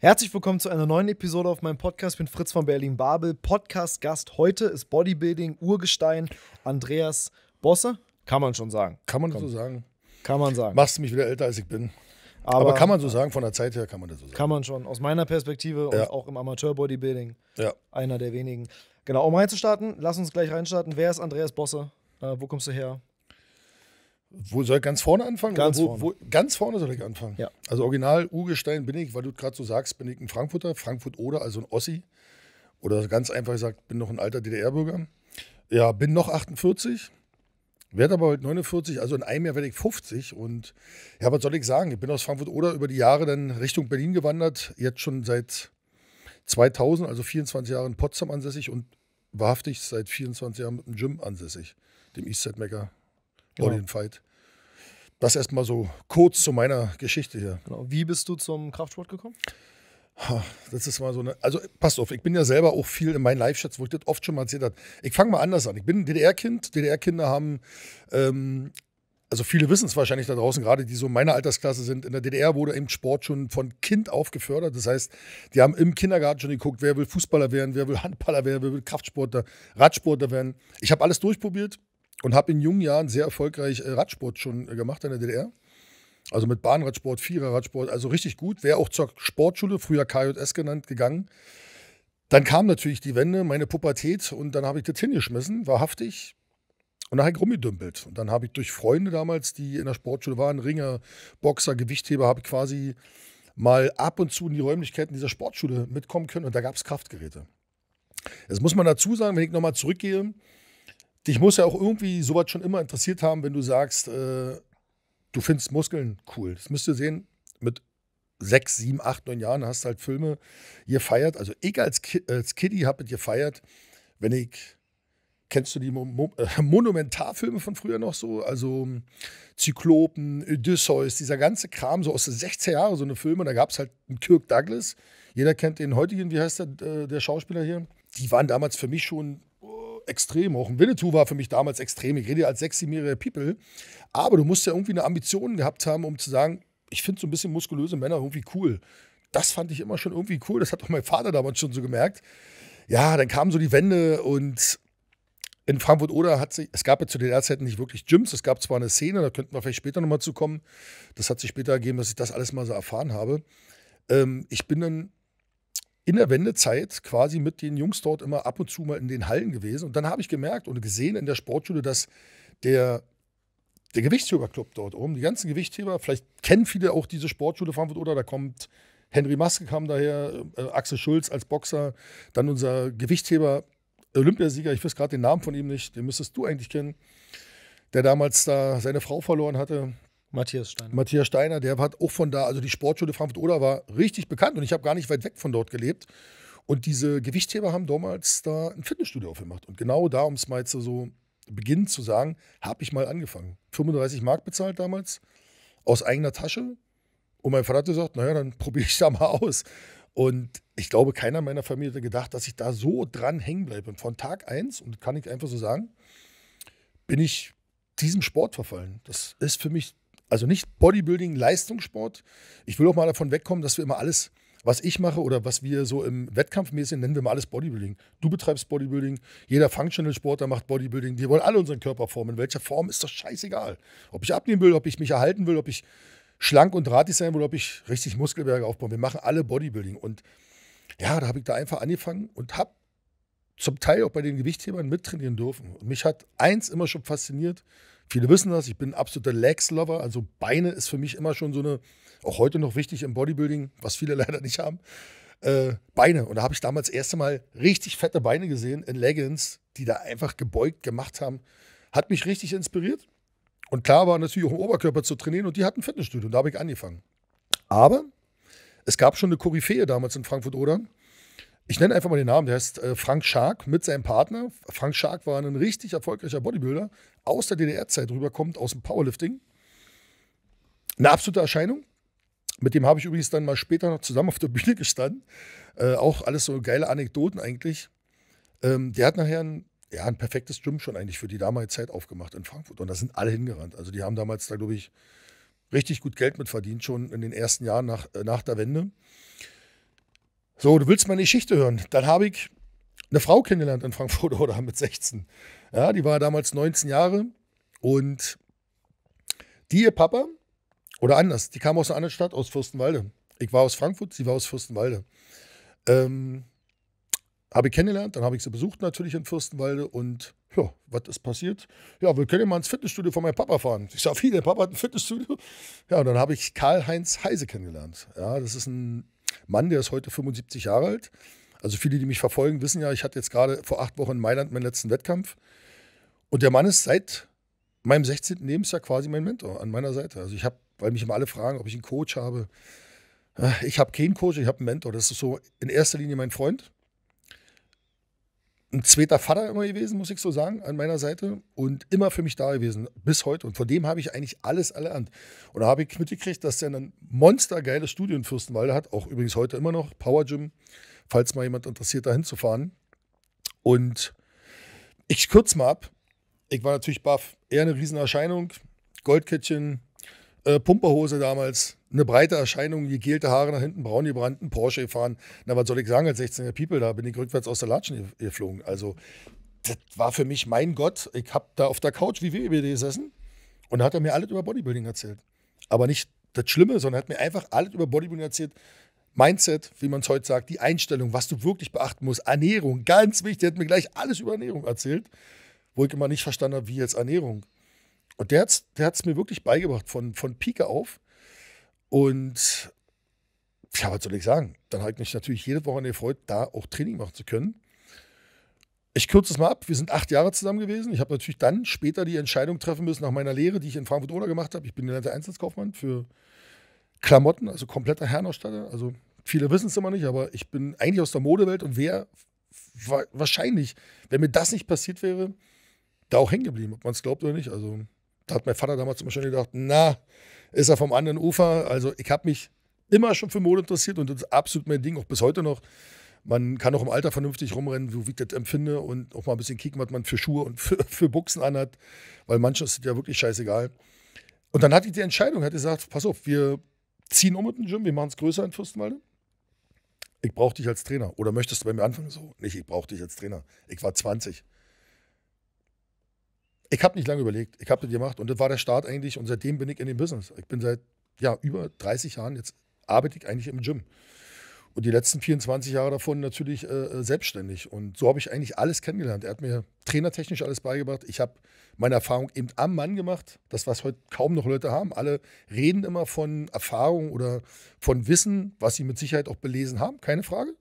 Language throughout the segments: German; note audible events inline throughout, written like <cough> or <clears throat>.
Herzlich willkommen zu einer neuen Episode auf meinem Podcast. Ich bin Fritz von Berlin-Babel. Podcast-Gast heute ist Bodybuilding, Urgestein, Andreas Bosse. Kann man schon sagen. Kann man Komm. so sagen. Kann man sagen. Machst du mich wieder älter, als ich bin. Aber, Aber, kann man so sagen, von der Zeit her kann man das so sagen. Kann man schon. Aus meiner Perspektive ja. und auch im Amateur-Bodybuilding ja. einer der wenigen. Genau, um reinzustarten, lass uns gleich reinstarten. Wer ist Andreas Bosse? Äh, wo kommst du her? Wo soll ich ganz vorne anfangen? Ganz, wo, vorne. Wo, ganz vorne soll ich anfangen. Ja. Also original Urgestein bin ich, weil du gerade so sagst, bin ich ein Frankfurter, Frankfurt oder also ein Ossi. Oder ganz einfach gesagt, bin noch ein alter DDR-Bürger. Ja, bin noch 48, werde aber heute 49, also in einem Jahr werde ich 50. Und ja, was soll ich sagen? Ich bin aus Frankfurt oder über die Jahre dann Richtung Berlin gewandert, jetzt schon seit 2000, also 24 Jahren in Potsdam ansässig und wahrhaftig seit 24 Jahren mit dem Gym ansässig, dem Eastside Mecker genau. den Fight. Das erstmal so kurz zu meiner Geschichte hier. Genau. Wie bist du zum Kraftsport gekommen? Das ist mal so eine. Also, passt auf, ich bin ja selber auch viel in meinen Live-Chats, wo ich das oft schon mal erzählt habe. Ich fange mal anders an. Ich bin DDR-Kind. DDR-Kinder haben. Ähm, also viele wissen es wahrscheinlich da draußen, gerade die so in meiner Altersklasse sind. In der DDR wurde eben Sport schon von Kind auf gefördert. Das heißt, die haben im Kindergarten schon geguckt, wer will Fußballer werden, wer will Handballer werden, wer will Kraftsportler, Radsportler werden. Ich habe alles durchprobiert und habe in jungen Jahren sehr erfolgreich äh, Radsport schon äh, gemacht in der DDR. Also mit Bahnradsport, Viererradsport, also richtig gut. Wäre auch zur Sportschule, früher KJS genannt, gegangen. Dann kam natürlich die Wende, meine Pubertät und dann habe ich das hingeschmissen, wahrhaftig. Und dann habe ich rumgedümpelt. Und dann habe ich durch Freunde damals, die in der Sportschule waren, Ringer, Boxer, Gewichtheber, habe ich quasi mal ab und zu in die Räumlichkeiten dieser Sportschule mitkommen können. Und da gab es Kraftgeräte. Jetzt muss man dazu sagen, wenn ich nochmal zurückgehe, Dich muss ja auch irgendwie sowas schon immer interessiert haben, wenn du sagst, äh, du findest Muskeln cool. Das müsst ihr sehen, mit sechs, sieben, acht, neun Jahren hast du halt Filme gefeiert. Also ich als, Ki als Kiddie habe mit gefeiert, wenn ich Kennst du die Mo Mo äh, Monumentarfilme von früher noch so? Also ähm, Zyklopen, Odysseus, dieser ganze Kram, so aus den 60er Jahren, so eine Filme. Da gab es halt einen Kirk Douglas. Jeder kennt den heutigen, wie heißt der, äh, der Schauspieler hier? Die waren damals für mich schon extrem. Auch ein Winnetou war für mich damals extrem. Ich rede ja als sechs, siebenjähriger People. Aber du musst ja irgendwie eine Ambition gehabt haben, um zu sagen, ich finde so ein bisschen muskulöse Männer irgendwie cool. Das fand ich immer schon irgendwie cool. Das hat auch mein Vater damals schon so gemerkt. Ja, dann kamen so die Wände und in Frankfurt oder hat sich, es gab ja zu den Zeiten nicht wirklich Gyms, es gab zwar eine Szene, da könnten wir vielleicht später nochmal zu kommen. Das hat sich später ergeben, dass ich das alles mal so erfahren habe. Ähm, ich bin dann in der Wendezeit quasi mit den Jungs dort immer ab und zu mal in den Hallen gewesen. Und dann habe ich gemerkt und gesehen in der Sportschule, dass der, der Gewichtheberclub dort oben, die ganzen Gewichtheber, vielleicht kennen viele auch diese Sportschule Frankfurt oder da kommt Henry Maske kam daher, äh, Axel Schulz als Boxer, dann unser Gewichtheber, Olympiasieger, ich weiß gerade den Namen von ihm nicht, den müsstest du eigentlich kennen, der damals da seine Frau verloren hatte, Matthias Steiner. Matthias Steiner, der hat auch von da, also die Sportschule Frankfurt-Oder war richtig bekannt und ich habe gar nicht weit weg von dort gelebt. Und diese Gewichtheber haben damals da ein Fitnessstudio aufgemacht. Und genau da, um es mal zu so beginnen zu sagen, habe ich mal angefangen. 35 Mark bezahlt damals, aus eigener Tasche. Und mein Vater hat gesagt, naja, dann probiere ich da mal aus. Und ich glaube, keiner meiner Familie hätte gedacht, dass ich da so dran hängen bleibe. Und von Tag 1, und kann ich einfach so sagen, bin ich diesem Sport verfallen. Das ist für mich also nicht Bodybuilding, Leistungssport. Ich will auch mal davon wegkommen, dass wir immer alles, was ich mache oder was wir so im Wettkampfmäßigen nennen wir mal alles Bodybuilding. Du betreibst Bodybuilding, jeder Functional-Sportler macht Bodybuilding. Wir wollen alle unseren Körper formen. In welcher Form ist das scheißegal. Ob ich abnehmen will, ob ich mich erhalten will, ob ich schlank und ratig sein will, ob ich richtig Muskelberge aufbauen. Wir machen alle Bodybuilding. Und ja, da habe ich da einfach angefangen und habe zum Teil auch bei den Gewichthebern mittrainieren dürfen. Und mich hat eins immer schon fasziniert, Viele wissen das, ich bin absoluter Legs-Lover, also Beine ist für mich immer schon so eine, auch heute noch wichtig im Bodybuilding, was viele <laughs> leider nicht haben. Äh, Beine. Und da habe ich damals das erste Mal richtig fette Beine gesehen in Leggings, die da einfach gebeugt gemacht haben. Hat mich richtig inspiriert. Und klar war natürlich auch im Oberkörper zu trainieren und die hatten Fitnessstudio und da habe ich angefangen. Aber es gab schon eine Koryphäe damals in Frankfurt-Oder, ich nenne einfach mal den Namen, der heißt äh, Frank Schark mit seinem Partner. Frank Schark war ein richtig erfolgreicher Bodybuilder, aus der DDR-Zeit rüberkommt, aus dem Powerlifting. Eine absolute Erscheinung. Mit dem habe ich übrigens dann mal später noch zusammen auf der Bühne gestanden. Äh, auch alles so geile Anekdoten eigentlich. Ähm, der hat nachher ein, ja, ein perfektes Gym schon eigentlich für die damalige Zeit aufgemacht in Frankfurt. Und da sind alle hingerannt. Also die haben damals da, glaube ich, richtig gut Geld mit verdient, schon in den ersten Jahren nach, äh, nach der Wende. So, du willst meine Geschichte hören. Dann habe ich eine Frau kennengelernt in Frankfurt <laughs> oder mit 16. Ja, die war damals 19 Jahre und die ihr Papa, oder anders, die kam aus einer anderen Stadt, aus Fürstenwalde. Ich war aus Frankfurt, sie war aus Fürstenwalde. Ähm, habe ich kennengelernt, dann habe ich sie besucht natürlich in Fürstenwalde und ja, was ist passiert? Ja, wir können ja mal ins Fitnessstudio von meinem Papa fahren. Ich sage, wie, der Papa hat ein Fitnessstudio? Ja, und dann habe ich Karl-Heinz Heise kennengelernt. Ja, das ist ein Mann, der ist heute 75 Jahre alt. Also viele, die mich verfolgen, wissen ja, ich hatte jetzt gerade vor acht Wochen in Mailand meinen letzten Wettkampf. Und der Mann ist seit meinem 16. Lebensjahr quasi mein Mentor an meiner Seite. Also ich habe, weil mich immer alle fragen, ob ich einen Coach habe. Äh, ich habe keinen Coach, ich habe einen Mentor. Das ist so in erster Linie mein Freund ein zweiter Vater immer gewesen, muss ich so sagen, an meiner Seite und immer für mich da gewesen, bis heute. Und von dem habe ich eigentlich alles erlernt. Und da habe ich mitgekriegt, dass er ein monstergeiles Studienfürstenwalde hat, auch übrigens heute immer noch, Power Gym, falls mal jemand interessiert, da hinzufahren. Und ich kürze mal ab. Ich war natürlich baff. Eher eine Riesenerscheinung. Goldkettchen, äh, Pumperhose damals, eine breite Erscheinung, gegelte Haare nach hinten, braun gebrannt, ein Porsche gefahren. Na, was soll ich sagen als 16er People? Da bin ich rückwärts aus der Latschen geflogen. Also, das war für mich mein Gott. Ich habe da auf der Couch wie WBD e gesessen und da hat er mir alles über Bodybuilding erzählt. Aber nicht das Schlimme, sondern hat mir einfach alles über Bodybuilding erzählt. Mindset, wie man es heute sagt, die Einstellung, was du wirklich beachten musst, Ernährung, ganz wichtig, der hat mir gleich alles über Ernährung erzählt, wo ich immer nicht verstanden habe, wie jetzt Ernährung. Und der hat es der mir wirklich beigebracht, von, von Pike auf und ja, was soll ich sagen? Dann habe ich mich natürlich jede Woche gefreut, da auch Training machen zu können. Ich kürze es mal ab. Wir sind acht Jahre zusammen gewesen. Ich habe natürlich dann später die Entscheidung treffen müssen nach meiner Lehre, die ich in Frankfurt Oder gemacht habe. Ich bin gelernter Einsatzkaufmann für Klamotten, also kompletter Herrenausstatter. Also viele wissen es immer nicht, aber ich bin eigentlich aus der Modewelt und wäre wahrscheinlich, wenn mir das nicht passiert wäre, da auch hängen geblieben, ob man es glaubt oder nicht. Also da hat mein Vater damals zum Beispiel gedacht, na, ist er vom anderen Ufer. Also ich habe mich immer schon für Mode interessiert und das ist absolut mein Ding, auch bis heute noch. Man kann auch im Alter vernünftig rumrennen, so wie ich das empfinde, und auch mal ein bisschen kicken, was man für Schuhe und für, <laughs> für Buchsen anhat, weil manchen ist ja wirklich scheißegal. Und dann hatte ich die Entscheidung, hatte gesagt, pass auf, wir ziehen um mit dem Gym, wir machen es größer in Fürstenwalde. Ich brauche dich als Trainer. Oder möchtest du bei mir anfangen? So, nicht, ich brauche dich als Trainer. Ich war 20. Ich habe nicht lange überlegt. Ich habe das gemacht und das war der Start eigentlich. Und seitdem bin ich in dem Business. Ich bin seit ja, über 30 Jahren jetzt arbeite ich eigentlich im Gym. Und die letzten 24 Jahre davon natürlich äh, äh selbstständig. Und so habe ich eigentlich alles kennengelernt. Er hat mir trainertechnisch alles beigebracht. Ich habe meine Erfahrung eben am Mann gemacht. Das, was heute kaum noch Leute haben. Alle reden immer von Erfahrung oder von Wissen, was sie mit Sicherheit auch belesen haben. Keine Frage.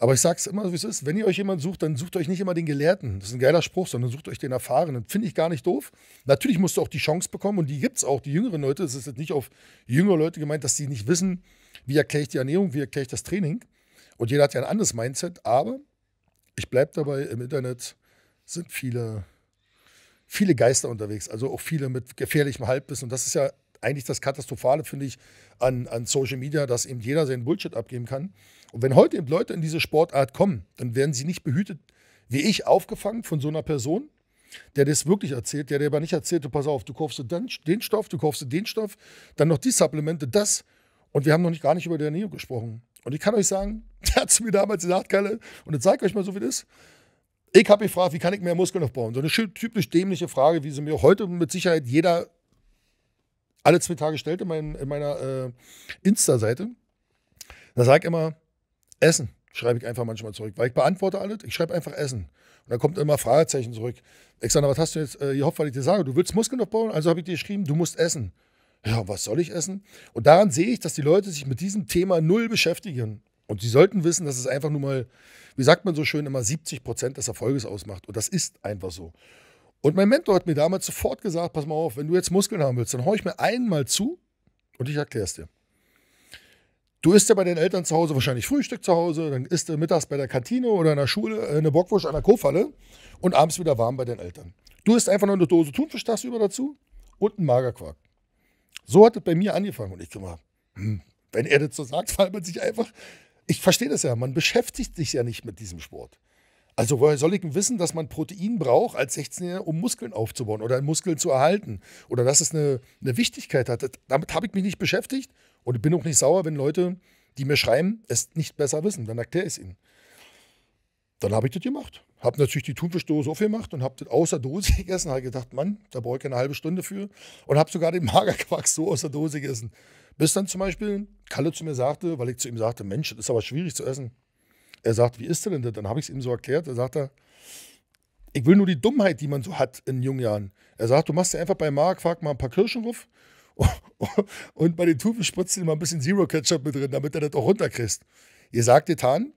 Aber ich sage es immer, wie es ist. Wenn ihr euch jemanden sucht, dann sucht euch nicht immer den Gelehrten. Das ist ein geiler Spruch, sondern sucht euch den Erfahrenen. Finde ich gar nicht doof. Natürlich musst du auch die Chance bekommen und die gibt es auch. Die jüngeren Leute, es ist jetzt nicht auf jüngere Leute gemeint, dass sie nicht wissen, wie erkläre ich die Ernährung, wie erkläre ich das Training. Und jeder hat ja ein anderes Mindset. Aber ich bleibe dabei, im Internet sind viele, viele Geister unterwegs. Also auch viele mit gefährlichem Halbwissen. Und das ist ja eigentlich das Katastrophale, finde ich, an, an Social Media, dass eben jeder seinen Bullshit abgeben kann. Und wenn heute Leute in diese Sportart kommen, dann werden sie nicht behütet, wie ich, aufgefangen von so einer Person, der das wirklich erzählt, der dir aber nicht erzählt, du pass auf, du kaufst den, den Stoff, du kaufst den Stoff, dann noch die Supplemente, das. Und wir haben noch nicht, gar nicht über die Ernährung gesprochen. Und ich kann euch sagen, <laughs> der hat zu mir damals gesagt, Kalle, und jetzt zeige ich euch mal so, wie das ist. Ich habe gefragt, wie kann ich mehr Muskeln aufbauen? So eine typisch dämliche Frage, wie sie mir heute mit Sicherheit jeder alle zwei Tage stellt in, mein, in meiner äh, Insta-Seite. Da sage ich immer, Essen schreibe ich einfach manchmal zurück, weil ich beantworte alles, ich schreibe einfach Essen. Und dann kommt immer Fragezeichen zurück. Ich sage, was hast du jetzt äh, gehofft, weil ich dir sage, du willst Muskeln aufbauen, also habe ich dir geschrieben, du musst essen. Ja, was soll ich essen? Und daran sehe ich, dass die Leute sich mit diesem Thema null beschäftigen. Und sie sollten wissen, dass es einfach nur mal, wie sagt man so schön, immer 70 Prozent des Erfolges ausmacht. Und das ist einfach so. Und mein Mentor hat mir damals sofort gesagt, pass mal auf, wenn du jetzt Muskeln haben willst, dann haue ich mir einmal zu und ich erkläre es dir. Du isst ja bei den Eltern zu Hause wahrscheinlich Frühstück zu Hause, dann isst du mittags bei der Kantine oder in der Schule äh, eine Bockwurst an der Kofalle und abends wieder warm bei den Eltern. Du isst einfach noch eine Dose Thunfischtasse über dazu und einen Magerquark. So hat es bei mir angefangen und ich immer, hm, wenn er das so sagt, <laughs> weil man sich einfach, ich verstehe das ja, man beschäftigt sich ja nicht mit diesem Sport. Also woher soll ich denn wissen, dass man Protein braucht als 16-Jähriger, um Muskeln aufzubauen oder Muskeln zu erhalten? Oder dass es eine, eine Wichtigkeit hat? Damit habe ich mich nicht beschäftigt und ich bin auch nicht sauer, wenn Leute, die mir schreiben, es nicht besser wissen. Dann erkläre ich es ihnen. Dann habe ich das gemacht. Habe natürlich die Thunfischdose aufgemacht und habe das aus der Dose <laughs> gegessen. Habe gedacht, Mann, da brauche ich eine halbe Stunde für. Und habe sogar den <laughs> Magerquark so aus der Dose gegessen. Bis dann zum Beispiel Kalle zu mir sagte, weil ich zu ihm sagte, Mensch, das ist aber schwierig zu essen. Er sagt, wie ist denn das? Dann habe ich es ihm so erklärt. Er sagt ich will nur die Dummheit, die man so hat in jungen Jahren. Er sagt, du machst dir einfach bei Mark, frag mal ein paar Kirschen ruf und bei den Tuben spritzt immer ein bisschen Zero Ketchup mit drin, damit er das auch runterkriegst. Ihr sagt getan.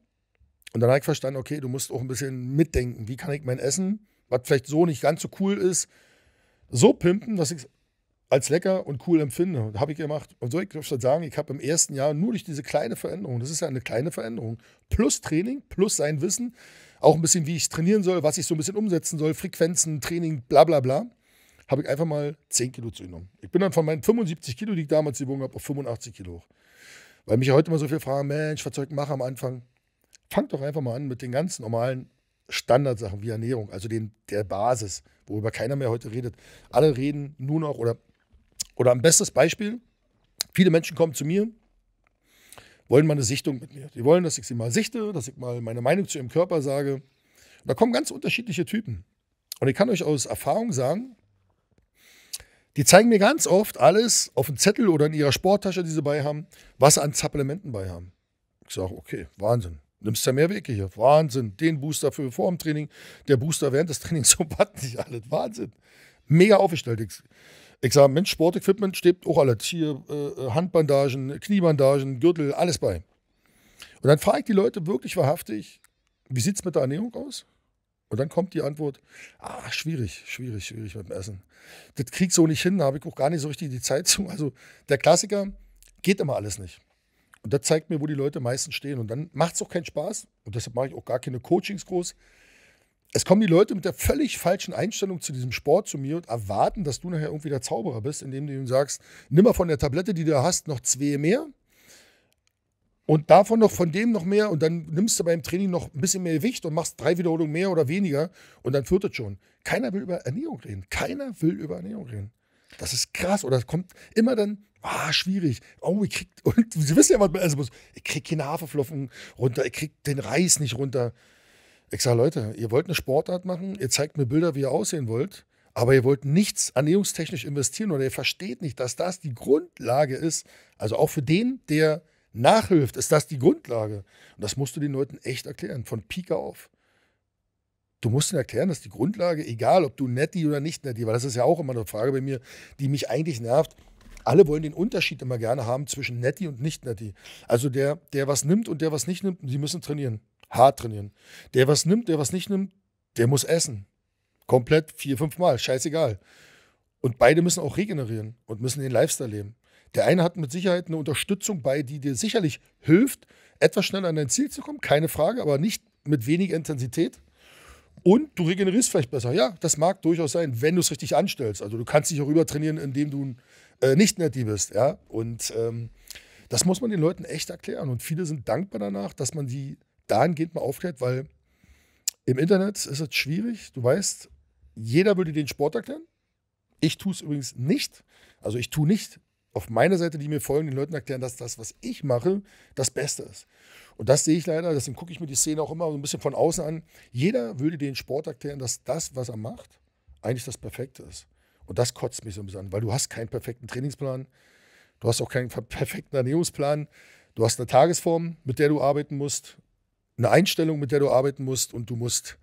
Und dann habe ich verstanden, okay, du musst auch ein bisschen mitdenken. Wie kann ich mein Essen, was vielleicht so nicht ganz so cool ist, so pimpen, dass ich es als lecker und cool empfinde. Habe ich gemacht. Und so, ich darf sagen, ich habe im ersten Jahr nur durch diese kleine Veränderung, das ist ja eine kleine Veränderung, plus Training, plus sein Wissen, auch ein bisschen, wie ich trainieren soll, was ich so ein bisschen umsetzen soll, Frequenzen, Training, bla bla bla habe ich einfach mal 10 Kilo zugenommen. Ich bin dann von meinen 75 Kilo, die ich damals gewogen habe, auf 85 Kilo hoch. Weil mich ja heute immer so viel fragen, Mensch, was soll ich machen am Anfang? Fang doch einfach mal an mit den ganz normalen Standardsachen wie Ernährung, also den, der Basis, worüber keiner mehr heute redet. Alle reden nur noch oder, oder am bestes Beispiel, viele Menschen kommen zu mir, wollen mal eine Sichtung mit mir. Die wollen, dass ich sie mal sichte, dass ich mal meine Meinung zu ihrem Körper sage. Und da kommen ganz unterschiedliche Typen. Und ich kann euch aus Erfahrung sagen, die zeigen mir ganz oft alles auf dem Zettel oder in ihrer Sporttasche, die sie bei haben, was sie an Supplementen bei haben. Ich sage, okay, Wahnsinn. Nimmst ja mehr Wege hier. Wahnsinn. Den Booster für vor dem Training, der Booster während des Trainings, <laughs> so was nicht alles. Wahnsinn. Mega aufgestellt. Ich, ich sage, Mensch, Sportequipment steht auch alles. Hier äh, äh Handbandagen, Kniebandagen, Gürtel, alles bei. Und dann frage ich die Leute wirklich wahrhaftig, wie sieht es mit der Ernährung aus? Und dann kommt die Antwort, ah, schwierig, schwierig, schwierig mit dem Essen. Das kriegst du so nicht hin, da habe ich auch gar nicht so richtig die Zeit zu. Also der Klassiker geht immer alles nicht. Und das zeigt mir, wo die Leute meistens stehen. Und dann macht es auch keinen Spaß. Und deshalb mache ich auch gar keine Coachings groß. Es kommen die Leute mit der völlig falschen Einstellung zu diesem Sport zu mir und erwarten, dass du nachher irgendwie der Zauberer bist, indem du ihm sagst, nimm mal von der Tablette, die du hast, noch zwei mehr und davon noch, von dem noch mehr und dann nimmst du beim Training noch ein bisschen mehr Gewicht und machst drei Wiederholungen mehr oder weniger und dann führt es schon. Keiner will über Ernährung reden. Keiner will über Ernährung reden. Das ist krass. Oder es kommt immer dann, ah, schwierig. Oh, ich krieg, <laughs> und Sie wissen ja, was man essen muss. Ich krieg keine Haferflocken runter, ich krieg den Reis nicht runter. Ich sage, Leute, ihr wollt eine Sportart machen, ihr zeigt mir Bilder, wie ihr aussehen wollt, aber ihr wollt nichts ernährungstechnisch investieren oder ihr versteht nicht, dass das die Grundlage ist. Also auch für den, der nachhilft, ist das die Grundlage. Und das musst du den Leuten echt erklären, von Pika auf. Du musst ihnen erklären, dass die Grundlage, egal ob du netti oder nicht netti, weil das ist ja auch immer eine Frage bei mir, die mich eigentlich nervt. Alle wollen den Unterschied immer gerne haben zwischen netti und nicht netti. Also der, der was nimmt und der was nicht nimmt, die müssen trainieren, hart trainieren. Der was nimmt, der was nicht nimmt, der muss essen. Komplett vier, fünf Mal, scheißegal. Und beide müssen auch regenerieren und müssen den Lifestyle leben. Der eine hat mit Sicherheit eine Unterstützung bei, die dir sicherlich hilft, etwas schneller an dein Ziel zu kommen, keine Frage, aber nicht mit weniger Intensität. Und du regenerierst vielleicht besser. Ja, das mag durchaus sein, wenn du es richtig anstellst. Also du kannst dich auch übertrainieren, indem du äh, nicht netti bist. Ja? Und ähm, das muss man den Leuten echt erklären. Und viele sind dankbar danach, dass man die dahingehend mal aufklärt, weil im Internet ist es schwierig. Du weißt, jeder würde den Sport erklären. Ich tue es übrigens nicht. Also ich tue nicht auf meiner Seite, die mir folgen, den Leuten erklären, dass das, was ich mache, das Beste ist. Und das sehe ich leider, deswegen gucke ich mir die Szene auch immer so ein bisschen von außen an. Jeder würde den Sport erklären, dass das, was er macht, eigentlich das Perfekte ist. Und das kotzt mich so ein bisschen an, weil du hast keinen perfekten Trainingsplan, du hast auch keinen <laughs> perfekten Ernährungsplan, du hast eine Tagesform, mit der du arbeiten musst, eine Einstellung, mit der du arbeiten musst und du musst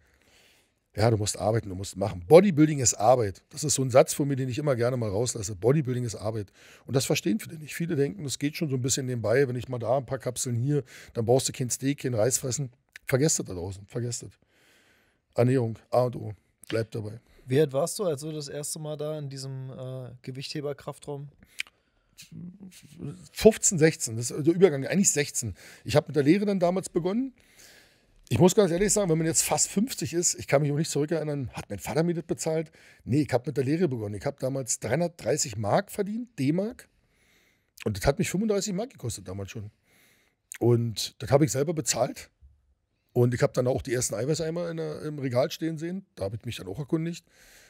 ja, du musst arbeiten, du musst machen. Bodybuilding ist Arbeit. Das ist so ein Satz von mir, den ich immer gerne mal rauslasse. Bodybuilding ist Arbeit. Und das verstehen viele nicht. Viele denken, das geht schon so ein bisschen nebenbei. Wenn ich mal da ein paar Kapseln hier, dann brauchst du kein Steak, kein Reis fressen. Vergesst das da draußen. Vergesst das. Ernährung, A und O. Bleibt dabei. Wie alt warst du, als du das erste Mal da in diesem äh, gewichtheber 15, 16, das ist der Übergang, eigentlich 16. Ich habe mit der Lehre dann damals begonnen ich muss ganz ehrlich sagen, wenn man jetzt fast 50 ist, ich kann mich auch nicht zurückerinnern, hat mein Vater mir das bezahlt? Nee, ich habe mit der Lehre begonnen. Ich habe damals 330 Mark verdient, D-Mark. Und das hat mich 35 Mark gekostet damals schon. Und das habe ich selber bezahlt. Und ich habe dann auch die ersten Eiweißeimer der, im Regal stehen sehen. Da habe ich mich dann auch erkundigt.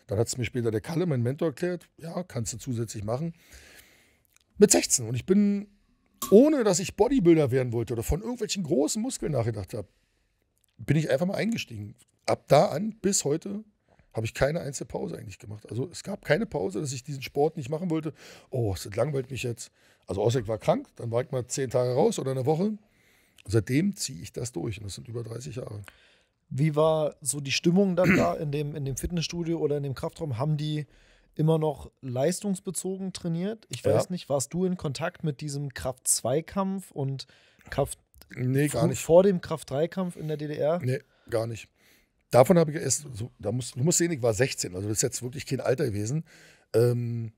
Dann hat es mir später der Kalle, mein Mentor, erklärt: Ja, kannst du zusätzlich machen. Mit 16. Und ich bin, ohne dass ich Bodybuilder werden wollte oder von irgendwelchen großen Muskeln nachgedacht habe, bin ich einfach mal eingestiegen. Ab da an bis heute habe ich keine einzige Pause eigentlich gemacht. Also es gab keine Pause, dass ich diesen Sport nicht machen wollte. Oh, es langweilt mich jetzt. Also außer ich war krank, dann war ich mal zehn Tage raus oder eine Woche. Und seitdem ziehe ich das durch und das sind über 30 Jahre. Wie war so die Stimmung dann da in dem, in dem Fitnessstudio oder in dem Kraftraum? Haben die immer noch leistungsbezogen trainiert? Ich weiß ja. nicht, warst du in Kontakt mit diesem Kraft-2-Kampf und Kraft Nee, gar nicht. Vor dem Kraft-3-Kampf in der DDR? Nee, gar nicht. Davon habe ich erst, so, da musst, du musst sehen, ich war 16, also das ist jetzt wirklich kein Alter gewesen. Ähm,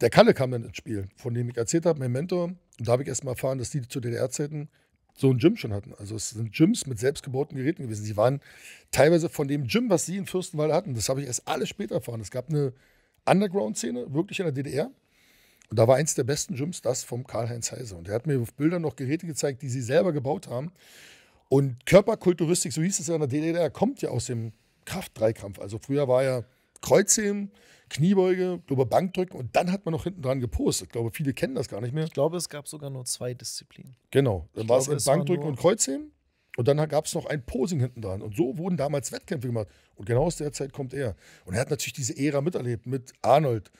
der Kalle kam dann ins Spiel, von dem ich erzählt habe, mein Mentor. Und da habe ich erst mal erfahren, dass die zu DDR-Zeiten so ein Gym schon hatten. Also es sind Gyms mit selbstgebauten Geräten gewesen. Sie waren teilweise von dem Gym, was sie in Fürstenwalde hatten, das habe ich erst alles später erfahren. Es gab eine Underground-Szene, wirklich in der DDR. Und da war eins der besten Gyms das vom Karl-Heinz Heise. Und er hat mir auf Bildern noch Geräte gezeigt, die sie selber gebaut haben. Und Körperkulturistik, so hieß es ja in der DDR, kommt ja aus dem Kraftdreikampf. Also früher war ja Kreuzheben, Kniebeuge, glaube Bankdrücken und dann hat man noch hinten dran gepostet. Ich glaube, viele kennen das gar nicht mehr. Ich glaube, es gab sogar nur zwei Disziplinen. Genau, dann war es in Bankdrücken und Kreuzheben und dann gab es noch ein Posing hinten dran. Und so wurden damals Wettkämpfe gemacht. Und genau aus der Zeit kommt er. Und er hat natürlich diese Ära miterlebt mit Arnold,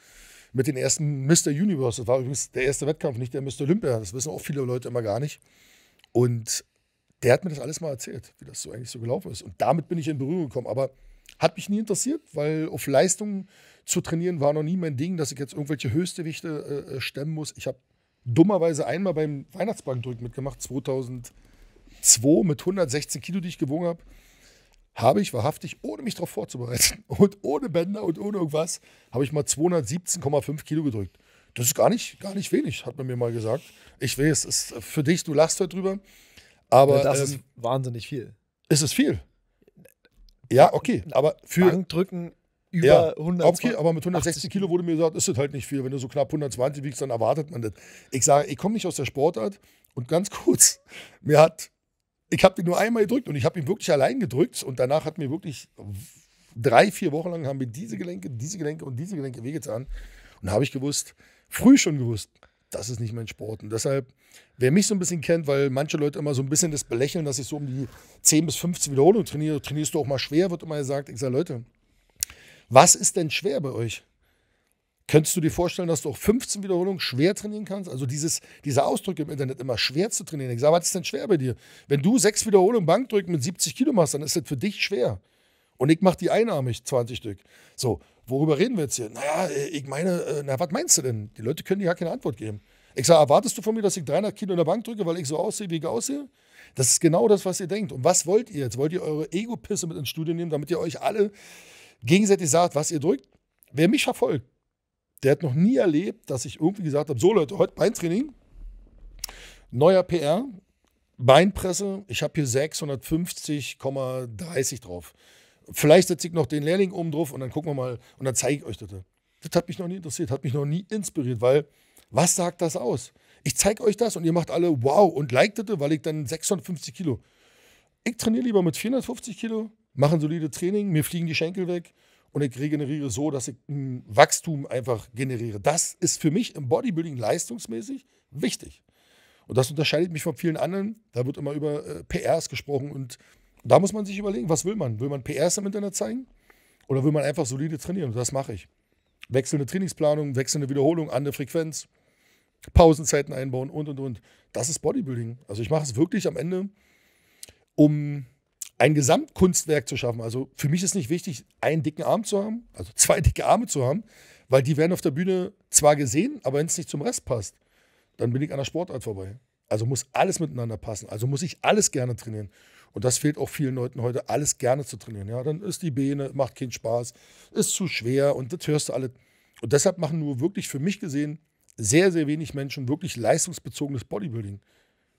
mit den ersten Mr. Universe. Das war übrigens der erste Wettkampf, nicht der Mr. Olympia. Das wissen auch viele Leute immer gar nicht. Und der hat mir das alles mal erzählt, wie das so eigentlich so gelaufen ist. Und damit bin ich in Berührung gekommen. Aber hat mich nie interessiert, weil auf Leistung zu trainieren war noch nie mein Ding, dass ich jetzt irgendwelche Höchstgewichte äh, äh stemmen muss. Ich habe dummerweise einmal beim Weihnachtsbankdrücken mitgemacht, 2002 mit 116 Kilo, die ich gewogen habe habe ich wahrhaftig, ohne mich darauf vorzubereiten <laughs> und ohne Bänder und ohne irgendwas, habe ich mal 217,5 Kilo gedrückt. Das ist gar nicht, gar nicht wenig, hat man mir mal gesagt. Ich weiß, es ist äh, für dich, du lachst drüber. Aber ja, das ähm, ist wahnsinnig viel. Ist es viel? Ja, okay. Aber für. Bankdrücken über ja, 120. Okay, aber mit 160 Kilo wurde mir gesagt, ist das halt nicht viel. Wenn du so knapp 120 wiegst, dann erwartet man das. Ich sage, ich komme nicht aus der Sportart und ganz <laughs> kurz, mir hat ich habe den nur einmal gedrückt und ich habe ihn wirklich allein gedrückt und danach hat mir wirklich drei, vier Wochen lang haben mir diese Gelenke, diese Gelenke und diese Gelenke wehgetan. Und habe ich gewusst, früh schon gewusst, das ist nicht mein Sport. Und deshalb, wer mich so ein bisschen kennt, weil manche Leute immer so ein bisschen das belächeln, dass ich so um die 10 bis 15 Wiederholungen trainiere, trainierst du auch mal schwer, wird immer gesagt. Ich sage, Leute, was ist denn schwer bei euch? Könntest du dir vorstellen, dass du auch 15 Wiederholungen schwer trainieren kannst? Also dieses, dieser Ausdruck im Internet immer schwer zu trainieren. Ich sage, was ist denn schwer bei dir? Wenn du sechs Wiederholungen Bankdrücken mit 70 Kilo machst, dann ist das für dich schwer. Und ich mache die einarmig 20 Stück. So, worüber reden wir jetzt hier? Naja, äh, ich meine, äh, na, was meinst du denn? Die Leute können dir ja keine Antwort geben. Ich sage, erwartest du von mir, dass ich 300 Kilo in der Bank drücke, weil ich so aussehe, wie ich aussehe? Das ist genau das, was ihr denkt. Und was wollt ihr jetzt? Wollt ihr eure Ego-Pisse mit ins Studio nehmen, damit ihr euch alle gegenseitig sagt, was ihr drückt? Wer mich verfolgt, der hat noch nie erlebt, dass ich irgendwie gesagt habe, so Leute, heute Beintraining, neuer PR, Beinpresse, ich habe hier 650,30 drauf. Vielleicht setze ich noch den Lehrling oben drauf und dann gucken wir mal und dann zeige ich euch das. Das hat mich noch nie interessiert, hat mich noch nie inspiriert, weil was sagt das aus? Ich zeige euch das und ihr macht alle wow und liked das, weil ich dann 650 Kilo. Ich trainiere lieber mit 450 Kilo, mache ein solides Training, mir fliegen die Schenkel weg, und ich regeneriere so, dass ich ein Wachstum einfach generiere. Das ist für mich im Bodybuilding leistungsmäßig wichtig. Und das unterscheidet mich von vielen anderen. Da wird immer über äh, PRs gesprochen und da muss man sich überlegen, was will man? Will man PRs im Internet zeigen oder will man einfach solide trainieren? Und das mache ich. Wechselnde Trainingsplanung, wechselnde Wiederholung, andere Frequenz, Pausenzeiten einbauen und und und. Das ist Bodybuilding. Also ich mache es wirklich am Ende, um ein Gesamtkunstwerk zu schaffen. Also für mich ist nicht wichtig, einen dicken Arm zu haben, also <laughs> zwei dicke Arme zu haben, weil die werden auf der Bühne zwar gesehen, aber wenn es nicht zum Rest passt, dann bin ich an der Sportart vorbei. Also muss alles miteinander passen. Also muss ich alles gerne trainieren. Und das fehlt auch vielen Leuten heute, alles gerne zu trainieren. Ja, dann ist die Beine, macht keinen Spaß, ist zu schwer und das hörst du alle. Und deshalb machen nur wirklich für mich gesehen sehr, sehr wenig Menschen wirklich leistungsbezogenes Bodybuilding,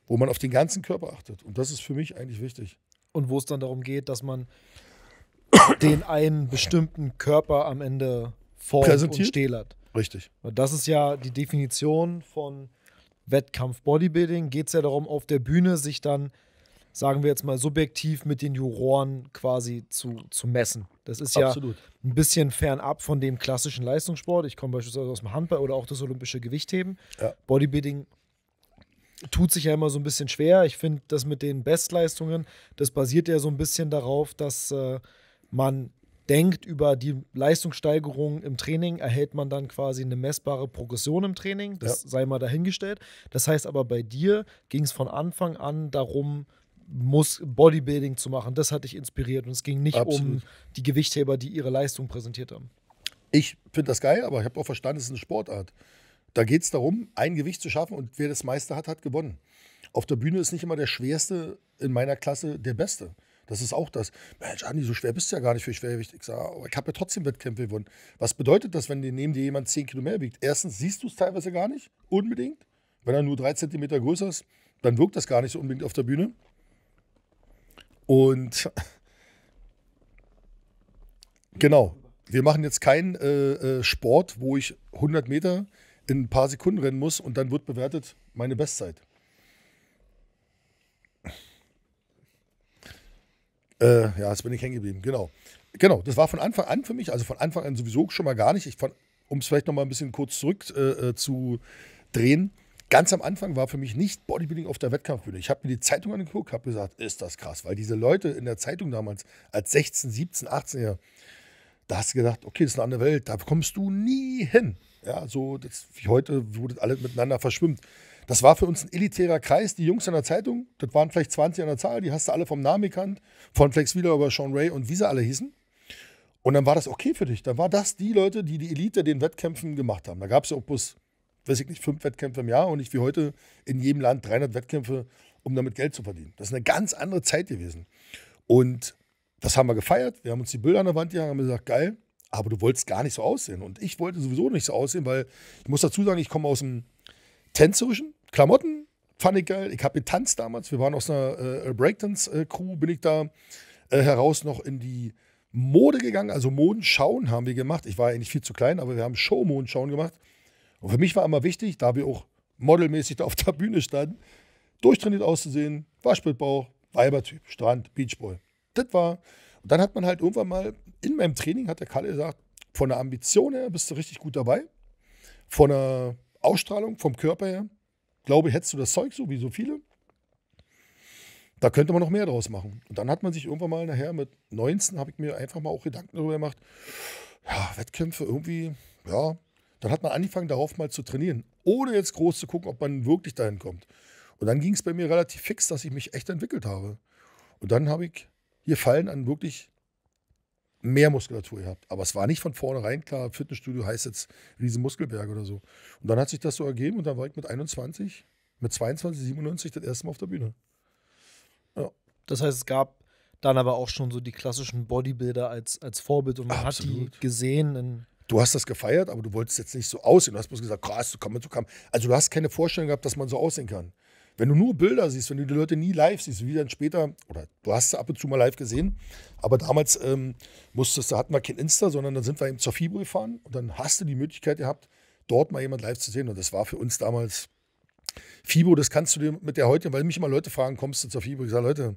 wo man auf den ganzen Körper achtet. Und das ist für mich eigentlich wichtig und wo es dann darum geht, dass man den einen bestimmten Körper am Ende formt und stählert. Richtig. Das ist ja die Definition von Wettkampf-Bodybuilding. Geht es ja darum, auf der Bühne sich dann, sagen wir jetzt mal, subjektiv mit den Juroren quasi zu, zu messen. Das ist Absolut. ja ein bisschen fernab von dem klassischen Leistungssport. Ich komme beispielsweise aus dem Handball oder auch das olympische Gewichtheben. Ja. Bodybuilding tut sich ja immer so ein bisschen schwer. Ich finde, das mit den Bestleistungen, das basiert ja so ein bisschen darauf, dass äh, man denkt, über die Leistungssteigerung im Training erhält man dann quasi eine messbare Progression im Training. Das ja. sei mal dahingestellt. Das heißt aber, bei dir ging es von Anfang an darum, muss Bodybuilding zu machen. Das hat dich inspiriert und es ging nicht Absolut. um die Gewichtheber, die ihre Leistung präsentiert haben. Ich finde das geil, aber ich habe auch verstanden, es ist eine Sportart. Da geht es darum, ein Gewicht zu schaffen und wer das meiste hat, hat gewonnen. Auf der Bühne ist nicht immer der Schwerste in meiner Klasse der Beste. Das ist auch das. Mensch, Andi, so schwer bist du ja gar nicht für Schwergewicht. Ich sage, ich habe ja trotzdem Wettkämpfe gewonnen. Was bedeutet das, wenn neben dir jemand 10 Kilo mehr wiegt? Erstens siehst du es teilweise gar nicht, unbedingt. Wenn er nur 3 cm größer ist, dann wirkt das gar nicht so unbedingt auf der Bühne. Und <laughs> genau, wir machen jetzt keinen äh, äh Sport, wo ich 100 Meter in ein paar Sekunden rennen muss und dann wird bewertet meine Bestzeit. Äh, ja, jetzt bin ich hängen geblieben, genau. Genau, das war von Anfang an für mich, also von Anfang an sowieso schon mal gar nicht. Ich fand, um es vielleicht nochmal ein bisschen kurz zurück äh, äh, zu drehen, ganz am Anfang war für mich nicht Bodybuilding auf der Wettkampfbühne. Ich habe mir die Zeitung angeguckt, habe gesagt, ist das krass, weil diese Leute in der Zeitung damals als 16, 17, 18 Jahre, da hast du gedacht, okay, das ist eine andere Welt, da kommst du nie hin. Ja, so das, wie heute wurde alles miteinander verschwimmt. Das war für uns ein elitärer Kreis. Die Jungs in der Zeitung, das waren vielleicht 20 an der Zahl, die hast du alle vom Namen gekannt. Von Flex wieder über Sean Ray und wie sie alle hießen. Und dann war das okay für dich. Dann war das die Leute, die die Elite den Wettkämpfen gemacht haben. Da gab es ja auch bloß, weiß ich nicht, fünf Wettkämpfe im Jahr und nicht wie heute in jedem Land 300 Wettkämpfe, um damit Geld zu verdienen. Das ist eine ganz andere Zeit gewesen. Und das haben wir gefeiert. Wir haben uns die Bilder an der Wand gehangen, haben gesagt, geil, aber du wolltest gar nicht so aussehen. Und ich wollte sowieso nicht so aussehen, weil ich muss dazu sagen, ich komme aus dem tänzerischen Klamotten, fand ich geil. Ich habe getanzt damals. Wir waren aus einer äh, Breakdance-Crew, bin ich da äh, heraus noch in die Mode gegangen. Also Modenschauen haben wir gemacht. Ich war eigentlich viel zu klein, aber wir haben Show-Modenschauen gemacht. Und für mich war immer wichtig, da wir auch modelmäßig da auf der Bühne standen, durchtrainiert auszusehen, Waschbildbauch, Weibertyp, Strand, Beachboy. Das war und dann hat man halt irgendwann mal in meinem Training, hat der Kalle gesagt, von der Ambition her bist du richtig gut dabei. Von der Ausstrahlung, vom Körper her, glaube ich, hättest du das Zeug so wie so viele. Da könnte man noch mehr draus machen. Und dann hat man sich irgendwann mal nachher mit 19, habe ich mir einfach mal auch Gedanken darüber gemacht, ja, Wettkämpfe irgendwie, ja. Dann hat man angefangen, darauf mal zu trainieren, ohne jetzt groß zu gucken, ob man wirklich dahin kommt. Und dann ging es bei mir relativ fix, dass ich mich echt entwickelt habe. Und dann habe ich hier Fallen an wirklich mehr Muskulatur gehabt. Aber es war nicht von vornherein klar, Fitnessstudio heißt jetzt Riesenmuskelberg oder so. Und dann hat sich das so ergeben und dann war ich mit 21, mit 22, 97 das erste Mal auf der Bühne. Ja. Das heißt, es gab dann aber auch schon so die klassischen Bodybuilder als, als Vorbild und man Absolut. hat die gesehen. du hast das gefeiert, aber du wolltest jetzt nicht so aussehen. Du hast bloß gesagt, krass, du kannst, du kannst. Also du hast keine Vorstellung gehabt, dass man so aussehen kann wenn du nur Bilder siehst, wenn du die Leute nie live siehst, wie dann später, oder du hast sie ab und zu mal live gesehen, aber damals ähm, musstest da hatten wir kein Insta, sondern dann sind wir eben zur FIBO gefahren und dann hast du die Möglichkeit gehabt, dort mal jemand live zu sehen. Und das war für uns damals FIBO, das kannst du dir mit der heute, weil mich immer Leute fragen, kommst du zur FIBO? Ich sage, Leute,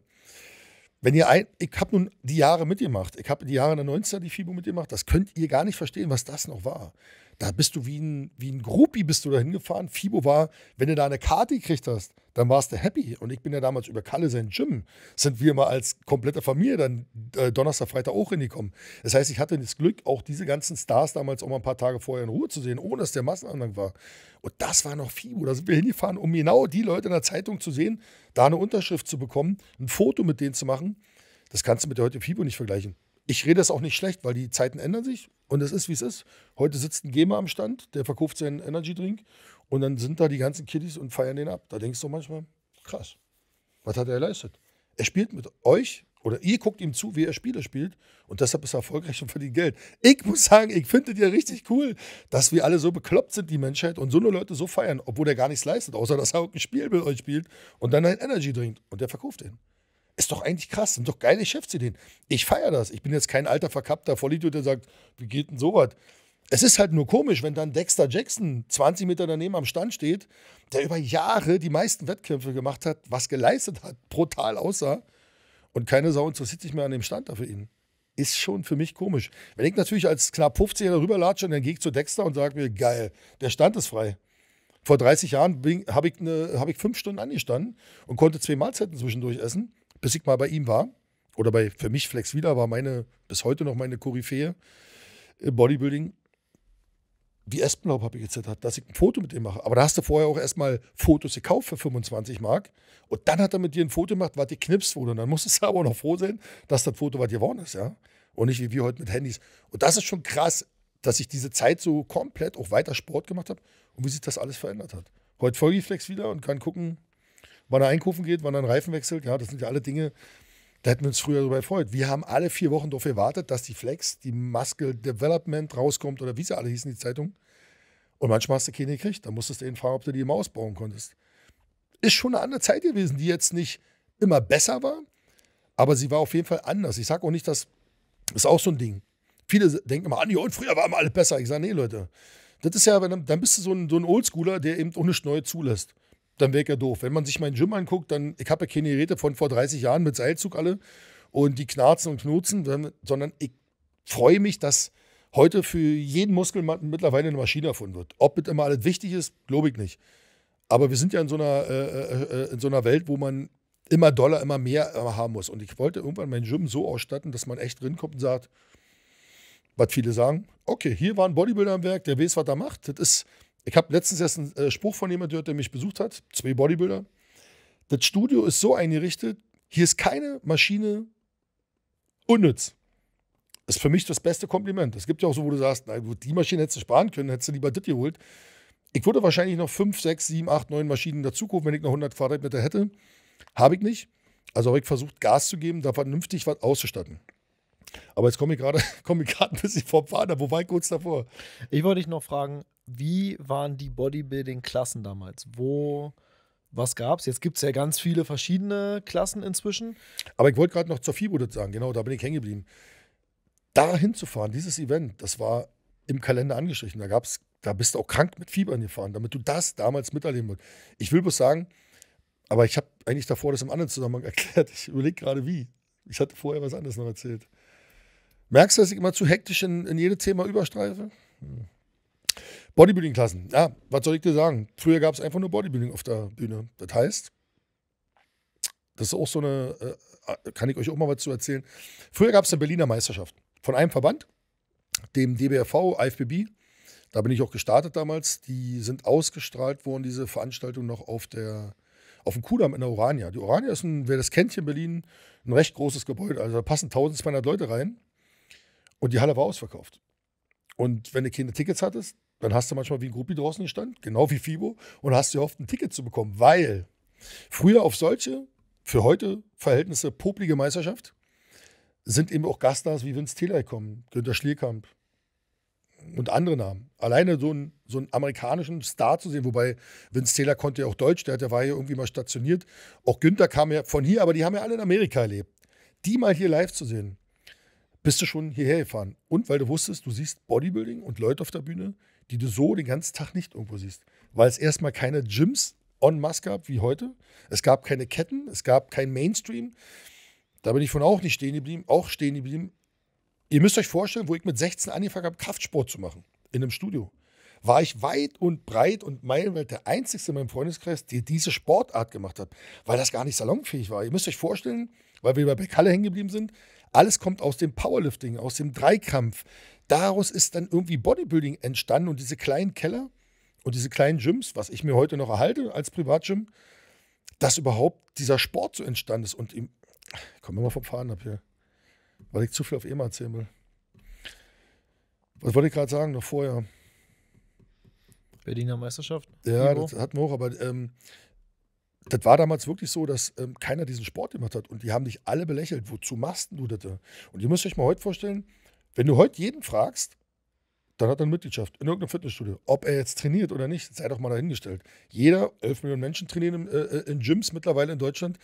wenn ihr ein, ich habe nun die Jahre mitgemacht, ich habe die Jahre der 90er die FIBO mitgemacht, das könnt ihr gar nicht verstehen, was das noch war. Da bist du wie ein, wie ein Groupie bist du da hingefahren. Fibo war, wenn du da eine Karte gekriegt hast, dann warst du happy. Und ich bin ja damals über Kalle sein Gym, sind wir mal als komplette Familie dann äh, Donnerstag, Freitag auch hingekommen. Das heißt, ich hatte das Glück, auch diese ganzen Stars damals auch mal ein paar Tage vorher in Ruhe zu sehen, ohne dass der Massenanlang war. Und das war noch Fibo. Da sind wir hingefahren, um genau die Leute in der Zeitung zu sehen, da eine Unterschrift zu bekommen, ein Foto mit denen zu machen. Das kannst du mit der heute Fibo nicht vergleichen. Ich rede das auch nicht schlecht, weil die Zeiten ändern sich. Und es ist, wie es ist. Heute sitzt ein GEMA am Stand, der verkauft seinen Energy-Drink und dann sind da die ganzen Kiddies und feiern den ab. Da denkst du manchmal, krass, was hat er geleistet? Er spielt mit euch oder ihr guckt ihm zu, wie er Spiele spielt und deshalb ist er erfolgreich und verdient Geld. Ich muss sagen, ich finde das ja richtig cool, dass wir alle so bekloppt sind, die Menschheit, und so nur Leute so feiern, obwohl er gar nichts leistet, außer dass er auch ein Spiel mit euch spielt und dann ein Energy trinkt und der verkauft den. Ist doch eigentlich krass, sind doch geile Geschäftsideen. Ich feiere das. Ich bin jetzt kein alter, verkappter Vollidiot, der sagt, wie geht denn sowas? Es ist halt nur komisch, wenn dann Dexter Jackson 20 Meter daneben am Stand steht, der über Jahre die meisten Wettkämpfe gemacht hat, was geleistet hat, brutal aussah und keine Sau interessiert sich mehr an dem Stand da für ihn. Ist schon für mich komisch. Wenn ich natürlich als knapp 50er rüberlatsche und dann gehe ich zu Dexter und sage mir, geil, der Stand ist frei. Vor 30 Jahren habe ich, hab ich fünf Stunden angestanden und konnte zwei Mahlzeiten zwischendurch essen bis ich mal bei ihm war, oder bei für mich Flex wieder, war meine, bis heute noch meine Koryphäe im äh, Bodybuilding, wie Espenlaub habe ich gezittert, dass ich ein Foto mit ihm mache. Aber da hast du vorher auch erstmal Fotos gekauft für 25 Mark. Und dann hat er mit dir ein Foto gemacht, was geknipst wurde. Und dann musstest du <laughs> aber auch noch froh sein, dass das Foto was geworden ist, ja. Und nicht wie wir heute mit Handys. Und das ist schon krass, dass ich diese Zeit so komplett auch weiter Sport gemacht habe und wie sich das alles verändert hat. Heute folge ich Flex wieder und kann gucken, wann er einkaufen geht, wann er einen Reifen wechselt. Ja, das sind ja alle Dinge, da hätten wir uns früher darüber gefreut. Wir haben alle vier Wochen darauf gewartet, dass die Flex, die Muscle Development rauskommt oder wie sie alle hießen, die Zeitung. Und manchmal hast du keine gekriegt. Dann musstest du eben fragen, ob du die immer ausbauen konntest. Ist schon eine andere Zeit gewesen, die jetzt nicht immer besser war, aber sie war auf jeden Fall anders. Ich sage auch nicht, dass das ist auch so ein Ding. Viele denken immer, an, ah, nee, und früher waren wir alle besser. Ich sage, nee, Leute. Das ist ja, dann bist du so ein, so ein Oldschooler, der eben ohne Schneue zulässt dann wäre ich ja doof. Wenn man sich meinen Gym anguckt, dann, ich habe ja keine Geräte von vor 30 Jahren mit Seilzug alle und die knarzen und knurzen, sondern ich freue mich, dass heute für jeden Muskel mittlerweile eine Maschine erfunden wird. Ob das immer alles wichtig ist, glaube ich nicht. Aber wir sind ja in so einer, äh, äh, äh in so einer Welt, wo man immer Dollar, immer mehr äh, haben muss. Und ich wollte irgendwann meinen Gym so ausstatten, dass man echt drin kommt und sagt, was viele sagen, okay, hier war ein Bodybuilder am Werk, der weiß, was er macht. Das ist ich habe letztens erst einen äh, Spruch von jemandem gehört, der mich besucht hat, zwei Bodybuilder. Das Studio ist so eingerichtet, hier ist keine Maschine unnütz. Das ist für mich das beste Kompliment. Es gibt ja auch so, wo du sagst, na die Maschine hättest du sparen können, hättest du lieber das geholt. Ich würde wahrscheinlich noch fünf, sechs, sieben, acht, neun Maschinen dazu kaufen, wenn ich noch 100 Quadratmeter hätte. Habe ich nicht. Also habe ich versucht, Gas zu geben, da vernünftig was auszustatten. Aber jetzt komme ich gerade <laughs> komm ein bisschen vom Vater, wobei kurz davor. Ich wollte dich noch fragen, wie waren die Bodybuilding-Klassen damals? Wo, was es? Jetzt gibt es ja ganz viele verschiedene Klassen inzwischen. Aber ich wollte gerade noch zur FIBO das sagen, genau, da bin ich hängen geblieben. Da hinzufahren, dieses Event, das war im Kalender angestrichen. Da gab's, da bist du auch krank mit Fiebern gefahren, damit du das damals miterleben wirst. Ich will bloß sagen, aber ich habe eigentlich davor das im anderen Zusammenhang <laughs> erklärt. Ich überlege gerade wie. Ich hatte vorher was anderes noch erzählt. Merkst du, dass ich immer zu hektisch in, in jedes Thema überstreife? Hm. Bodybuilding-Klassen. Ja, was soll ich dir sagen? Früher gab es einfach nur Bodybuilding auf der Bühne. Das heißt, das ist auch so eine, äh, kann ich euch auch mal was zu erzählen. Früher gab es eine Berliner Meisterschaft von einem Verband, dem DBRV, IFBB. Da bin ich auch gestartet damals. Die sind ausgestrahlt worden, diese Veranstaltung noch auf der auf dem Kudamm in der Orania. Die Orania ist ein, wer das kennt hier in Berlin, ein recht großes Gebäude. Also da passen 1200 Leute rein. Und die Halle war ausverkauft. Und wenn du keine Tickets hattest, dann hast du manchmal wie ein Gruppi draußen gestanden, genau wie FIBO, und hast gehofft, ein Ticket zu bekommen, weil früher auf solche, für heute Verhältnisse, poplige Meisterschaft, sind eben auch Gaststars wie Vince Telekom, Günter Schlierkamp und andere Namen. Alleine so einen, so einen amerikanischen Star zu sehen, wobei Vince Taylor konnte ja auch Deutsch, der, der war ja irgendwie mal stationiert. Auch Günther kam ja von hier, aber die haben ja alle in Amerika erlebt. Die mal hier live zu sehen, bist du schon hierher gefahren. Und weil du wusstest, du siehst Bodybuilding und Leute auf der Bühne, die du so den ganzen Tag nicht irgendwo siehst. Weil es erstmal keine Gyms en masse gab wie heute. Es gab keine Ketten, es gab kein Mainstream. Da bin ich von auch nicht stehen geblieben, auch stehen geblieben. Ihr müsst euch vorstellen, wo ich mit 16 angefangen habe, Kraftsport zu machen, in einem Studio. War ich weit und breit und meilenweit der Einzige in meinem Freundeskreis, der diese Sportart gemacht hat, weil das gar nicht salonfähig war. Ihr müsst euch vorstellen, weil wir bei Kalle hängen geblieben sind, alles kommt aus dem Powerlifting, aus dem Dreikampf. Daraus ist dann irgendwie Bodybuilding entstanden und diese kleinen Keller und diese kleinen Gyms, was ich mir heute noch erhalte als Privatgym, dass überhaupt dieser Sport so entstanden ist. Und ich komme immer vom Faden ab hier, weil ich zu viel auf EMA erzählen will. Was wollte ich gerade sagen noch vorher? Berliner Meisterschaft? Ja, Niveau. das hatten wir auch, aber ähm, das war damals wirklich so, dass ähm, keiner diesen Sport gemacht hat und die haben dich alle belächelt. Wozu machst du das? Da? Und ihr müsst euch mal heute vorstellen, wenn du heute jeden fragst, dann hat er eine Mitgliedschaft in irgendeinem Fitnessstudio. Ob er jetzt trainiert oder nicht, sei doch mal dahingestellt. Jeder, 11 Millionen Menschen trainieren im, äh, äh, in Gyms mittlerweile in Deutschland.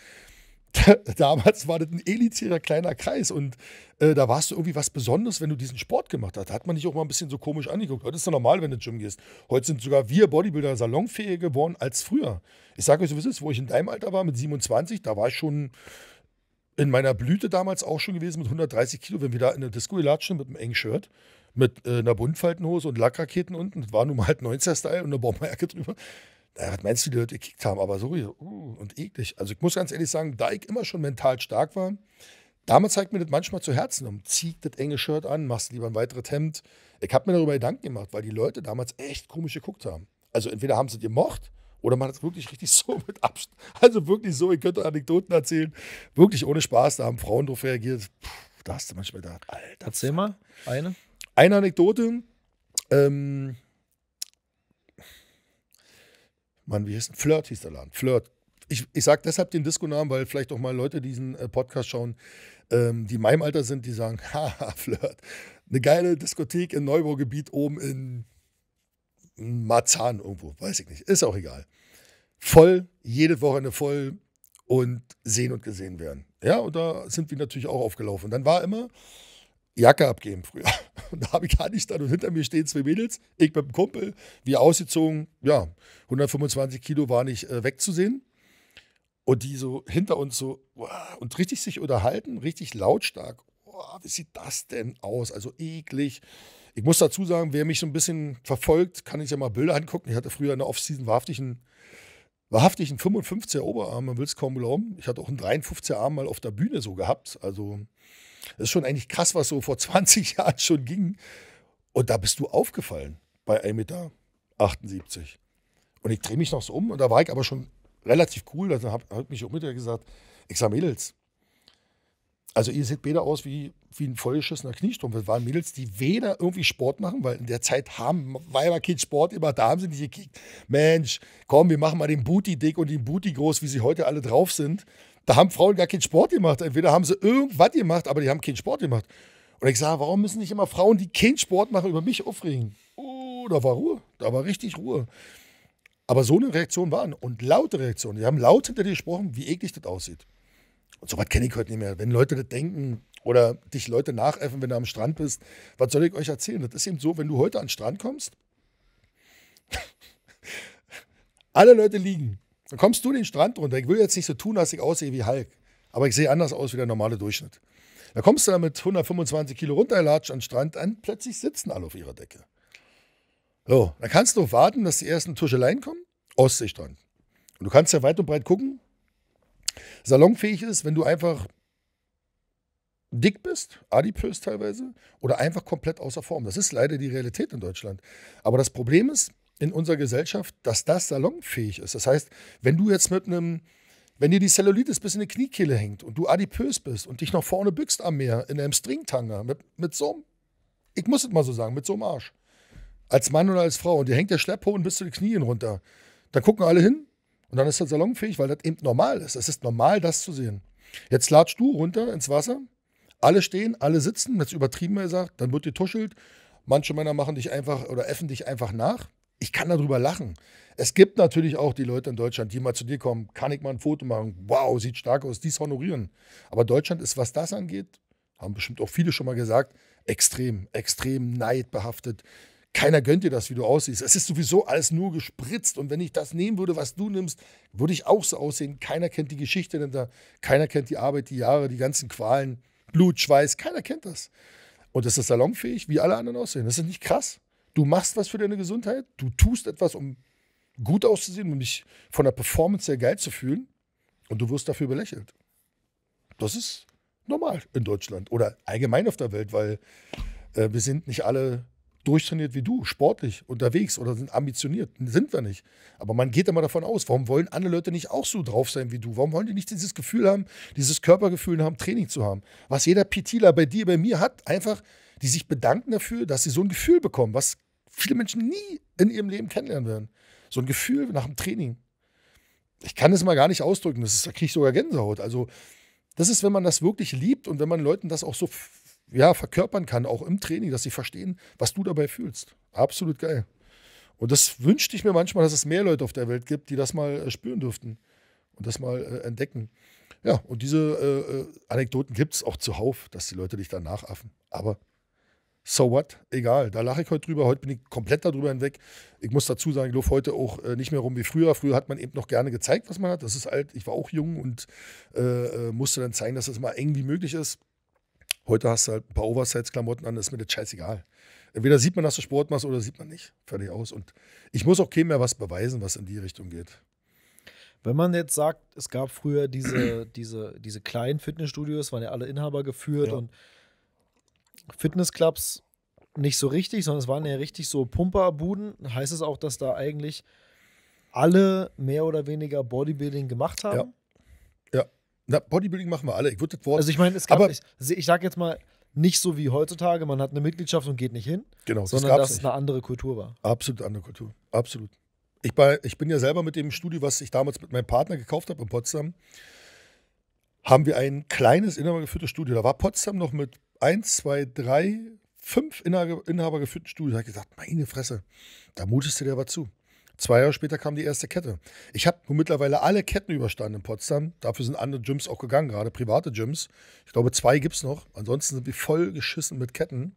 <laughs> damals war das ein elitärer kleiner Kreis und äh, da warst du irgendwie was Besonderes, wenn du diesen Sport gemacht hast. hat man dich auch mal ein bisschen so komisch angeguckt. Heute ist es ja normal, wenn du Gym gehst. Heute sind sogar wir Bodybuilder salonfähiger geworden als früher. Ich sage euch so, wie es ist, wo ich in deinem Alter war mit 27, da war ich schon in meiner Blüte damals auch schon gewesen mit 130 Kilo, wenn wir da in der Disco gelatschen mit einem engen Shirt mit äh, einer Buntfaltenhose und Lackraketen unten. Das war nun mal halt 90er-Style und eine Bomberjacke drüber. Naja, was meinst du, die Leute gekickt haben? Aber so uh, und eklig. Also ich muss ganz ehrlich sagen, da ich immer schon mental stark war, damals zeigt mir das manchmal zu Herzen um. Zieh das enge Shirt an, machst lieber ein weiteres Hemd. Ich habe mir darüber Gedanken gemacht, weil die Leute damals echt komisch geguckt haben. Also entweder haben sie es gemocht oder man hat es wirklich richtig <laughs> so mit Abstand. Also wirklich so, ich könnte Anekdoten erzählen. Wirklich ohne Spaß, da haben Frauen drauf reagiert. Puh, da hast du manchmal gedacht, Alter. Erzähl mal eine. Eine Anekdote. Ähm, Mann, wie hieß es? Flirt hieß der Laden. Flirt. Ich, ich sage deshalb den Disco-Namen, weil vielleicht auch mal Leute diesen äh, Podcast schauen, ähm, die in meinem Alter sind, die sagen, <laughs> haha, Flirt. Eine geile Diskothek im Neubaugebiet oben in Marzahn irgendwo, weiß ich nicht. Ist auch egal. Voll, jede Wochenende voll und sehen und gesehen werden. Ja, und da sind wir natürlich auch aufgelaufen. Und dann war immer, Jacke abgeben früher. Und <laughs> da habe ich gar nicht dann und hinter mir stehen zwei Mädels, ich mit dem Kumpel, wie ausgezogen, ja, 125 Kilo war nicht äh, wegzusehen. Und die so hinter uns so und richtig sich unterhalten, richtig lautstark. Boah, wie sieht das denn aus? Also eklig. Ich muss dazu sagen, wer mich so ein bisschen verfolgt, kann ich ja mal Bilder angucken. Ich hatte früher in der Offseason wahrhaftig einen, wahrhaftig einen 55er Oberarm, man will es kaum glauben. Ich hatte auch einen 53er Arm mal auf der Bühne so gehabt. Also das ist schon eigentlich krass, was so vor 20 <laughs> Jahren schon ging. Und da bist du aufgefallen bei 1,78 Meter. Und ich drehe mich noch so um und da war ich aber schon relativ cool. Da also hat mich auch mit gesagt, ich sag Mädels, also ihr seht weder aus wie, wie ein vollgeschissener Kniestrumpf. Das waren Mädels, die weder irgendwie Sport machen, weil in der Zeit haben Weiber keinen Sport immer, da haben sie nicht gekickt. Mensch, komm, wir machen mal den Booty dick und den Booty groß, wie sie heute alle drauf sind. Da haben Frauen gar keinen Sport gemacht. Entweder haben sie irgendwas gemacht, aber die haben keinen Sport gemacht. Und ich sage, warum müssen nicht immer Frauen, die keinen Sport machen, über mich aufregen? Oh, da war Ruhe. Da war richtig Ruhe. Aber so eine Reaktion waren und laute Reaktionen. Die haben laut hinter dir gesprochen, wie eklig das aussieht. Und so was kenne ich heute nicht mehr. Wenn Leute das denken oder dich Leute nachäffen, wenn du am Strand bist, was soll ich euch erzählen? Das ist eben so, wenn du heute an den Strand kommst, <laughs> alle Leute liegen. Dann kommst du den Strand runter. Ich will jetzt nicht so tun, dass ich aussehe wie Hulk. Aber ich sehe anders aus wie der normale Durchschnitt. Da kommst du dann mit 125 Kilo runtergelatscht an den Strand an, plötzlich sitzen alle auf ihrer Decke. So, dann kannst du warten, dass die ersten Tuscheleien kommen. Ostseestrand. Und du kannst ja weit und breit gucken. Salonfähig ist, wenn du einfach dick bist, adipös teilweise, oder einfach komplett außer Form. Das ist leider die Realität in Deutschland. Aber das Problem ist, in unserer Gesellschaft, dass das salonfähig ist. Das heißt, wenn du jetzt mit einem, wenn dir die Cellulitis bis in die Kniekehle hängt und du adipös bist und dich noch vorne bückst am Meer in einem Stringtanger mit, mit so einem, ich muss es mal so sagen, mit so einem Arsch, als Mann oder als Frau und dir hängt der Schlepphoden bis zu den Knien runter, dann gucken alle hin und dann ist das salonfähig, weil das eben normal ist. Es ist normal, das zu sehen. Jetzt latschst du runter ins Wasser, alle stehen, alle sitzen, wenn es übertrieben gesagt, dann wird dir tuschelt. Manche Männer machen dich einfach oder effen dich einfach nach ich kann darüber lachen. Es gibt natürlich auch die Leute in Deutschland, die mal zu dir kommen, kann ich mal ein Foto machen, wow, sieht stark aus, dies honorieren. Aber Deutschland ist, was das angeht, haben bestimmt auch viele schon mal gesagt, extrem, extrem neidbehaftet. Keiner gönnt dir das, wie du aussiehst. Es ist sowieso alles nur gespritzt. Und wenn ich das nehmen würde, was du nimmst, würde ich auch so aussehen. Keiner kennt die Geschichte denn da. Keiner kennt die Arbeit, die Jahre, die ganzen Qualen, Blut, Schweiß. Keiner kennt das. Und es ist salonfähig, wie alle anderen aussehen. Das ist nicht krass. Du machst was für deine Gesundheit, du tust etwas, um gut auszusehen, um dich von der Performance her geil zu fühlen und du wirst dafür belächelt. Das ist normal in Deutschland oder allgemein auf der Welt, weil äh, wir sind nicht alle durchtrainiert wie du, sportlich unterwegs oder sind ambitioniert. Sind wir nicht. Aber man geht immer davon aus, warum wollen andere Leute nicht auch so drauf sein wie du? Warum wollen die nicht dieses Gefühl haben, dieses Körpergefühl haben, Training zu haben? Was jeder PTler bei dir, bei mir hat, einfach, die sich bedanken dafür, dass sie so ein Gefühl bekommen, was viele Menschen nie in ihrem Leben kennenlernen werden. So ein Gefühl nach dem Training. Ich kann es mal gar nicht ausdrücken, das ist, da kriege ich sogar Gänsehaut. Also, das ist, wenn man das wirklich liebt und wenn man Leuten das auch so ja, verkörpern kann, auch im Training, dass sie verstehen, was du dabei fühlst. Absolut geil. Und das wünschte ich mir manchmal, dass es mehr Leute auf der Welt gibt, die das mal äh, spüren dürften und das mal äh, entdecken. Ja, und diese äh, äh Anekdoten gibt es auch zuhauf, dass die Leute dich dann nachaffen. Aber so what? Egal, da lache ich heute drüber. Heute bin ich komplett darüber hinweg. Ich muss dazu sagen, ich laufe heute auch äh, nicht mehr rum wie früher. Früher hat man eben noch gerne gezeigt, was man hat. Das ist alt. Ich war auch jung und äh, musste dann zeigen, dass es das mal eng wie möglich ist. Heute hast du halt ein paar Oversize-Klamotten an, das ist mir das scheißegal. Entweder sieht man, dass du Sport machst oder sieht man nicht. Fertig aus. Und ich muss auch keinem mehr was beweisen, was in die Richtung geht. Wenn man jetzt sagt, es gab früher diese, <clears throat> diese, diese kleinen Fitnessstudios, waren ja alle Inhaber geführt ja. und Fitnessclubs nicht so richtig, sondern es waren ja richtig so Pumperbuden, heißt es auch, dass da eigentlich alle mehr oder weniger Bodybuilding gemacht haben? Ja. Na, Bodybuilding machen wir alle. Ich würde das Wort. Also ich meine, es gab, aber, ich, ich sage jetzt mal, nicht so wie heutzutage, man hat eine Mitgliedschaft und geht nicht hin, genau, sondern das dass nicht. es eine andere Kultur war. Absolut andere Kultur, absolut. Ich, bei, ich bin ja selber mit dem Studio, was ich damals mit meinem Partner gekauft habe in Potsdam, haben wir ein kleines inhabergeführtes Studio. Da war Potsdam noch mit 1, 2, 3, 5 inhabergeführten Studios. Da habe ich gesagt, meine Fresse, da mutest du dir was zu. Zwei Jahre später kam die erste Kette. Ich habe mittlerweile alle Ketten überstanden in Potsdam. Dafür sind andere Gyms auch gegangen, gerade private Gyms. Ich glaube, zwei gibt es noch. Ansonsten sind wir voll geschissen mit Ketten.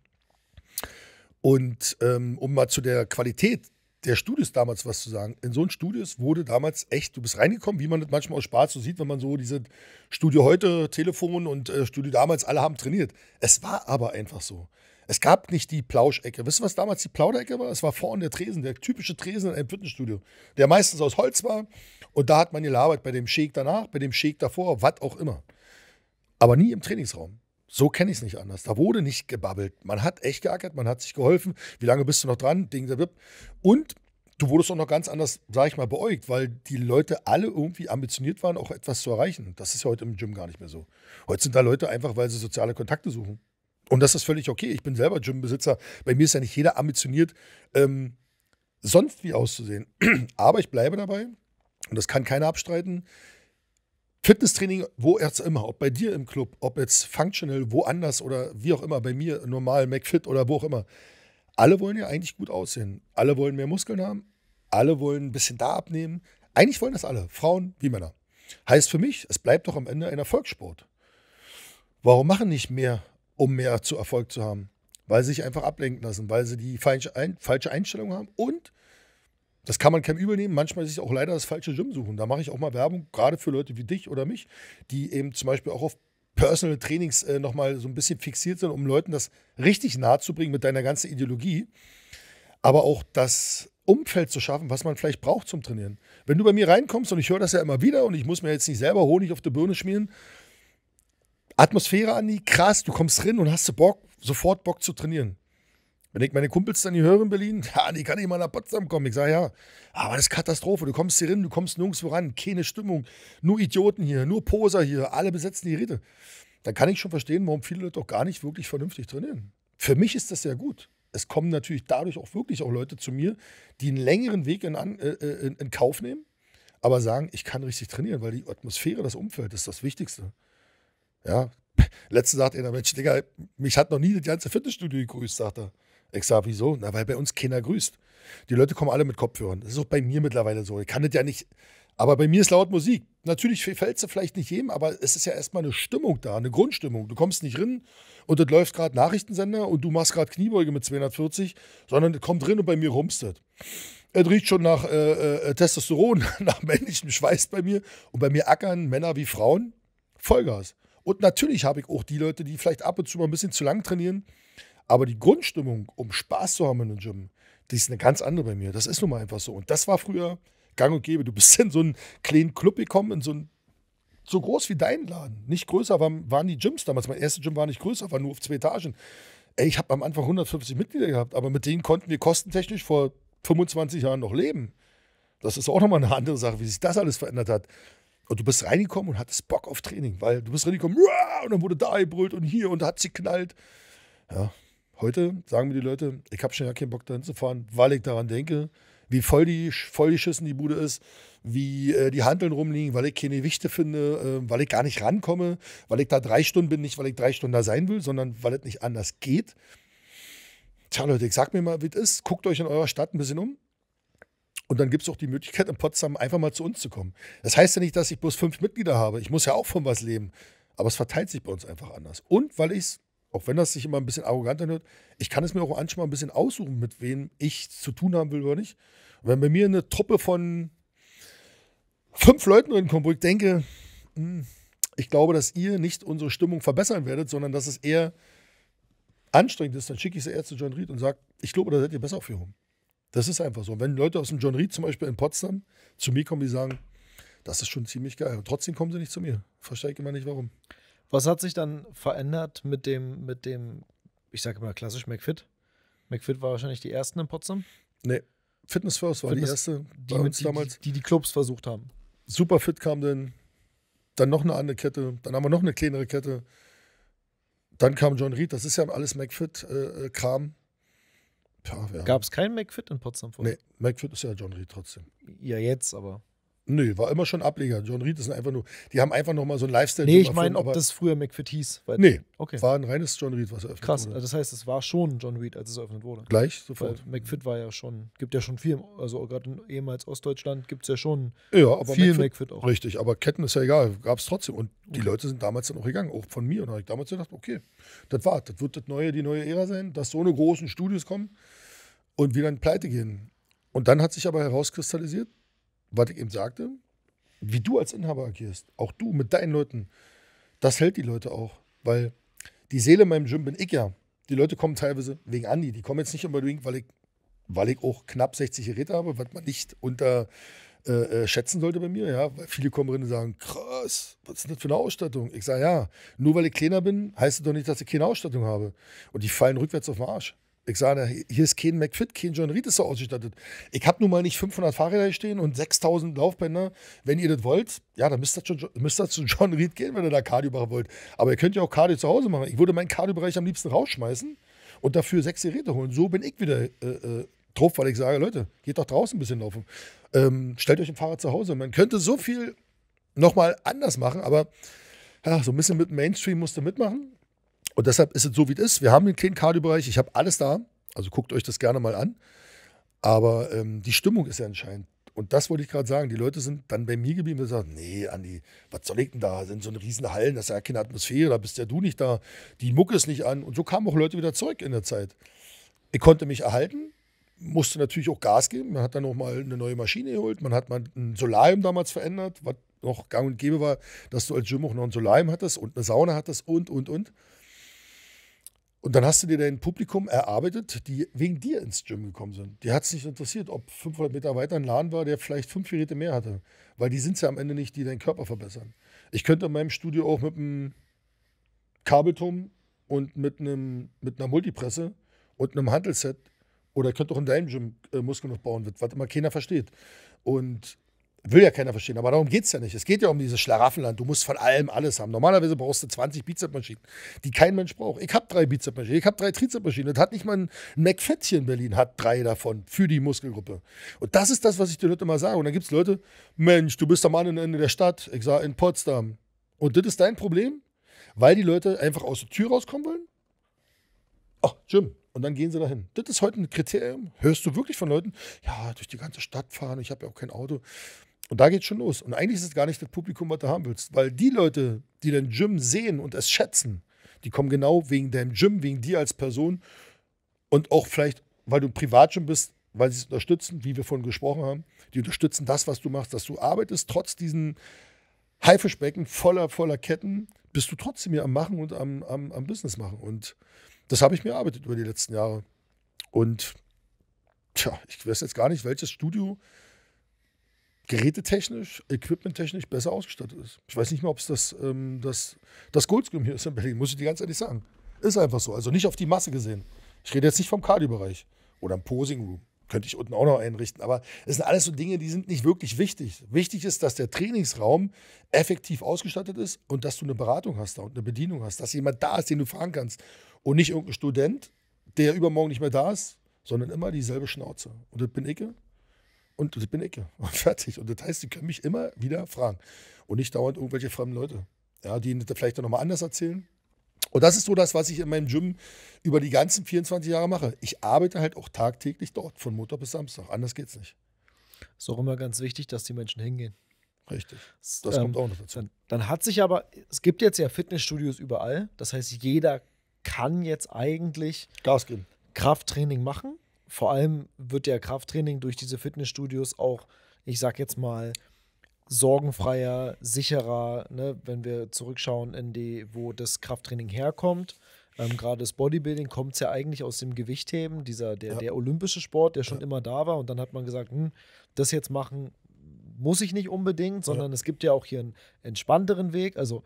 Und ähm, um mal zu der Qualität der Studios damals was zu sagen. In so ein Studios wurde damals echt, du bist reingekommen, wie man das manchmal aus Spaß so sieht, wenn man so diese Studio heute, Telefon und äh, Studio damals, alle haben trainiert. Es war aber einfach so. Es gab nicht die Plauschecke. Wisst ihr, was damals die Plauderecke war? Es war vorne der Tresen, der typische Tresen in einem Fitnessstudio, der meistens aus Holz war. Und da hat man gelabert, bei dem Shake danach, bei dem Shake davor, was auch immer. Aber nie im Trainingsraum. So kenne ich es nicht anders. Da wurde nicht gebabbelt. Man hat echt geackert, man hat sich geholfen. Wie lange bist du noch dran? Ding der Wipp. Und du wurdest auch noch ganz anders, sag ich mal, beäugt, weil die Leute alle irgendwie ambitioniert waren, auch etwas zu erreichen. Das ist ja heute im Gym gar nicht mehr so. Heute sind da Leute einfach, weil sie soziale Kontakte suchen. Und das ist völlig okay. Ich bin selber Gymbesitzer. Bei mir ist ja nicht jeder ambitioniert, ähm, sonst wie auszusehen. <clears throat> Aber ich bleibe dabei, und das kann keiner abstreiten. Fitnesstraining, wo jetzt immer, ob bei dir im Club, ob jetzt functional, woanders oder wie auch immer, bei mir normal, McFit oder wo auch immer. Alle wollen ja eigentlich gut aussehen. Alle wollen mehr Muskeln haben. Alle wollen ein bisschen da abnehmen. Eigentlich wollen das alle, Frauen wie Männer. Heißt für mich, es bleibt doch am Ende ein Erfolgssport. Warum machen nicht mehr um mehr zu Erfolg zu haben. Weil sie sich einfach ablenken lassen, weil sie die falsche, Einstellung haben und das kann man keinem übernehmen. Manchmal ist es auch leider das falsche Gym suchen. Da mache ich auch mal Werbung, gerade für Leute wie dich oder mich, die eben zum Beispiel auch auf Personal Trainings äh, nochmal so ein bisschen fixiert sind, um Leuten das richtig nahe zu bringen mit deiner ganzen Ideologie. Aber auch das Umfeld zu schaffen, was man vielleicht braucht zum Trainieren. Wenn du bei mir reinkommst und ich höre das ja immer wieder und ich muss mir jetzt nicht selber Honig auf die Birne schmieren, Atmosphäre, Andi, krass, du kommst drin und hast Bock, sofort Bock zu trainieren. Wenn ich meine Kumpels dann hier höre in Berlin, <laughs> ja, die kann ich mal nach Potsdam kommen. Ich sage, ja, aber das ist Katastrophe. Du kommst hier hin, du kommst nirgendwo ran, keine Stimmung, nur Idioten hier, nur Poser hier, alle besetzen die Rede. Dann kann ich schon verstehen, warum viele Leute auch gar nicht wirklich vernünftig trainieren. Für mich ist das sehr gut. Es kommen natürlich dadurch auch wirklich auch Leute zu mir, die einen längeren Weg in, äh, äh, in, in Kauf nehmen, aber sagen, ich kann richtig trainieren, weil die Atmosphäre, das Umfeld ist das Wichtigste. Ja, <laughs> letztens sagt einer, Mensch, Digga, mich hat noch nie das ganze Fitnessstudio gegrüßt, sagt er. Ich sag, wieso? Na, weil bei uns keiner grüßt. Die Leute kommen alle mit Kopfhörern. Das ist auch bei mir mittlerweile so. Ich kann das ja nicht. Aber bei mir ist laut Musik. Natürlich fällt es vielleicht nicht jedem, aber es ist ja erstmal eine Stimmung da, eine Grundstimmung. Du kommst nicht rein und das läuft gerade Nachrichtensender und du machst gerade Kniebeuge mit 240, sondern das kommt drin und bei mir rumstet. Es riecht schon nach äh, äh, Testosteron, <laughs> nach männlichem Schweiß bei mir. Und bei mir ackern Männer wie Frauen Vollgas. Und natürlich habe ich auch die Leute, die vielleicht ab und zu mal ein bisschen zu lang trainieren. Aber die Grundstimmung, um Spaß zu haben in einem Gym, die ist eine ganz andere bei mir. Das ist nun mal einfach so. Und das war früher gang und gäbe. Du bist in so einen kleinen Club gekommen, in so einen so groß wie dein Laden. Nicht größer waren, waren die Gyms damals. Mein erster Gym war nicht größer, war nur auf zwei Etagen. Ey, ich habe am Anfang 150 Mitglieder gehabt, aber mit denen konnten wir kostentechnisch vor 25 Jahren noch leben. Das ist auch nochmal eine andere Sache, wie sich das alles verändert hat. Und du bist reingekommen und hattest Bock auf Training, weil du bist reingekommen und dann wurde da gebrüllt und hier und da hat sie knallt. Ja, heute sagen mir die Leute, ich habe schon gar keinen Bock dahin zu fahren, weil ich daran denke, wie voll die, voll die Schissen die Bude ist, wie äh, die Handeln rumliegen, weil ich keine Wichte finde, äh, weil ich gar nicht rankomme, weil ich da drei Stunden bin, nicht weil ich drei Stunden da sein will, sondern weil es nicht anders geht. Tja, Leute, ich sag mir mal, wie es ist. Guckt euch in eurer Stadt ein bisschen um. Und dann gibt es auch die Möglichkeit, in Potsdam einfach mal zu uns zu kommen. Das heißt ja nicht, dass ich bloß fünf Mitglieder habe. Ich muss ja auch von was leben. Aber es verteilt sich bei uns einfach anders. Und weil ich es, auch wenn das sich immer ein bisschen arrogant anhört, ich kann es mir auch manchmal ein bisschen aussuchen, mit wem ich zu tun haben will oder nicht. Und wenn bei mir eine Truppe von fünf Leuten reinkommt, wo ich denke, hm, ich glaube, dass ihr nicht unsere Stimmung verbessern werdet, sondern dass es eher anstrengend ist, dann schicke ich sie eher zu John Reed und sage, ich glaube, da seid ihr besser auf aufgehoben. Das ist einfach so. wenn Leute aus dem John Reed zum Beispiel in Potsdam zu mir kommen, die sagen, das ist schon ziemlich geil. Und trotzdem kommen sie nicht zu mir. Verstehe ich immer nicht, warum. Was hat sich dann verändert mit dem, mit dem, ich sage immer klassisch McFit? McFit war wahrscheinlich die ersten in Potsdam? Nee, Fitness First war Fitness, die erste, die, mit, die, damals. Die, die, die Clubs versucht haben. Superfit kam dann, dann noch eine andere Kette, dann haben wir noch eine kleinere Kette. Dann kam John Reed, das ist ja alles McFit-Kram. Äh, äh Gab es keinen McFit in Potsdam vorher? Nee, McFit ist ja John Reed trotzdem. Ja, jetzt aber. Nö, war immer schon Ableger. John Reed ist einfach nur, die haben einfach nochmal so ein Lifestyle. Nee, ich meine, ob das früher McFit hieß. nee, okay. war ein reines John Reed, was eröffnet Krass, wurde. das heißt, es war schon John Reed, als es eröffnet wurde. Gleich, sofort. Weil McFit war ja schon, gibt ja schon viel, also gerade in ehemals Ostdeutschland gibt es ja schon ja, aber viel McFit, McFit, auch. Richtig, aber Ketten ist ja egal, gab es trotzdem. Und die okay. Leute sind damals dann auch gegangen, auch von mir. Und da habe ich damals gedacht, okay, das war, das wird das neue, die neue Ära sein, dass so eine großen Studios kommen und wir dann Pleite gehen. Und dann hat sich aber herauskristallisiert, was ich eben sagte, wie du als Inhaber agierst, auch du mit deinen Leuten, das hält die Leute auch. Weil die Seele in meinem Gym bin ich ja. Die Leute kommen teilweise wegen Andi. Die kommen jetzt nicht unbedingt, weil ich, weil ich auch knapp 60 Geräte habe, was man nicht unterschätzen äh, äh sollte bei mir, ja, weil viele kommen rein und sagen, krass, was ist das für eine Ausstattung? Ich sage, ja, nur weil ich kleiner bin, heißt es doch nicht, dass ich keine Ausstattung habe. Und die fallen rückwärts auf den Arsch. Ich sage, hier ist kein McFit, kein John Reed ist so ausgestattet. Ich habe nun mal nicht 500 Fahrräder hier stehen und 6000 Laufbänder. Wenn ihr das wollt, ja, dann müsst ihr, schon, müsst ihr zu John Reed gehen, wenn ihr da Cardio machen wollt. Aber ihr könnt ja auch Cardio zu Hause machen. Ich würde meinen Cardio-Bereich am liebsten rausschmeißen und dafür sechs Geräte holen. So bin ich wieder äh, äh drauf, weil ich sage, Leute, geht doch draußen ein bisschen laufen. Ähm, stellt euch ein Fahrrad zu Hause. Man könnte so viel nochmal anders machen, aber ja, so ein bisschen mit Mainstream musst du mitmachen. Und deshalb ist es so, wie es ist. Wir haben einen kleinen Cardio-Bereich, ich habe alles da. Also guckt euch das gerne mal an. Aber ähm, die Stimmung ist ja entscheidend. Und das wollte ich gerade sagen. Die Leute sind dann bei mir geblieben und sagen: Nee, Andi, was soll ich denn da? Sind so eine riesen Hallen, das ist ja keine Atmosphäre, da bist ja du nicht da. Die Mucke ist nicht an. Und so kamen auch Leute wieder zurück in der Zeit. Ich konnte mich erhalten, musste natürlich auch Gas geben. Man hat dann auch mal eine neue Maschine geholt. Man hat mal ein Solarium damals verändert, was noch gang und gäbe war, dass du als Gym auch noch ein Solarium hattest und eine Sauna hattest und, und, und. Und dann hast du dir dein Publikum erarbeitet, die wegen dir ins Gym gekommen sind. Die hat es nicht interessiert, ob 500 Meter weiter ein Laden war, der vielleicht fünf Geräte mehr hatte. Weil die sind es ja am Ende nicht, die deinen Körper verbessern. Ich könnte in meinem Studio auch mit einem Kabelturm und mit, einem, mit einer Multipresse und einem Handelset oder könnte auch in deinem Gym äh, Muskeln noch bauen, was immer keiner versteht. Und Will ja keiner verstehen, aber darum geht es ja nicht. Es geht ja um dieses Schlaraffenland. Du musst von allem alles haben. Normalerweise brauchst du 20 Bizepsmaschinen, die kein Mensch braucht. Ich habe drei Bizepsmaschinen, ich habe drei Trizepsmaschinen. Das hat nicht mal ein McFettchen Berlin, hat drei davon für die Muskelgruppe. Und das ist das, was ich den Leuten immer sage. Und dann gibt es Leute, Mensch, du bist am anderen Ende der Stadt. Ich sage, in Potsdam. Und das ist dein Problem, weil die Leute einfach aus der Tür rauskommen wollen. Ach, Jim, und dann gehen sie dahin. Das ist heute ein Kriterium. Hörst du wirklich von Leuten, ja, durch die ganze Stadt fahren, ich habe ja auch kein Auto. Und da geht es schon los. Und eigentlich ist es gar nicht das Publikum, was du haben willst. Weil die Leute, die dein Gym sehen und es schätzen, die kommen genau wegen deinem Gym, wegen dir als Person und auch vielleicht, weil du ein Privatgym bist, weil sie es unterstützen, wie wir vorhin gesprochen haben. Die unterstützen das, was du machst, dass du arbeitest, trotz diesen Haifischbecken voller, voller Ketten, bist du trotzdem hier am Machen und am, am, am Business machen. Und das habe ich mir erarbeitet über die letzten Jahre. Und tja, ich weiß jetzt gar nicht, welches Studio gerätetechnisch, equipmenttechnisch besser ausgestattet ist. Ich weiß nicht mal, ob es das, ähm, das, das Goldscreen hier ist in Berlin, muss ich dir ganz ehrlich sagen. Ist einfach so. Also nicht auf die Masse gesehen. Ich rede jetzt nicht vom Cardio-Bereich oder im Posing Room. Könnte ich unten auch noch einrichten. Aber es sind alles so Dinge, die sind nicht wirklich wichtig. Wichtig ist, dass der Trainingsraum effektiv ausgestattet ist und dass du eine Beratung hast da und eine Bedienung hast, dass jemand da ist, den du fragen kannst. Und nicht irgendein Student, der übermorgen nicht mehr da ist, sondern immer dieselbe Schnauze. Und das bin ich. Und ich bin ich <laughs> Und fertig. Und das heißt, sie können mich immer wieder fragen. Und nicht dauernd irgendwelche fremden Leute. Ja, die ihnen das vielleicht nochmal anders erzählen. Und das ist so das, was ich in meinem Gym über die ganzen 24 Jahre mache. Ich arbeite halt auch tagtäglich dort, von Montag bis Samstag. Anders geht's nicht. Ist auch immer ganz wichtig, dass die Menschen hingehen. Richtig. Das ähm, kommt auch noch dazu. Dann, dann, hat sich aber, es gibt jetzt ja Fitnessstudios überall. Das heißt, jeder kann jetzt eigentlich Gas geben. Krafttraining machen vor allem wird ja Krafttraining durch diese Fitnessstudios auch, ich sag jetzt mal, sorgenfreier, sicherer, ne? wenn wir zurückschauen in die, wo das Krafttraining herkommt. Ähm, Gerade das Bodybuilding kommt ja eigentlich aus dem Gewichtheben, dieser, der, ja. der olympische Sport, der schon ja. immer da war. Und dann hat man gesagt, hm, das jetzt machen muss ich nicht unbedingt, sondern ja. es gibt ja auch hier einen entspannteren Weg. Also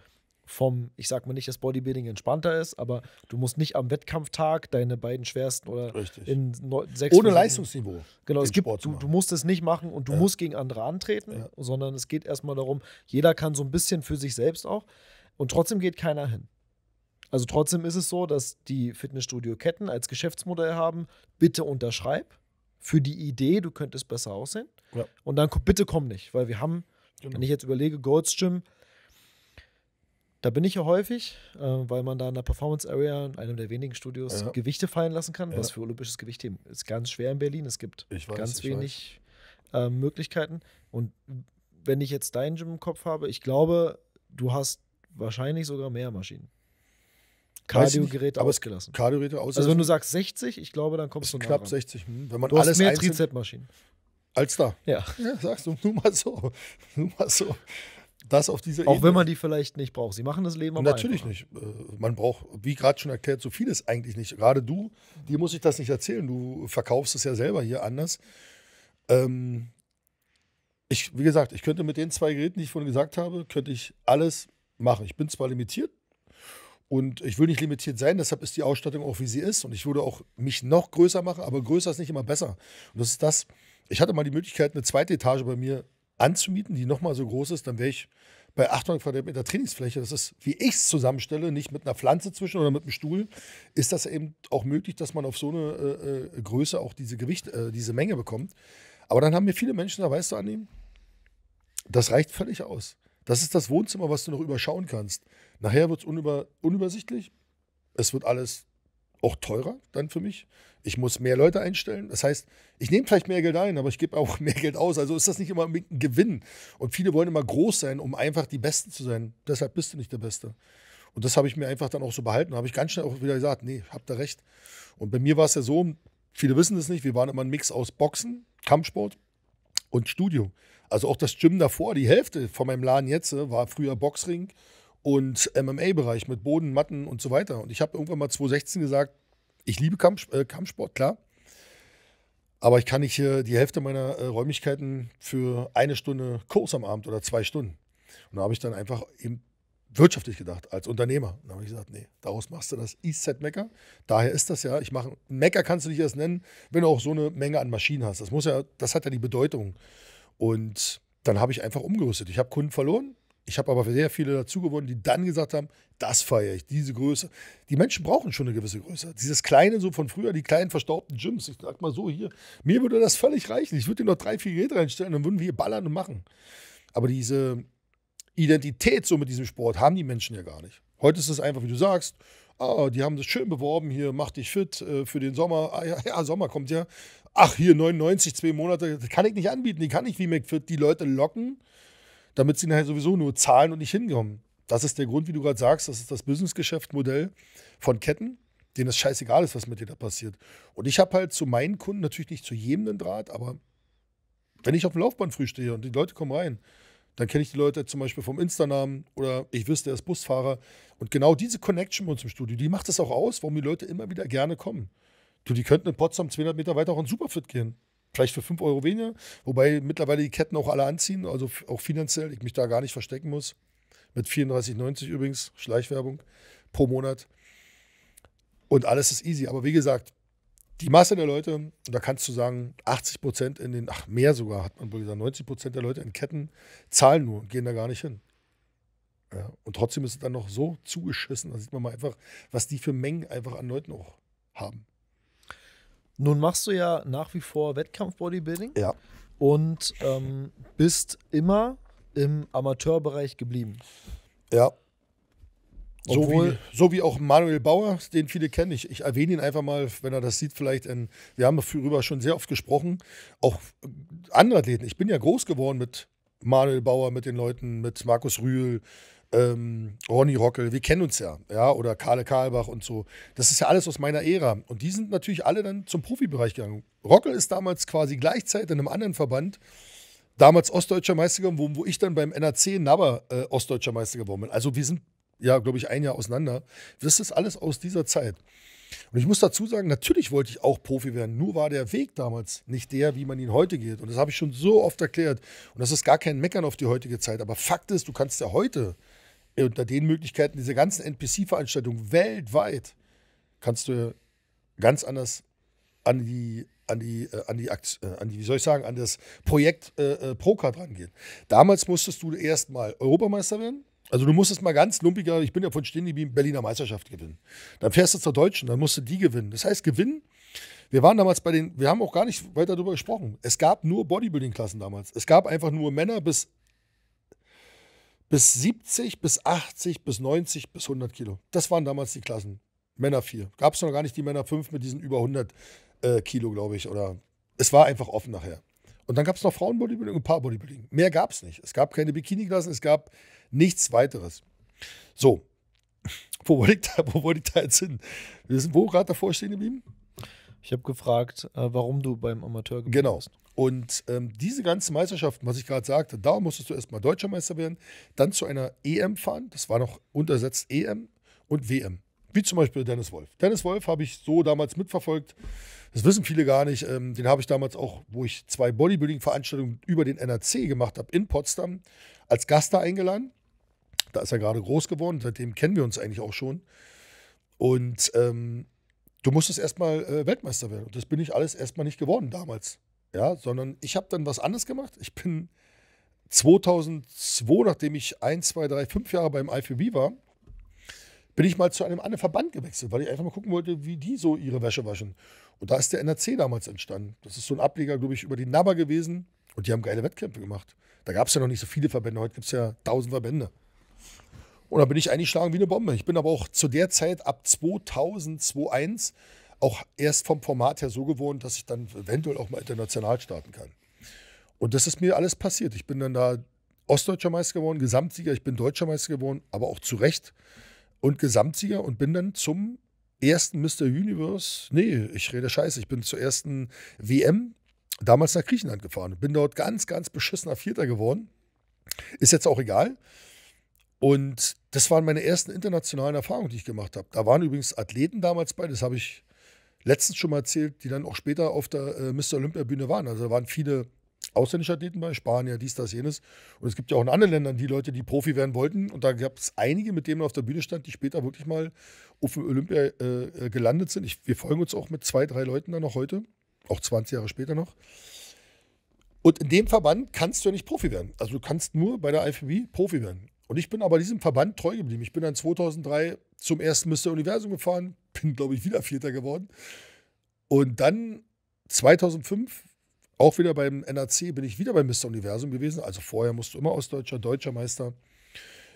vom, ich sag mal nicht, dass Bodybuilding entspannter ist, aber du musst nicht am Wettkampftag deine beiden schwersten oder Richtig. in neun, sechs ohne Leistungsniveau. Genau, es gibt, du, du, musst es nicht machen und du ja. musst gegen andere antreten, ja. sondern es geht erstmal darum, jeder kann so ein bisschen für sich selbst auch und trotzdem geht keiner hin. Also trotzdem ist es so, dass die Fitnessstudio-Ketten als Geschäftsmodell haben, bitte unterschreib für die Idee, du könntest besser aussehen. Ja. Und dann bitte komm nicht, weil wir haben, genau. wenn ich jetzt überlege, Gold's Gym, da bin ich ja häufig, äh, weil man da in der Performance Area, in einem der wenigen Studios, ja. Gewichte fallen lassen kann. Ja. Was für olympisches Gewicht ist ganz schwer in Berlin. Es gibt weiß, ganz wenig äh, Möglichkeiten. Und wenn ich jetzt deinen Gym im Kopf habe, ich glaube, du hast wahrscheinlich sogar mehr Maschinen. Kardiogeräte ausgelassen. Kardiogeräte also ausgelassen. Also wenn du sagst 60, ich glaube, dann kommst du nach. knapp 60. Hm, wenn man du alles hast mehr Trizeptmaschinen. Als da. Ja. ja. Sagst du, nur mal so. <laughs> Nur mal so das auf dieser Auch wenn man die vielleicht nicht braucht. Sie machen das Leben aber Natürlich einfacher. nicht. Äh, man braucht, wie gerade schon erklärt, so vieles eigentlich nicht. Gerade du, dir muss ich das nicht erzählen. Du verkaufst es ja selber hier anders. Ähm, ich, wie gesagt, ich könnte mit den zwei Geräten, die ich vorhin gesagt habe, könnte ich alles machen. Ich bin zwar limitiert und ich will nicht limitiert sein, deshalb ist die Ausstattung auch, wie sie ist. Und ich würde auch mich noch größer machen, aber größer ist nicht immer besser. Und das ist das. Ich hatte mal die Möglichkeit, eine zweite Etage bei mir anzumieten, die nochmal so groß ist, dann wäre ich bei 800 Quadratmeter Trainingsfläche, das ist, wie ich es zusammenstelle, nicht mit einer Pflanze zwischen oder mit einem Stuhl, ist das eben auch möglich, dass man auf so eine äh, äh Größe auch diese Gewicht, äh, diese Menge bekommt. Aber dann haben mir viele Menschen, da weißt du annehmen, das reicht völlig aus. Das ist das Wohnzimmer, was du noch überschauen kannst. Nachher wird es unüber, unübersichtlich. Es wird alles auch teurer dann für mich. Ich muss mehr Leute einstellen. Das heißt, ich nehme vielleicht mehr Geld ein, aber ich gebe auch <laughs> mehr Geld aus. Also ist das nicht immer ein Gewinn. Und viele wollen immer groß sein, um einfach die Besten zu sein. Deshalb bist du nicht der Beste. Und das habe ich mir einfach dann auch so behalten. Da habe ich ganz schnell auch wieder gesagt, nee, habt ihr recht. Und bei mir war es ja so, viele wissen es nicht, wir waren immer ein Mix aus Boxen, Kampfsport und Studio. Also auch das Gym davor, die Hälfte von meinem Laden jetzt äh, war früher Boxring, und MMA-Bereich mit Boden, Matten und so weiter. Und ich habe irgendwann mal 2016 gesagt, ich liebe Kampf, äh, Kampfsport, klar. Aber ich kann nicht hier äh, die Hälfte meiner äh, Räumlichkeiten für eine Stunde Kurs am Abend oder zwei Stunden. Und da habe ich dann einfach eben wirtschaftlich gedacht, als Unternehmer. Und da habe ich gesagt, nee, daraus machst du das set Mecker. Daher ist das ja, ich mache, Mecker kannst du nicht erst nennen, wenn du auch so eine Menge an Maschinen hast. Das muss ja, das hat ja die Bedeutung. Und dann habe ich einfach umgerüstet. Ich habe Kunden verloren, ich habe aber sehr viele dazu gewonnen, die dann gesagt haben, das feiere ich, diese Größe. Die Menschen brauchen schon eine gewisse Größe. Dieses kleine, so von früher, die kleinen verstaubten Gyms, ich sag mal so hier, mir würde das völlig reichen. Ich würde dir noch drei, vier Geräte reinstellen, dann würden wir hier ballern und machen. Aber diese Identität so mit diesem Sport haben die Menschen ja gar nicht. Heute ist es einfach, wie du sagst, ah, die haben das schön beworben, hier, mach dich fit äh, für den Sommer. Ah, ja, ja, Sommer kommt ja. Ach, hier 99, zwei Monate, das kann ich nicht anbieten, die kann ich wie McFit die Leute locken damit sie nachher halt sowieso nur zahlen und nicht hinkommen. Das ist der Grund, wie du gerade sagst, das ist das Businessgeschäftsmodell von Ketten, denen es scheißegal ist, was mit dir da passiert. Und ich habe halt zu meinen Kunden natürlich nicht zu jedem den Draht, aber wenn ich auf dem Laufband früh stehe und die Leute kommen rein, dann kenne ich die Leute zum Beispiel vom Insta-Namen oder ich wüsste, er ist Busfahrer. Und genau diese Connection bei uns im Studio, die macht es auch aus, warum die Leute immer wieder gerne kommen. Du, die könnten in Potsdam 200 Meter weiter auch in Superfit gehen vielleicht für 5 Euro weniger. Wobei mittlerweile die Ketten auch alle anziehen, also auch finanziell, ich mich da gar nicht verstecken muss. Mit 34,90 übrigens, Schleichwerbung pro Monat. Und alles ist easy. Aber wie gesagt, die Masse der Leute, da kannst du sagen, 80 Prozent in den, ach mehr sogar, hat man wohl gesagt, 90 Prozent der Leute in Ketten zahlen nur und gehen da gar nicht hin. Ja, und trotzdem ist es dann noch so zugeschissen. Da sieht man mal einfach, was die für Mengen einfach an Leuten auch haben. Nun machst du ja nach wie vor Wettkampf-Bodybuilding. Ja. Und ähm, bist immer im Amateurbereich geblieben. Ja. so, wie, so wie auch Manuel Bauer, den viele kennen. Ich, ich erwähne ihn einfach mal, wenn er das sieht, vielleicht. In, wir haben darüber schon sehr oft gesprochen. Auch äh, andere Athleten. Ich bin ja groß geworden mit Manuel Bauer, mit den Leuten, mit Markus Rühl, ähm, Ronny Rockel, wir kennen uns ja, ja, oder Karle Karlbach und so. Das ist ja alles aus meiner Ära. Und die sind natürlich alle dann zum Profibereich gegangen. Rockel ist damals quasi gleichzeitig in einem anderen Verband, damals Ostdeutscher Meister geworden, wo, ich dann beim NAC Naber äh, Ostdeutscher Meister geworden bin. Also wir sind ja, glaube ich, ein Jahr auseinander. Das ist alles aus dieser Zeit. Und ich muss dazu sagen, natürlich wollte ich auch Profi werden, nur war der Weg damals nicht der, wie man ihn heute geht. Und das habe ich schon so oft erklärt. Und das ist gar kein Meckern auf die heutige Zeit. Aber Fakt ist, du kannst ja heute äh, unter den Möglichkeiten dieser ganzen NPC-Veranstaltung weltweit kannst du ganz anders an die an die, äh, an, die äh, an die, wie soll ich sagen, an das Projekt äh, äh, Procard rangehen. Damals musstest du erstmal Europameister werden. Also du musstest mal ganz lumpiger, ich bin ja von stehen geblieben, Berliner Meisterschaft gewinnen. Dann fährst du zur Deutschen, dann musst du die gewinnen. Das heißt, gewinnen wir waren damals bei den, wir haben auch gar nicht weiter darüber gesprochen. Es gab nur Bodybuilding-Klassen damals. Es gab einfach nur Männer bis bis 70, bis 80, bis 90, bis 100 Kilo. Das waren damals die Klassen. Männer 4. Gab es noch gar nicht die Männer 5 mit diesen über 100 äh, Kilo, glaube ich. Oder es war einfach offen nachher. Und dann gab es noch Frauenbodybuilding und Paarbodybuilding. Mehr gab es nicht. Es gab keine Bikini-Klassen, es gab nichts weiteres. So, <laughs> wo wollte ich da, ich da jetzt hin? Wir sind wo gerade davor stehen geblieben? Ich habe gefragt, äh, warum du beim Amateur genau. bist. Genau. Und ähm, diese ganzen Meisterschaften, was ich gerade sagte, da musstest du erstmal deutscher Meister werden, dann zu einer EM fahren, das war noch untersetzt EM und WM. Wie zum Beispiel Dennis Wolf. Dennis Wolf habe ich so damals mitverfolgt. Das wissen viele gar nicht. Ähm, den habe ich damals auch, wo ich zwei Bodybuilding-Veranstaltungen über den NRC gemacht habe in Potsdam, als Gast da eingeladen. Da ist er gerade groß geworden. Seitdem kennen wir uns eigentlich auch schon. Und ähm, du musstest erstmal äh, Weltmeister werden. Und das bin ich alles erstmal nicht geworden damals. Ja, sondern ich habe dann was anderes gemacht. Ich bin 2002, nachdem ich ein, zwei, drei, fünf Jahre beim IFB war, bin ich mal zu einem anderen Verband gewechselt, weil ich einfach mal gucken wollte, wie die so ihre Wäsche waschen. Und da ist der NRC damals entstanden. Das ist so ein Ableger, glaube ich, über die NABBA gewesen. Und die haben geile Wettkämpfe gemacht. Da gab es ja noch nicht so viele Verbände. Heute gibt es ja tausend Verbände. Und da bin ich eingeschlagen wie eine Bombe. Ich bin aber auch zu der Zeit ab 2000, 2001 auch erst vom Format her so gewohnt, dass ich dann eventuell auch mal international starten kann. Und das ist mir alles passiert. Ich bin dann da Ostdeutscher Meister geworden, Gesamtsieger, ich bin Deutscher Meister geworden, aber auch zu Recht und Gesamtsieger und bin dann zum ersten Mr. Universe, nee, ich rede scheiße, ich bin zur ersten WM damals nach Griechenland gefahren und bin dort ganz, ganz beschissener Vierter geworden. Ist jetzt auch egal. Und das waren meine ersten internationalen Erfahrungen, die ich gemacht habe. Da waren übrigens Athleten damals bei, das habe ich letztens schon mal erzählt, die dann auch später auf der äh, Mr. Olympia-Bühne waren. Also da waren viele ausländische Athleten bei, Spanier, dies, das, jenes. Und es gibt ja auch in anderen Ländern die Leute, die Profi werden wollten. Und da gab es einige, mit denen man auf der Bühne stand, die später wirklich mal auf dem Olympia äh, äh gelandet sind. Ich, wir folgen uns auch mit zwei, drei Leuten dann noch heute, auch 20 Jahre später noch. Und in dem Verband kannst du ja nicht Profi werden. Also du kannst nur bei der IFBB Profi werden. Und ich bin aber diesem Verband treu geblieben. Ich bin dann 2003 zum ersten Mr. Universum gefahren, bin, glaube ich, wieder Vierter geworden. Und dann 2005, auch wieder beim NAC, bin ich wieder beim Mr. Universum gewesen. Also vorher musst du immer Ostdeutscher, Deutscher Meister.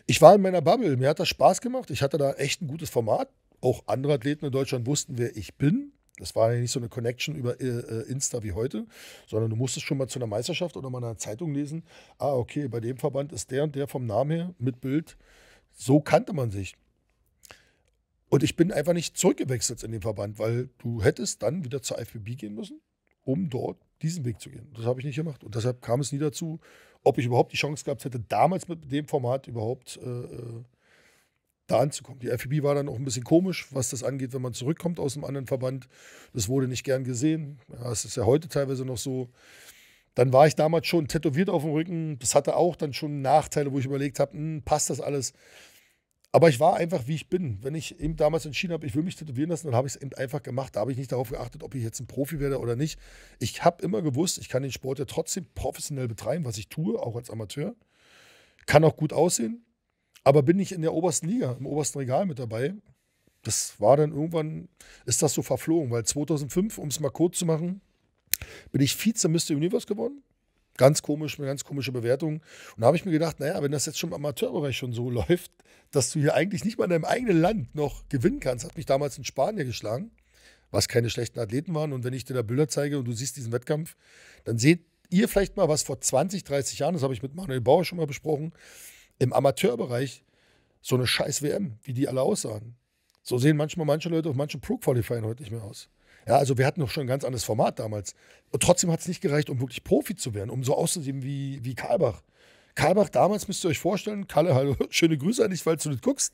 Ich war in meiner Bubble, mir hat das Spaß gemacht. Ich hatte da echt ein gutes Format. Auch andere Athleten in Deutschland wussten, wer ich bin. Das war ja nicht so eine Connection über äh, äh, Insta wie heute, sondern du musstest schon mal zu einer Meisterschaft oder mal einer Zeitung lesen. Ah, okay, bei dem Verband ist der und der vom Namen her mit Bild. So kannte man sich. Und ich bin einfach nicht zurückgewechselt in den Verband, weil du hättest dann wieder zur IFBB gehen müssen, um dort diesen Weg zu gehen. Das habe ich nicht gemacht. Und deshalb kam es nie dazu, ob ich überhaupt die Chance gehabt hätte, damals mit dem Format überhaupt äh, äh da anzukommen. Die FBB war dann auch ein bisschen komisch, was das angeht, wenn man zurückkommt aus einem anderen Verband. Das wurde nicht gern gesehen. Ja, das ist ja heute teilweise noch so. Dann war ich damals schon tätowiert auf dem Rücken. Das hatte auch dann schon Nachteile, wo ich überlegt habe, hm, passt das alles? Aber ich war einfach, wie ich bin. Wenn ich eben damals entschieden habe, ich will mich tätowieren lassen, dann habe ich es eben einfach gemacht. Da habe ich nicht darauf geachtet, ob ich jetzt ein Profi werde oder nicht. Ich habe immer gewusst, ich kann den Sport ja trotzdem professionell betreiben, was ich tue, auch als Amateur. Kann auch gut aussehen, aber bin nicht in der obersten Liga, im obersten Regal mit dabei. Das war dann irgendwann, ist das so verflogen, weil 2005, um es mal kurz zu machen, bin ich Vize-Mr. Universe geworden Ganz komisch, eine ganz komische Bewertung. Und da habe ich mir gedacht, naja, wenn das jetzt schon im Amateurbereich schon so <laughs> läuft, dass du hier eigentlich nicht mal in deinem eigenen Land noch gewinnen kannst, hat mich damals in Spanien geschlagen, was keine schlechten Athleten waren. Und wenn ich dir da Bilder zeige und du siehst diesen Wettkampf, dann seht ihr vielleicht mal, was vor 20, 30 Jahren, das habe ich mit Manuel Bauer schon mal besprochen, im Amateurbereich so eine scheiß WM, wie die alle aussahen. So sehen manchmal manche Leute auf manchen Pro-Qualifying heute nicht mehr aus. Ja, also wir hatten doch schon ein ganz anderes Format damals. Und trotzdem hat es nicht gereicht, um wirklich Profi zu werden, um so auszusehen wie, wie Karlbach. Karlbach damals müsst ihr euch vorstellen, Kalle, hallo, <laughs> schöne Grüße an dich, falls du nicht guckst.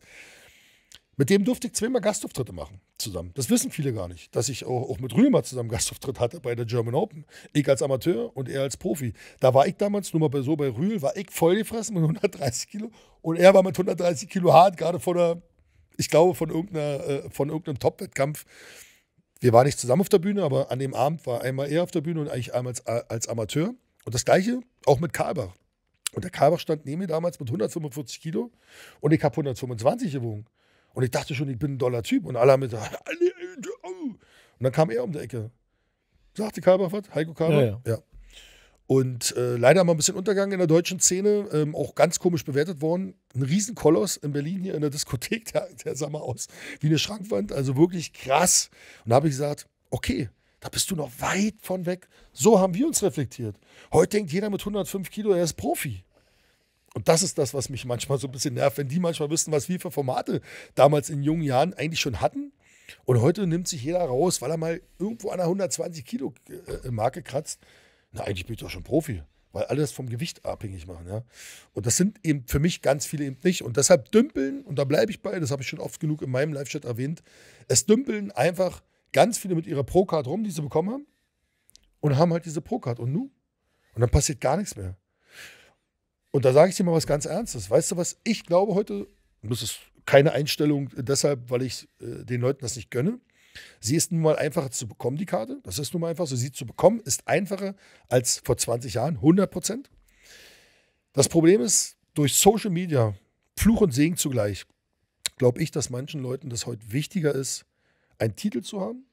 Mit dem durfte ich zweimal Gastauftritte machen zusammen. Das wissen viele gar nicht, dass ich auch, auch mit Rühmer zusammen Gastauftritt hatte bei der German Open. Ich als Amateur und er als Profi. Da war ich damals, nur mal bei, so bei Rühl, war ich voll gefressen mit 130 <laughs> Kilo und er war mit 130 Kilo hart, gerade vor der, ich glaube, von, irgendeiner, äh, von irgendeinem Top-Wettkampf wir waren nicht zusammen auf der Bühne, aber an dem Abend war einmal er auf der Bühne und eigentlich einmal als, als Amateur. Und das gleiche auch mit Kalbach. Und der Kalbach stand neben mir damals mit 145 Kilo und ich habe 125 gewogen. Und ich dachte schon, ich bin ein doller Typ. Und alle haben mir gesagt, und dann kam er um die Ecke. Sagte Kalbach was? Heiko Kalbach? Ja, ja. ja. Und äh, leider mal ein bisschen Untergang in der deutschen Szene, ähm, auch ganz komisch bewertet worden. Ein Riesenkoloss in Berlin hier in der Diskothek, der, der sah mal aus wie eine Schrankwand, also wirklich krass. Und da habe ich gesagt, okay, da bist du noch weit von weg. So haben wir uns reflektiert. Heute denkt jeder mit 105 Kilo, er ist Profi. Und das ist das, was mich manchmal so ein bisschen nervt, wenn die manchmal wissen, was wir für Formate damals in jungen Jahren eigentlich schon hatten. Und heute nimmt sich jeder raus, weil er mal irgendwo an der 120 Kilo äh, Marke kratzt na, eigentlich bin ich doch schon Profi. Weil alle das vom Gewicht abhängig machen. Ja? Und das sind eben für mich ganz viele eben nicht. Und deshalb dümpeln, und da bleibe ich bei, das habe ich schon oft genug in meinem Live-Chat erwähnt, es dümpeln einfach ganz viele mit ihrer Pro-Card rum, die sie bekommen haben, und haben halt diese Pro-Card. Und nu? Und dann passiert gar nichts mehr. Und da sage ich dir mal was ganz Ernstes. Weißt du, was ich glaube heute, und das ist keine Einstellung deshalb, weil ich äh, den Leuten das nicht gönne, Sie ist nun mal einfacher zu bekommen, die Karte. Das ist nun mal einfach so. Sie zu bekommen ist einfacher als vor 20 Jahren, 100 Prozent. Das Problem ist, durch Social Media, Fluch und Segen zugleich, glaube ich, dass manchen Leuten das heute wichtiger ist, einen Titel zu haben,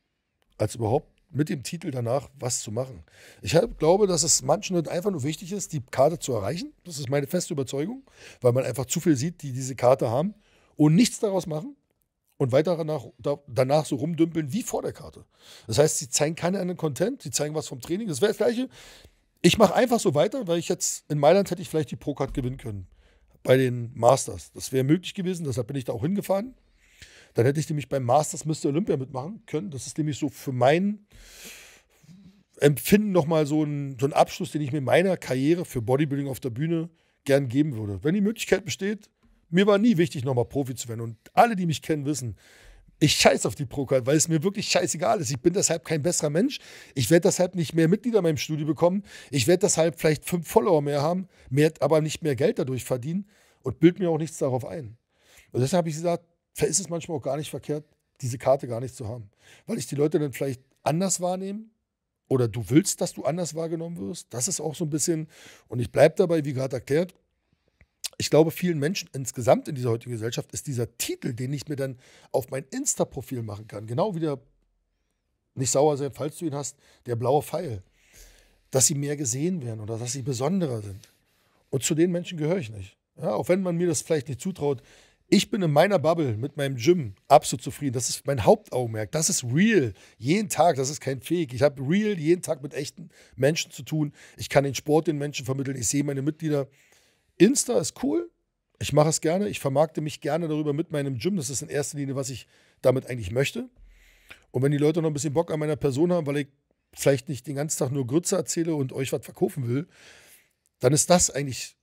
als überhaupt mit dem Titel danach was zu machen. Ich halt glaube, dass es manchen Leuten einfach nur wichtig ist, die Karte zu erreichen. Das ist meine feste Überzeugung, weil man einfach zu viel sieht, die diese Karte haben und nichts daraus machen und weiter danach, danach so rumdümpeln wie vor der Karte. Das heißt, sie zeigen keinen anderen Content, sie zeigen was vom Training. Das wäre das Gleiche. Ich mache einfach so weiter, weil ich jetzt in Mailand hätte ich vielleicht die Pro-Card gewinnen können. Bei den Masters. Das wäre möglich gewesen, deshalb bin ich da auch hingefahren. Dann hätte ich nämlich beim Masters Mr. Olympia mitmachen können. Das ist nämlich so für mein Empfinden nochmal so ein, so ein Abschluss, den ich mir meiner Karriere für Bodybuilding auf der Bühne gern geben würde. Wenn die Möglichkeit besteht, mir war nie wichtig, nochmal Profi zu werden. Und alle, die mich kennen, wissen, ich scheiße auf die Procard, weil es mir wirklich scheißegal ist. Ich bin deshalb kein besserer Mensch. Ich werde deshalb nicht mehr Mitglieder in meinem Studio bekommen. Ich werde deshalb vielleicht fünf Follower mehr haben, mehr, aber nicht mehr Geld dadurch verdienen und bild mir auch nichts darauf ein. Und deshalb habe ich gesagt, ist es manchmal auch gar nicht verkehrt, diese Karte gar nicht zu haben. Weil ich die Leute dann vielleicht anders wahrnehme oder du willst, dass du anders wahrgenommen wirst. Das ist auch so ein bisschen, und ich bleibe dabei, wie gerade erklärt, ich glaube, vielen Menschen insgesamt in dieser heutigen Gesellschaft ist dieser Titel, den ich mir dann auf mein Insta-Profil machen kann, genau wie der, nicht sauer sein, falls du ihn hast, der blaue Pfeil, dass sie mehr gesehen werden oder dass sie besonderer sind. Und zu den Menschen gehöre ich nicht. Ja, auch wenn man mir das vielleicht nicht zutraut, ich bin in meiner Bubble mit meinem Gym absolut zufrieden. Das ist mein Hauptaugenmerk. Das ist real. Jeden Tag, das ist kein Fake. Ich habe real jeden Tag mit echten Menschen zu tun. Ich kann den Sport den Menschen vermitteln. Ich sehe meine Mitglieder Insta ist cool. Ich mache es gerne. Ich vermarkte mich gerne darüber mit meinem Gym. Das ist in erster Linie, was ich damit eigentlich möchte. Und wenn die Leute noch ein bisschen Bock an meiner Person haben, weil ich vielleicht nicht den ganzen Tag nur Grütze erzähle und euch was verkaufen will, dann ist das eigentlich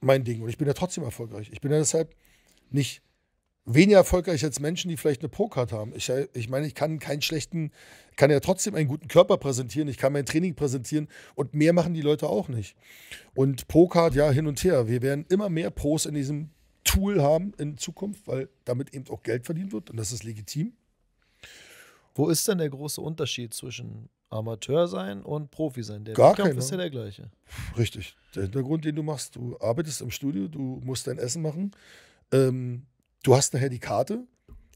mein Ding. Und ich bin ja trotzdem erfolgreich. Ich bin ja deshalb nicht weniger erfolgreich als Menschen, die vielleicht eine Pro-Card haben. Ich, ich meine, ich kann keinen schlechten, kann ja trotzdem einen guten Körper präsentieren, ich kann mein Training präsentieren und mehr machen die Leute auch nicht. Und Pro-Card, ja, hin und her. Wir werden immer mehr Pros in diesem Tool haben in Zukunft, weil damit eben auch Geld verdient wird und das ist legitim. Wo ist denn der große Unterschied zwischen Amateur sein und Profi sein? Der Gar Wettkampf keiner. ist ja ne? der gleiche. Richtig. Der Hintergrund, den du machst, du arbeitest im Studio, du musst dein Essen machen. Ähm, du hast nachher die Karte,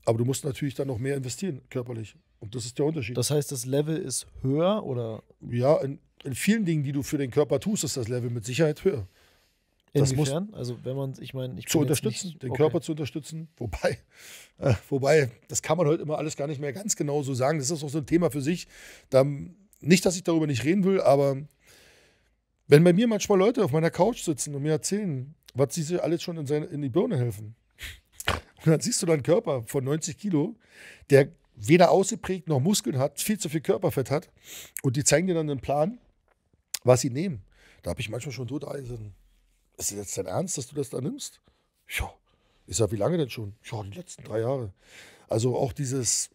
aber du musst natürlich dann noch mehr investieren, körperlich. Und das ist der Unterschied. Das heißt, das Level ist höher oder? Ja, in, in vielen Dingen, die du für den Körper tust, ist das Level mit Sicherheit höher. Das Muss, also wenn man, ich meine, ich zu unterstützen, nicht, den okay. Körper zu unterstützen. Wobei, <laughs> äh, wobei, das kann man heute immer alles gar nicht mehr ganz genau so sagen. Das ist auch so ein Thema für sich. Da, nicht, dass ich darüber nicht reden will, aber wenn bei mir manchmal Leute auf meiner Couch sitzen und mir erzählen, was sie sich alles schon in, seine, in die Birne helfen, und dann siehst du deinen Körper von 90 Kilo, der weder ausgeprägt noch Muskeln hat, viel zu viel Körperfett hat. Und die zeigen dir dann einen Plan, was sie nehmen. Da habe ich manchmal schon Toteisen. Ist es jetzt dein Ernst, dass du das da nimmst? Ja. Ich sage, wie lange denn schon? Ja, die letzten drei Jahre. Also auch dieses,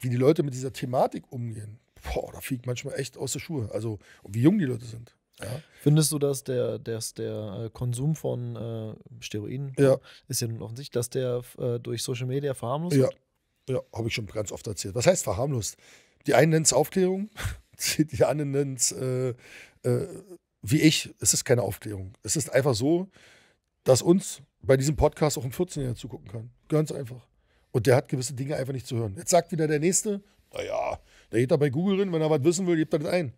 wie die Leute mit dieser Thematik umgehen. Boah, da fliegt manchmal echt aus der Schuhe. Also, wie jung die Leute sind. Ja. Findest du, dass der, dass der äh, Konsum von äh, Steroiden ja. ist ja nun offensichtlich, dass der äh, durch Social Media verharmlost ja. wird? Ja, habe ich schon ganz oft erzählt. Was heißt verharmlost? Die einen nennen es Aufklärung, <laughs> die, anderen nennen es, äh, äh, wie ich, es ist keine Aufklärung. Es ist einfach so, dass uns bei diesem Podcast auch ein 14-Jähriger zugucken kann. Ganz einfach. Und der hat gewisse Dinge einfach nicht zu hören. Jetzt sagt wieder der Nächste, naja, der geht da bei Google drin, wenn er was wissen will, gibt er das ein.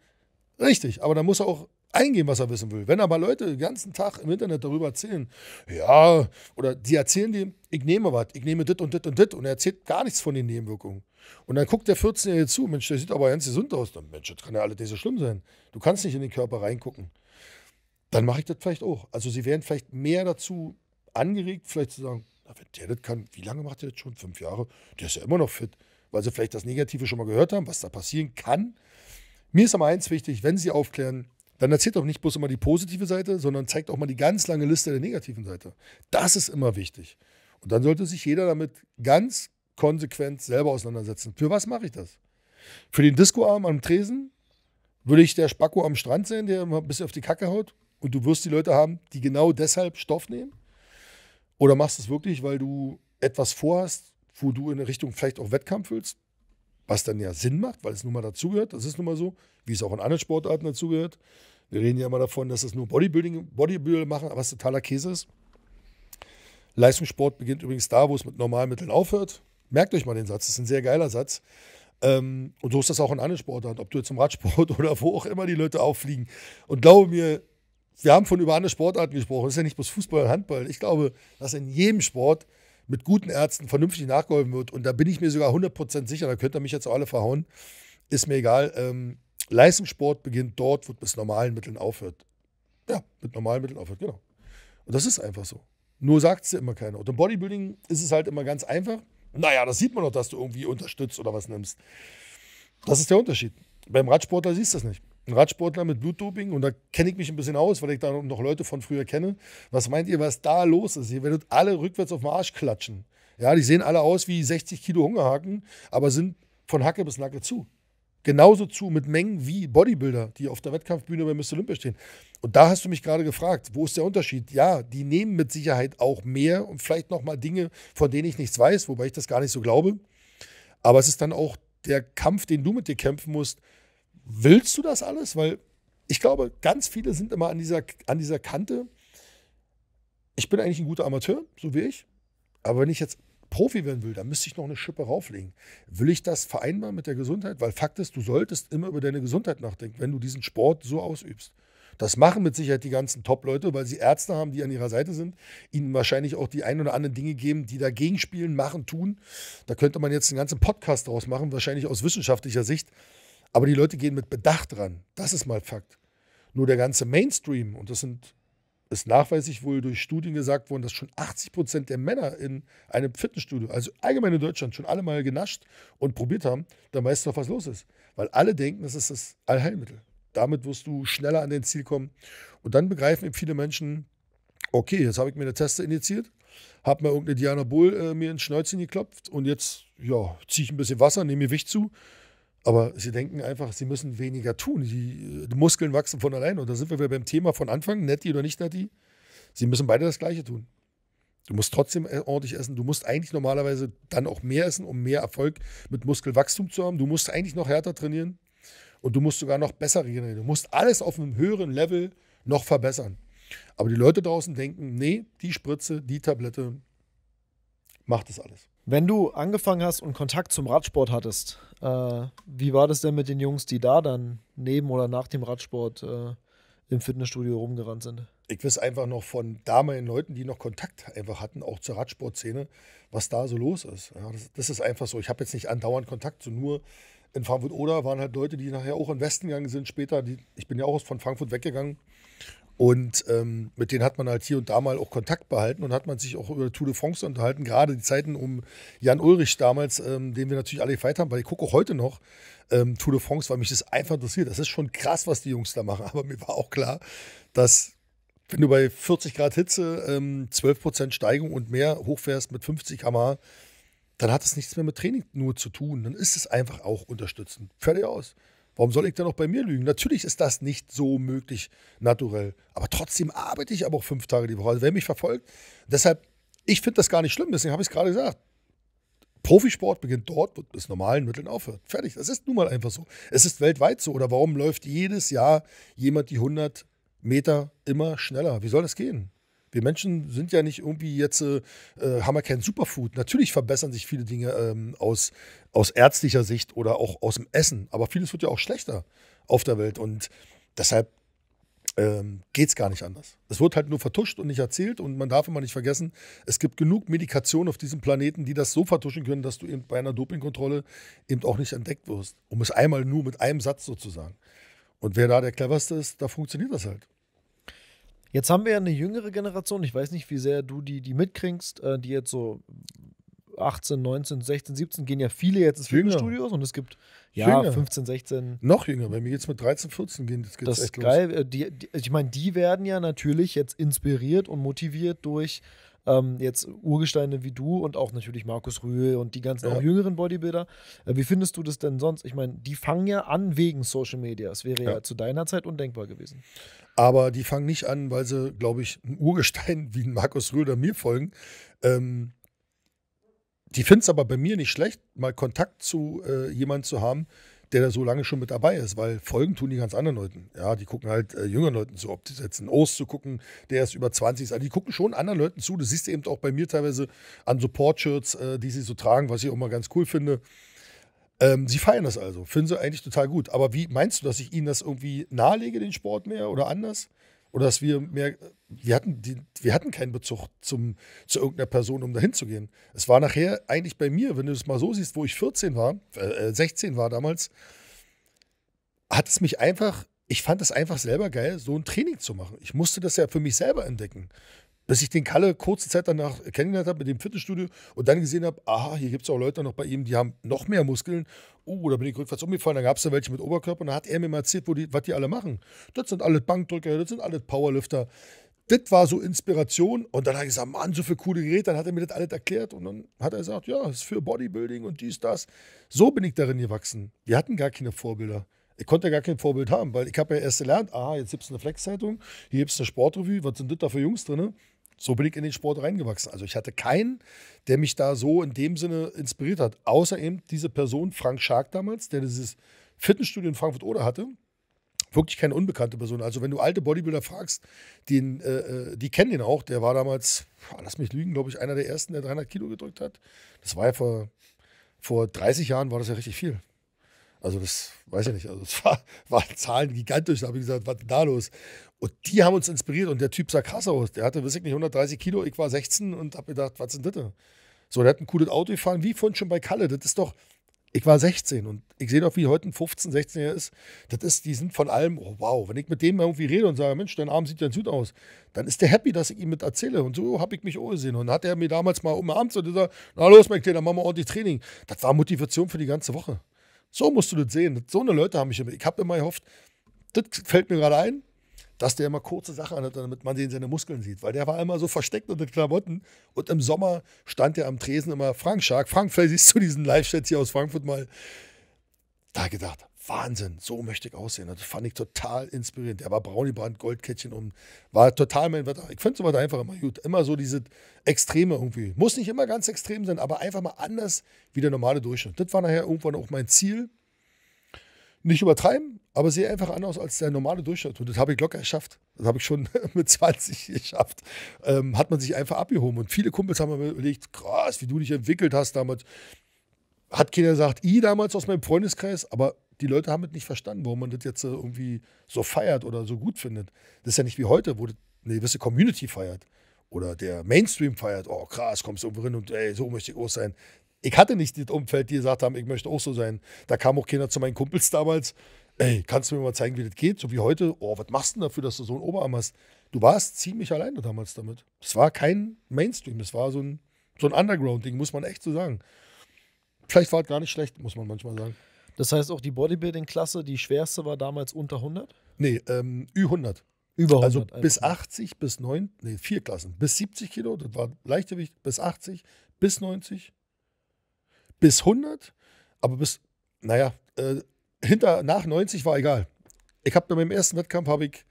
Richtig, aber da muss er auch eingehen, was er wissen will. Wenn aber Leute den ganzen Tag im Internet darüber erzählen, ja, oder die erzählen dem, ich nehme was, ich nehme dit und dit und dit und er erzählt gar nichts von den Nebenwirkungen. Und dann guckt der 14-Jährige zu, Mensch, der sieht aber ganz gesund aus. Dann, Mensch, das kann ja alles so schlimm sein. Du kannst nicht in den Körper reingucken. Dann mache ich das vielleicht auch. Also sie werden vielleicht mehr dazu angeregt, vielleicht zu sagen, na, wenn der das kann, wie lange macht der das schon? Fünf Jahre? Der ist ja immer noch fit. Weil sie vielleicht das Negative schon mal gehört haben, was da passieren kann mir ist aber eins wichtig, wenn Sie aufklären, dann erzählt doch nicht bloß immer die positive Seite, sondern zeigt auch mal die ganz lange Liste der negativen Seite. Das ist immer wichtig. Und dann sollte sich jeder damit ganz konsequent selber auseinandersetzen. Für was mache ich das? Für den Discoarm am Tresen? Würde ich der Spacko am Strand sehen, der immer ein bisschen auf die Kacke haut? Und du wirst die Leute haben, die genau deshalb Stoff nehmen? Oder machst du es wirklich, weil du etwas vorhast, wo du in Richtung vielleicht auch Wettkampf willst? was dann ja Sinn macht, weil es nun mal dazugehört. Das ist nun mal so, wie es auch in anderen Sportarten dazugehört. Wir reden ja immer davon, dass es nur Bodybuilding, Bodybuilder machen, was totaler Käse ist. Leistungssport beginnt übrigens da, wo es mit normalen Mitteln aufhört. Merkt euch mal den Satz, das ist ein sehr geiler Satz. Ähm, und so ist das auch in anderen Sportarten, ob du jetzt im Radsport <laughs> oder wo auch immer die Leute auffliegen. Und glaube mir, wir haben von über andere Sportarten gesprochen, das ist ja nicht bloß Fußball und Handball. Ich glaube, dass in jedem Sport mit guten Ärzten vernünftig nachgeholfen wird, und da bin ich mir sogar 100% sicher, da könnt ihr mich jetzt auch alle verhauen, ist mir egal. Ähm, Leistungssport beginnt dort, wo es mit normalen Mitteln aufhört. Ja, mit normalen Mitteln aufhört, genau. Und das ist einfach so. Nur sagt es dir immer keiner. Und im Bodybuilding ist es halt immer ganz einfach. Naja, das sieht man doch, dass du irgendwie unterstützt oder was nimmst. Das ist der Unterschied. Beim Radsportler siehst du das nicht ein Radsportler mit Blutdoping und da kenne ich mich ein bisschen aus, weil ich da noch Leute von früher kenne. Was meint ihr, was da los ist? Ihr werdet alle rückwärts auf den Arsch klatschen. Ja, die sehen alle aus wie 60 Kilo Hungerhaken, aber sind von Hacke bis Nacke zu. Genauso zu mit Mengen wie Bodybuilder, die auf der Wettkampfbühne bei Mr. Olympia stehen. Und da hast du mich gerade gefragt, wo ist der Unterschied? Ja, die nehmen mit Sicherheit auch mehr und vielleicht nochmal Dinge, von denen ich nichts weiß, wobei ich das gar nicht so glaube. Aber es ist dann auch der Kampf, den du mit dir kämpfen musst, willst du das alles? Weil ich glaube, ganz viele sind immer an dieser, an dieser Kante. Ich bin eigentlich ein guter Amateur, so wie ich. Aber wenn ich jetzt Profi werden will, dann müsste ich noch eine Schippe rauflegen. Will ich das vereinbaren mit der Gesundheit? Weil Fakt ist, du solltest immer über deine Gesundheit nachdenken, wenn du diesen Sport so ausübst. Das machen mit Sicherheit die ganzen Top-Leute, weil sie Ärzte haben, die an ihrer Seite sind, ihnen wahrscheinlich auch die ein oder anderen Dinge geben, die dagegen spielen, machen, tun. Da könnte man jetzt einen ganzen Podcast draus machen, wahrscheinlich aus wissenschaftlicher Sicht. Aber die Leute gehen mit Bedacht ran. Das ist mal Fakt. Nur der ganze Mainstream, und das sind, ist nachweislich wohl durch Studien gesagt worden, dass schon 80 Prozent der Männer in einem Fitnessstudio, also allgemein in Deutschland, schon alle mal genascht und probiert haben, dann weißt du doch, was los ist. Weil alle denken, das ist das Allheilmittel. Damit wirst du schneller an dein Ziel kommen. Und dann begreifen eben viele Menschen, okay, jetzt habe ich mir eine Teste injiziert, habe mir irgendeine Diana Bull äh, mir ins Schnäuzchen geklopft und jetzt ja, ziehe ich ein bisschen Wasser, nehme mir Wicht zu aber sie denken einfach, sie müssen weniger tun. Die, die äh, Muskeln wachsen von allein. Und da sind wir wieder beim Thema von Anfang, netti oder nicht netti. Sie müssen beide das Gleiche tun. Du musst trotzdem äh, ordentlich essen. Du musst eigentlich normalerweise dann auch mehr essen, um mehr Erfolg mit Muskelwachstum zu haben. Du musst eigentlich noch härter trainieren und du musst sogar noch besser regenerieren. Du musst alles auf einem höheren Level noch verbessern. Aber die Leute draußen denken, nee, die Spritze, die Tablette macht das alles. Wenn du angefangen hast und Kontakt zum Radsport hattest, äh, wie war das denn mit den Jungs, die da dann neben oder nach dem Radsport äh, im Fitnessstudio rumgerannt sind? Ich weiß einfach noch von damaligen Leuten, die noch Kontakt einfach hatten, auch zur Radsportszene, was da so los ist. Ja, das, das, ist einfach so. Ich habe jetzt nicht andauernd Kontakt zu so nur in Frankfurt oder waren halt Leute, die nachher auch in Westen gegangen sind später. Die, ich bin ja auch von Frankfurt weggegangen und ähm, mit denen hat man halt hier und da mal auch Kontakt behalten und hat man sich auch über Tour de France unterhalten. Gerade die Zeiten um Jan Ulrich damals, ähm, den wir natürlich alle gefeiert haben, weil ich gucke auch heute noch ähm, Tour de France, weil mich das einfach interessiert. Das ist schon krass, was die Jungs da machen. <laughs> Aber mir war auch klar, dass wenn du bei 40 Grad Hitze ähm, 12% Steigung und mehr hochfährst mit 50 km/h, dann hat es nichts mehr mit Training nur zu tun. Dann ist es einfach auch unterstützend. Fertig aus. Warum soll ich denn noch bei mir lügen? Natürlich ist das nicht so möglich, naturell. Aber trotzdem arbeite ich aber auch fünf Tage die Woche. Also wer mich verfolgt, deshalb, ich finde das gar nicht schlimm, deswegen habe ich es gerade gesagt. Profisport beginnt dort, wo es normalen Mitteln aufhört. Fertig. Das ist nun mal einfach so. Es ist weltweit so. Oder warum läuft jedes Jahr jemand die 100 Meter immer schneller? Wie soll das gehen? Wir Menschen sind ja nicht irgendwie jetzt, äh, äh haben wir kein Superfood. Natürlich verbessern sich viele Dinge ähm, aus, aus ärztlicher Sicht oder auch aus dem Essen, aber vieles wird ja auch schlechter auf der Welt und deshalb ähm, geht es gar nicht anders. Es wird halt nur vertuscht und nicht erzählt und man darf immer nicht vergessen, es gibt genug Medikationen auf diesem Planeten, die das so vertuschen können, dass du eben bei einer Dopingkontrolle eben auch nicht entdeckt wirst. Um es einmal nur mit einem Satz sozusagen. Und wer da der cleverste ist, da funktioniert das halt. Jetzt haben wir ja eine jüngere Generation. Ich weiß nicht, wie sehr du die, die mitkriegst, äh, die jetzt so 18, 19, 16, 17 gehen ja viele jetzt ins Fitnessstudios und es gibt ja, jünger. 15, 16. Noch jünger, wenn wir jetzt mit 13, 14 gehen, das geht's Das echt ist geil. Äh, die, die, ich meine, die werden ja natürlich jetzt inspiriert und motiviert durch ähm, jetzt Urgesteine wie du und auch natürlich Markus Rühl und die ganzen ja. auch jüngeren Bodybuilder. Äh, wie findest du das denn sonst? Ich meine, die fangen ja an wegen Social Media. Es wäre ja. ja. zu deiner Zeit undenkbar gewesen. Aber die fangen nicht an, weil sie, glaube ich, ein Urgestein <laughs> wie Markus Rühl oder mir folgen. Ähm, die finden es aber bei mir nicht schlecht, mal Kontakt zu äh, jemandem zu haben, der da so lange schon mit dabei ist, weil Folgen tun die ganz anderen Leuten. Ja, die gucken halt äh, jüngeren Leuten zu, ob die setzen. Ost zu gucken, der ist über 20 Also die gucken schon anderen Leuten zu. Das siehst du eben auch bei mir teilweise an Support-Shirts, äh, die sie so tragen, was ich auch mal ganz cool finde. Ähm, sie feiern das also, finden sie eigentlich total gut. Aber wie meinst du, dass ich ihnen das irgendwie nahelege, den Sport mehr oder anders? Oder dass wir mehr, wir hatten, die, wir hatten keinen Bezug zum, zu irgendeiner Person, um dahin zu gehen. Es war nachher eigentlich bei mir, wenn du es mal so siehst, wo ich 14 war, äh, 16 äh, war damals, hat es mich einfach, ich fand es einfach selber geil, so ein Training zu machen. Ich musste das ja für mich selber entdecken bis ich den Kalle kurze Zeit danach kennengelernt habe mit dem Fitnessstudio und dann gesehen habe, aha, hier gibt es auch Leute noch bei ihm, die haben noch mehr Muskeln. Oh, da bin ich rückwärts umgefallen, da gab es da welche mit Oberkörper und da hat er mir mal erzählt, die, was die alle machen. Das sind alle Bankdrücker, das sind alle Powerlifter. Das war so Inspiration und dann habe ich gesagt, Mann, so viele coole Geräte, dann hat er mir das alles erklärt und dann hat er gesagt, ja, das ist für Bodybuilding und dies, das. So bin ich darin gewachsen. Wir hatten gar keine Vorbilder ich konnte ja gar kein Vorbild haben, weil ich habe ja erst gelernt, aha, jetzt gibt es eine Flex-Zeitung, hier gibt es eine Sportrevue, was sind das da für Jungs drin? So bin ich in den Sport reingewachsen. Also ich hatte keinen, der mich da so in dem Sinne inspiriert hat, außer eben diese Person, Frank Schark damals, der dieses Fitnessstudio in Frankfurt-Oder hatte. Wirklich keine unbekannte Person. Also wenn du alte Bodybuilder fragst, den, äh, äh die kennen den auch. Der war damals, lass mich lügen, glaube ich, einer der ersten, der 300 Kilo gedrückt hat. Das war ja vor, vor 30 Jahren war das ja richtig viel. Also das weiß ich nicht. Also es <laughs> war, waren Zahlen gigantisch. Da habe ich gesagt, was ist da los? Und die haben uns inspiriert. Und der Typ sah krass aus. Der hatte, weiß ich nicht, 130 Kilo. Ich war 16 und hab gedacht, was sind das? So, der hat ein cooles Auto gefahren, wie vorhin schon bei Kalle. Das ist doch, ich war 16 und ich sehe doch, wie heute ein 15, 16-Jähriger ist. Das ist, die sind von allem, oh wow. Wenn ich mit dem irgendwie rede und sage, Mensch, dein Arm sieht ganz gut aus, dann ist der happy, dass ich ihm mit erzähle. Und so habe ich mich auch gesehen. Und dann hat er mir damals mal umarmt und gesagt, na los, mein Kleiner, machen wir ordentlich Training. Das war Motivation für die ganze Woche. So musst du das sehen. So eine Leute haben mich immer. Ich habe immer gehofft, das fällt mir gerade ein, dass der immer kurze Sachen anhat, damit man den seine Muskeln sieht. Weil der war immer so versteckt unter Klamotten. Und im Sommer stand der am Tresen immer Frank Schark. Frank, vielleicht siehst du diesen Live-Chat hier aus Frankfurt mal. Da gedacht, Wahnsinn, so möchte ich aussehen. Das fand ich total inspirierend. Der war Braunibrand, Goldkettchen und war total mein Wetter. Ich finde sowas einfach immer gut. Immer so diese Extreme irgendwie. Muss nicht immer ganz extrem sein, aber einfach mal anders wie der normale Durchschnitt. Das war nachher irgendwann auch mein Ziel nicht übertreiben, aber sehe einfach anders als der normale Durchschnitt. Und das habe ich locker geschafft. Das habe ich schon <laughs> mit 20 geschafft. Ähm, hat man sich einfach abgehoben. Und viele Kumpels haben mir überlegt, krass, wie du dich entwickelt hast damals. Hat keiner gesagt, ich damals aus meinem Freundeskreis, aber die Leute haben es nicht verstanden, warum man das jetzt äh, irgendwie so feiert oder so gut findet. Das ist ja nicht wie heute, wo eine gewisse Community feiert oder der Mainstream feiert. Oh krass, kommst du irgendwo hin und ey, so möchte ich groß sein ich hatte nicht das Umfeld, die gesagt haben, ich möchte auch so sein. Da kam auch keiner zu meinen Kumpels damals. Ey, kannst du mir mal zeigen, wie das geht? So wie heute. Oh, was machst du denn dafür, dass du so einen Oberarm hast? Du warst ziemlich alleine damals damit. Es war kein Mainstream, es war so ein, so ein Underground-Ding, muss man echt so sagen. Vielleicht war es gar nicht schlecht, muss man manchmal sagen. Das heißt auch die Bodybuilding-Klasse, die schwerste war damals unter 100? Nee, ähm, Ü100. Über 100. Also bis 80, bis 90, nee, vier Klassen. Bis 70 Kilo, das war Leichtgewicht, bis 80, bis 90, bis 100, aber bis, naja, äh, hinter, nach 90 war egal. Ich habe beim ersten Wettkampf habe ich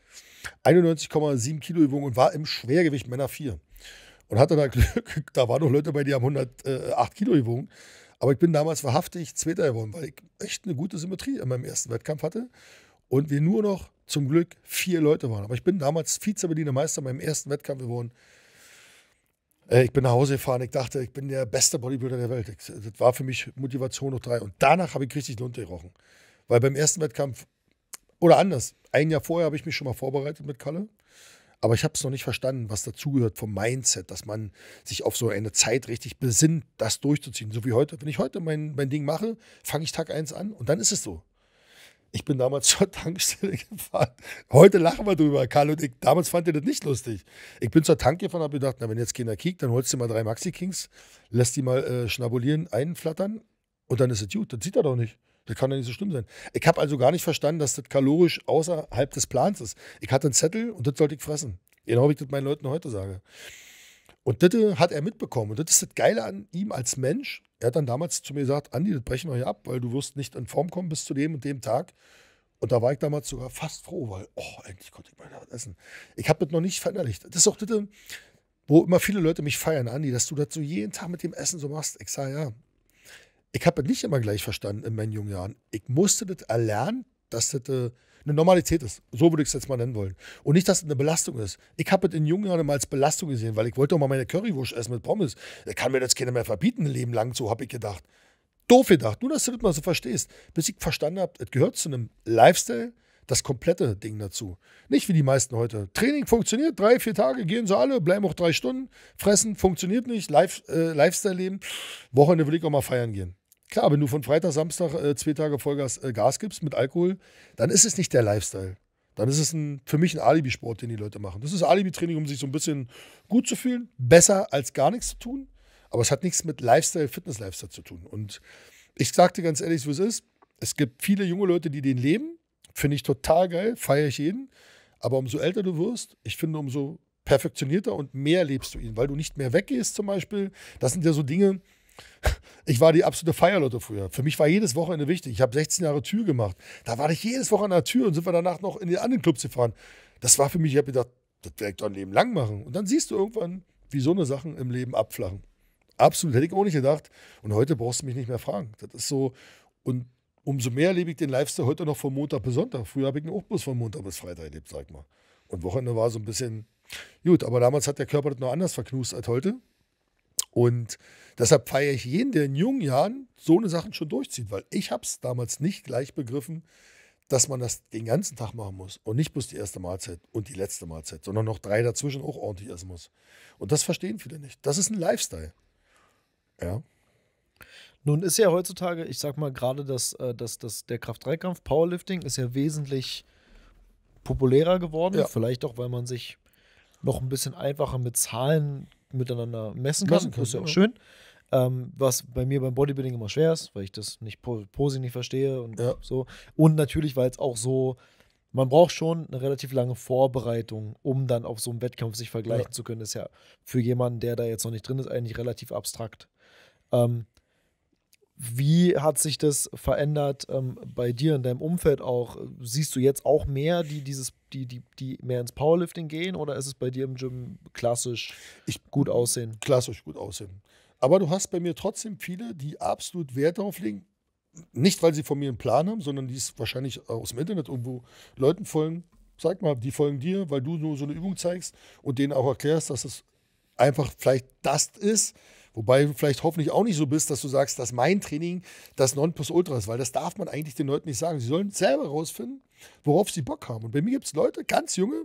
91,7 Kilo Übung und war im Schwergewicht Männer 4. Und hatte da <laughs> Glück, da waren noch Leute bei, die haben 108 äh, Kilo Übung. Aber ich bin damals wahrhaftig Zweiter geworden, weil ich echt eine gute Symmetrie in meinem ersten Wettkampf hatte. Und wir nur noch zum Glück vier Leute waren. Aber ich bin damals Vize-Berliner Meister in meinem ersten Wettkampf geworden äh, ich bin nach Hause gefahren, ich dachte, ich bin der beste Bodybuilder der Welt. das war für mich Motivation noch drei. Und danach habe ich richtig Lunte gerochen. Weil beim ersten Wettkampf, oder anders, ein Jahr vorher habe ich mich schon mal vorbereitet mit Kalle. Aber ich habe es noch nicht verstanden, was dazugehört vom Mindset, dass man sich auf so eine Zeit richtig besinnt, das durchzuziehen. So wie heute. Wenn ich heute mein, mein Ding mache, fange ich Tag eins an und dann ist es so. Ich bin damals <laughs> zur Tankstelle gefahren. Heute lachen wir drüber, Karl und ich. Damals fand ihr das nicht lustig. Ich bin zur Tank gefahren und habe gedacht, na, wenn jetzt keiner kiegt, dann holst du mal drei Maxi-Kings, lässt die mal äh, schnabulieren, einflattern und dann ist es gut. Das sieht er doch nicht. Das kann ja nicht so schlimm sein. Ich habe also gar nicht verstanden, dass das kalorisch außerhalb des Plans ist. Ich hatte einen Zettel und das sollte ich fressen. Genau wie ich das meinen Leuten heute sage. Und das äh, hat er mitbekommen. Und das ist das Geile an ihm als Mensch. Er hat dann damals zu mir gesagt, Andi, das brechen wir hier ab, weil du wirst nicht in Form kommen bis zu dem und dem Tag. Und da war ich damals sogar fast froh, weil, oh, endlich konnte ich mal was essen. Ich habe das noch nicht verinnerlicht. Das ist auch das, wo immer viele Leute mich feiern, Andi, dass du das so jeden Tag mit dem Essen so machst. Ich sage, ja, ich habe das nicht immer gleich verstanden in meinen jungen Jahren. Ich musste das erlernen, dass das äh, eine Normalität ist. So würde ich es jetzt mal nennen wollen. Und nicht, dass es eine Belastung ist. Ich habe es in jungen Jahren mal als Belastung gesehen, weil ich wollte auch mal meine Currywurst essen mit Pommes. Da kann mir das keiner mehr verbieten, ein Leben lang, so habe ich gedacht. Doof gedacht. Nur, dass du das mal so verstehst. Bis ich verstanden habe, es gehört zu einem Lifestyle, das komplette Ding dazu. Nicht wie die meisten heute. Training funktioniert, drei, vier Tage gehen sie alle, bleiben auch drei Stunden, fressen funktioniert nicht, Life, äh, Lifestyle leben. Wochenende will ich auch mal feiern gehen. Klar, wenn du von Freitag, Samstag äh, zwei Tage Vollgas äh, Gas gibst mit Alkohol, dann ist es nicht der Lifestyle. Dann ist es ein, für mich ein Alibi-Sport, den die Leute machen. Das ist Alibi-Training, um sich so ein bisschen gut zu fühlen. Besser als gar nichts zu tun. Aber es hat nichts mit Lifestyle, Fitness-Lifestyle zu tun. Und ich sagte ganz ehrlich, wie es ist. Es gibt viele junge Leute, die den leben. Finde ich total geil, feiere ich jeden. Aber umso älter du wirst, ich finde, umso perfektionierter und mehr lebst du ihn, weil du nicht mehr weggehst zum Beispiel. Das sind ja so Dinge, ich war die absolute Feierlotte früher. Für mich war jedes Wochenende wichtig. Ich habe 16 Jahre Tür gemacht. Da war ich jedes Wochenende an der Tür und sind wir danach noch in den anderen Clubs gefahren. Das war für mich, ich habe gedacht, das werde ich doch ein Leben lang machen. Und dann siehst du irgendwann, wie so eine Sachen im Leben abflachen. Absolut, hätte ich auch nicht gedacht. Und heute brauchst du mich nicht mehr fragen. Das ist so. Und umso mehr lebe ich den Lifestyle heute noch von Montag bis Sonntag. Früher habe ich einen auch von Montag bis Freitag gelebt, sag ich mal. Und Wochenende war so ein bisschen gut. Aber damals hat der Körper das noch anders verknust als heute. Und deshalb feiere ich jeden, der in jungen Jahren so eine Sachen schon durchzieht, weil ich habe es damals nicht gleich begriffen, dass man das den ganzen Tag machen muss und nicht bloß die erste Mahlzeit und die letzte Mahlzeit, sondern noch drei dazwischen auch ordentlich essen muss. Und das verstehen viele nicht. Das ist ein Lifestyle. Ja. Nun ist ja heutzutage, ich sag mal gerade, dass, äh, dass, dass der Kraft-3-Kampf, Powerlifting ist ja wesentlich populärer geworden. Ja. Vielleicht auch, weil man sich noch ein bisschen einfacher mit Zahlen miteinander messen kann. Messen können, ist ja auch schön. Ähm, was bei mir beim Bodybuilding immer schwer ist, weil ich das nicht positiv nicht verstehe und ja. so. Und natürlich, weil es auch so, man braucht schon eine relativ lange Vorbereitung, um dann auf so einem Wettkampf sich vergleichen ja. zu können. Das ist ja für jemanden, der da jetzt noch nicht drin ist, eigentlich relativ abstrakt. Ähm, wie hat sich das verändert ähm, bei dir in deinem Umfeld auch? Siehst du jetzt auch mehr, die dieses, die, die, die mehr ins Powerlifting gehen oder ist es bei dir im Gym klassisch ich, gut aussehen? Klassisch gut aussehen. Aber du hast bei mir trotzdem viele, die absolut Wert darauf legen, nicht weil sie von mir einen Plan haben, sondern die es wahrscheinlich aus dem Internet irgendwo Leuten folgen. Sag mal, die folgen dir, weil du nur so eine Übung zeigst und denen auch erklärst, dass es einfach vielleicht das ist, Wobei du vielleicht hoffentlich auch nicht so bist, dass du sagst, dass mein Training das Nonplusultra ist, weil das darf man eigentlich den Leuten nicht sagen. Sie sollen selber rausfinden, worauf sie Bock haben. Und bei mir gibt es Leute, ganz junge,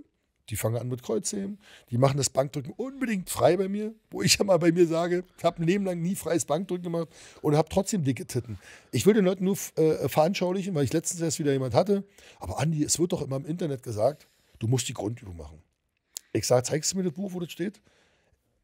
die fangen an mit Kreuzheben, die machen das Bankdrücken unbedingt frei bei mir, wo ich ja mal bei mir sage, ich habe ein Leben lang nie freies Bankdrücken gemacht und habe trotzdem dicke Titten. Ich will den Leuten nur äh, veranschaulichen, weil ich letztens erst wieder jemand hatte, aber Andi, es wird doch immer im Internet gesagt, du musst die Grundübung machen. Ich sage, zeigst du mir das Buch, wo das steht?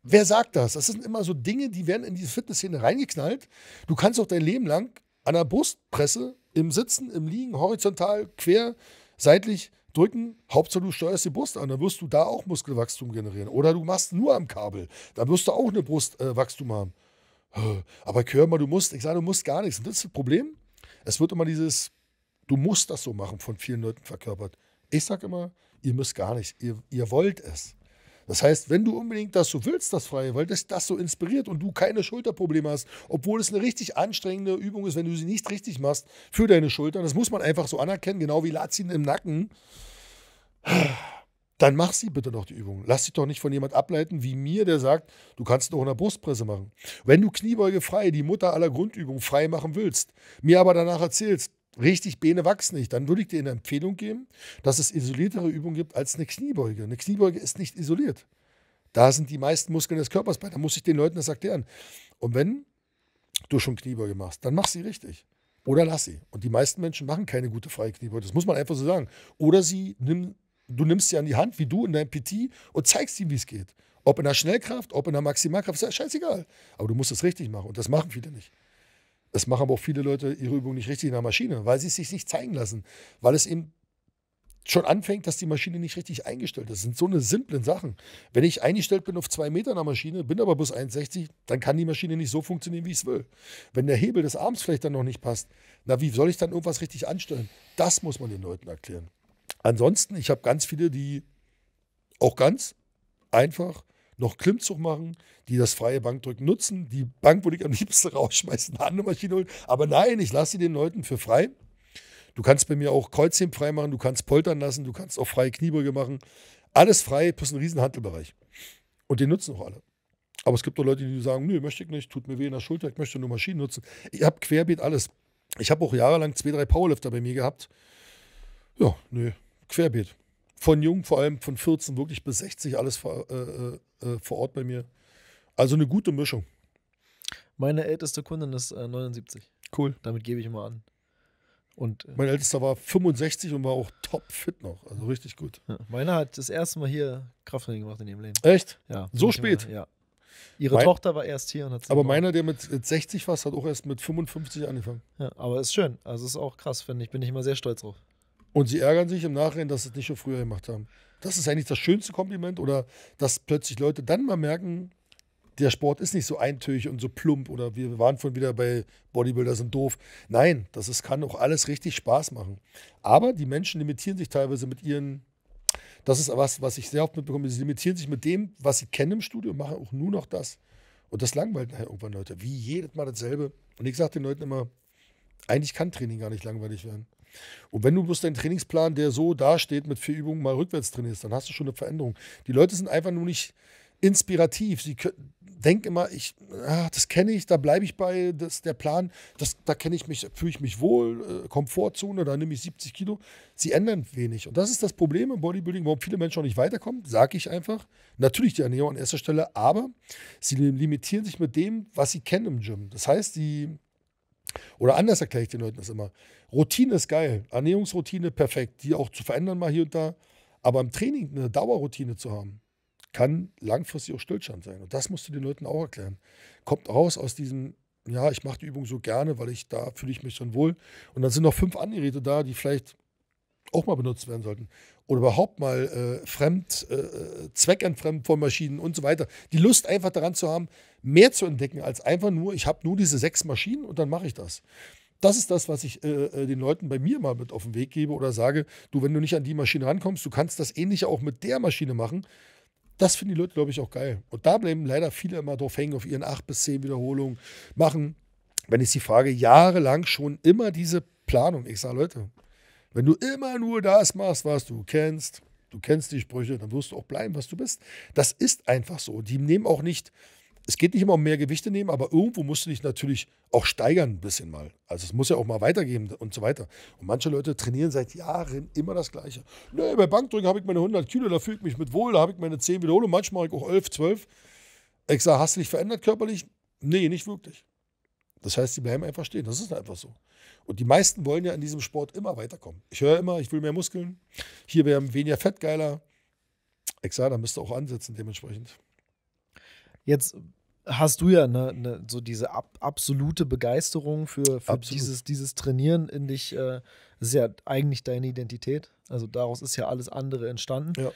Wer sagt das? Das sind immer so Dinge, die werden in diese Fitnessszene reingeknallt. Du kannst auch dein Leben lang an der Brustpresse im Sitzen, im Liegen, horizontal, quer, seitlich drücken. Hauptsache du steuerst die Brust an, dann wirst du da auch Muskelwachstum generieren. Oder du machst nur am Kabel, dann wirst du auch eine Brustwachstum äh, haben. Aber hör mal, du musst, ich sage, du musst gar nichts. Und das ist das Problem. Es wird immer dieses, du musst das so machen, von vielen Leuten verkörpert. Ich sage immer, ihr müsst gar nichts, ihr, ihr wollt es. Das heißt, wenn du unbedingt das so willst, das Freie, weil das, das so inspiriert und du keine Schulterprobleme hast, obwohl es eine richtig anstrengende Übung ist, wenn du sie nicht richtig machst für deine Schultern, das muss man einfach so anerkennen, genau wie Lazien im Nacken, dann mach sie bitte noch die Übung. Lass dich doch nicht von jemand ableiten wie mir, der sagt, du kannst doch eine Brustpresse machen. Wenn du Kniebeuge frei, die Mutter aller Grundübungen, frei machen willst, mir aber danach erzählst, richtig Bene wachsen nicht, dann würde ich dir eine Empfehlung geben, dass es isoliertere Übungen gibt als eine Kniebeuge. Eine Kniebeuge ist nicht isoliert. Da sind die meisten Muskeln des Körpers bei. Da muss ich den Leuten das erklären. Und wenn du schon Kniebeuge machst, dann mach sie richtig. Oder lass sie. Und die meisten Menschen machen keine gute freie Kniebeuge. Das muss man einfach so sagen. Oder sie nimm, du nimmst sie an die Hand, wie du in deinem PT, und zeigst ihm, wie es geht. Ob in der Schnellkraft, ob in der Maximalkraft, ist ja scheißegal. Aber du musst es richtig machen. Und das machen viele nicht. Das machen aber auch viele Leute ihre Übung nicht richtig in der Maschine, weil sie es sich nicht zeigen lassen, weil es eben schon anfängt, dass die Maschine nicht richtig eingestellt ist. Das sind so eine simplen Sachen. Wenn ich eingestellt bin auf zwei Meter in der Maschine, bin aber bloß 1,60, dann kann die Maschine nicht so funktionieren, wie ich es will. Wenn der Hebel des Arms vielleicht dann noch nicht passt, na wie soll ich dann irgendwas richtig anstellen? Das muss man den Leuten erklären. Ansonsten, ich habe ganz viele, die auch ganz einfach noch Klimmzug machen, die das freie Bankdrücken nutzen, die Bank würde ich am liebsten <laughs> rausschmeißen, eine andere Maschine holen. Aber nein, ich lasse sie den Leuten für frei. Du kannst bei mir auch Kreuzheben frei machen, du kannst poltern lassen, du kannst auch freie Kniebeuge machen. Alles frei, plus ein riesen Handelbereich. Und den nutzen auch alle. Aber es gibt doch Leute, die sagen, nö, möchte ich nicht, tut mir weh in der Schulter, ich möchte nur Maschinen nutzen. Ich habe querbeet alles. Ich habe auch jahrelang zwei, drei Powerlifter bei mir gehabt. Ja, nö, querbeet. Von jung, vor allem von 14 wirklich bis 60, alles äh, äh äh, vor Ort bei mir. Also eine gute Mischung. Meine älteste Kundin ist äh, 79. Cool. Damit gebe ich immer an. Und, äh, mein ältester war 65 und war auch topfit noch. Also richtig gut. Ja, meiner hat das erste Mal hier Krafttraining gemacht in ihrem Leben. Echt? Ja. So spät? Mal, ja. Ihre mein, Tochter war erst hier und hat Aber meiner, der mit 60 war, hat auch erst mit 55 angefangen. Ja, aber ist schön. Also ist auch krass, finde ich. Bin ich immer sehr stolz drauf. Und sie ärgern sich im Nachhinein, dass sie es nicht schon früher gemacht haben. Das ist eigentlich das schönste Kompliment oder dass plötzlich Leute dann mal merken, der Sport ist nicht so eintönig und so plump oder wir waren vorhin wieder bei Bodybuilder sind doof. Nein, das ist, kann auch alles richtig Spaß machen. Aber die Menschen limitieren sich teilweise mit ihren, das ist was, was ich sehr oft mitbekomme, sie limitieren sich mit dem, was sie kennen im Studio und machen auch nur noch das. Und das langweilt nachher irgendwann Leute. Wie jedes Mal dasselbe. Und ich sage den Leuten immer, eigentlich kann Training gar nicht langweilig werden. Und wenn du bloß deinen Trainingsplan, der so dasteht, mit vier Übungen mal rückwärts trainierst, dann hast du schon eine Veränderung. Die Leute sind einfach nur nicht inspirativ. Sie denken immer, ich, ach, das kenne ich, da bleibe ich bei, das der Plan, das, da kenne ich mich, fühle ich mich wohl, äh, Komfortzone, da nehme ich 70 Kilo. Sie ändern wenig. Und das ist das Problem im Bodybuilding, warum viele Menschen auch nicht weiterkommen, sage ich einfach. Natürlich die Ernährung an erster Stelle, aber sie limitieren sich mit dem, was sie kennen im Gym. Das heißt, sie oder anders erkläre ich den Leuten das immer. Routine ist geil, Ernährungsroutine perfekt, die auch zu verändern mal hier und da. Aber im Training eine Dauerroutine zu haben, kann langfristig auch Stillstand sein. Und das musst du den Leuten auch erklären. Kommt raus aus diesem, ja, ich mache die Übung so gerne, weil ich da fühle ich mich schon wohl. Und dann sind noch fünf andere Geräte da, die vielleicht auch mal benutzt werden sollten. Oder überhaupt mal äh, fremd, äh, äh zweckentfremd von Maschinen und so weiter. Die Lust einfach daran zu haben, mehr zu entdecken, als einfach nur, ich habe nur diese sechs Maschinen und dann mache ich das. Das ist das, was ich äh, äh den Leuten bei mir mal mit auf den Weg gebe oder sage, du, wenn du nicht an die Maschine rankommst, du kannst das ähnlich auch mit der Maschine machen. Das finden die Leute, glaube ich, auch geil. Und da bleiben leider viele immer drauf hängen, auf ihren acht bis zehn Wiederholungen machen. Wenn ich sie frage, jahrelang schon immer diese Planung. Ich sage, Leute, wenn du immer nur das machst, was du kennst, du kennst die Sprüche, dann wirst du auch bleiben, was du bist. Das ist einfach so. Die nehmen auch nicht, es geht nicht immer um mehr Gewichte nehmen, aber irgendwo musst du dich natürlich auch steigern ein bisschen mal. Also es muss ja auch mal weitergehen und so weiter. Und manche Leute trainieren seit Jahren immer das Gleiche. Nö, bei Bankdrücken habe ich meine 100 Kilo, da fühle ich mich mit wohl, da habe ich meine 10 Wiederholungen, manchmal habe ich auch 11, 12. Ich sage, hast du dich verändert körperlich? Nee, nicht wirklich. Das heißt, sie bleiben einfach stehen. Das ist einfach so. Und die meisten wollen ja in diesem Sport immer weiterkommen. Ich höre immer, ich will mehr Muskeln. Hier wäre weniger Fett geiler. Exakt, Exana müsste auch ansetzen dementsprechend. Jetzt hast du ja ne, ne, so diese ab, absolute Begeisterung für, für Absolut. dieses, dieses Trainieren in dich. Äh, ist ja eigentlich deine Identität. Also daraus ist ja alles andere entstanden. Ja.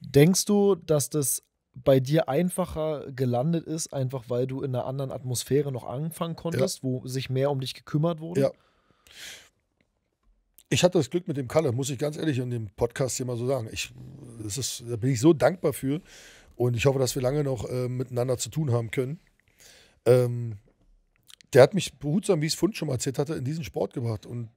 Denkst du, dass das bei dir einfacher gelandet ist, einfach weil du in einer anderen Atmosphäre noch anfangen konntest, ja. wo sich mehr um dich gekümmert wurde? Ja. Ich hatte das Glück mit dem Kalle, muss ich ganz ehrlich in dem Podcast hier mal so sagen. Ich, das ist, da bin ich so dankbar für und ich hoffe, dass wir lange noch äh, miteinander zu tun haben können. Ähm, der hat mich behutsam, wie es Fund schon mal erzählt hatte, in diesen Sport gebracht und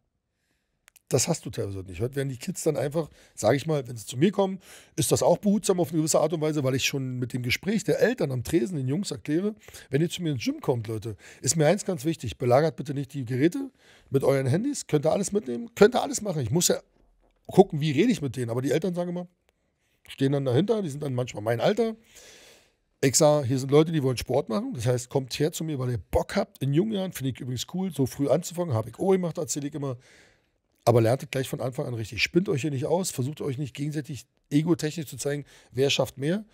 das hast du teilweise nicht. Heute werden die Kids dann einfach, sage ich mal, wenn sie zu mir kommen, ist das auch behutsam auf eine gewisse Art und Weise, weil ich schon mit dem Gespräch der Eltern am Tresen den Jungs erkläre, wenn ihr zu mir ins Gym kommt, Leute, ist mir eins ganz wichtig, belagert bitte nicht die Geräte mit euren Handys, könnt ihr alles mitnehmen, könnt ihr alles machen. Ich muss ja gucken, wie rede ich mit denen, aber die Eltern, sagen immer, stehen dann dahinter, die sind dann manchmal mein Alter. Ich sage, hier sind Leute, die wollen Sport machen. Das heißt, kommt her zu mir, weil ihr Bock habt. In jungen Jahren finde ich übrigens cool, so früh anzufangen. Habe ich auch gemacht, erzähle ich immer. Aber lerntet gleich von Anfang an richtig. Spinnt euch hier nicht aus, versucht euch nicht gegenseitig egotechnisch zu zeigen, wer schafft mehr.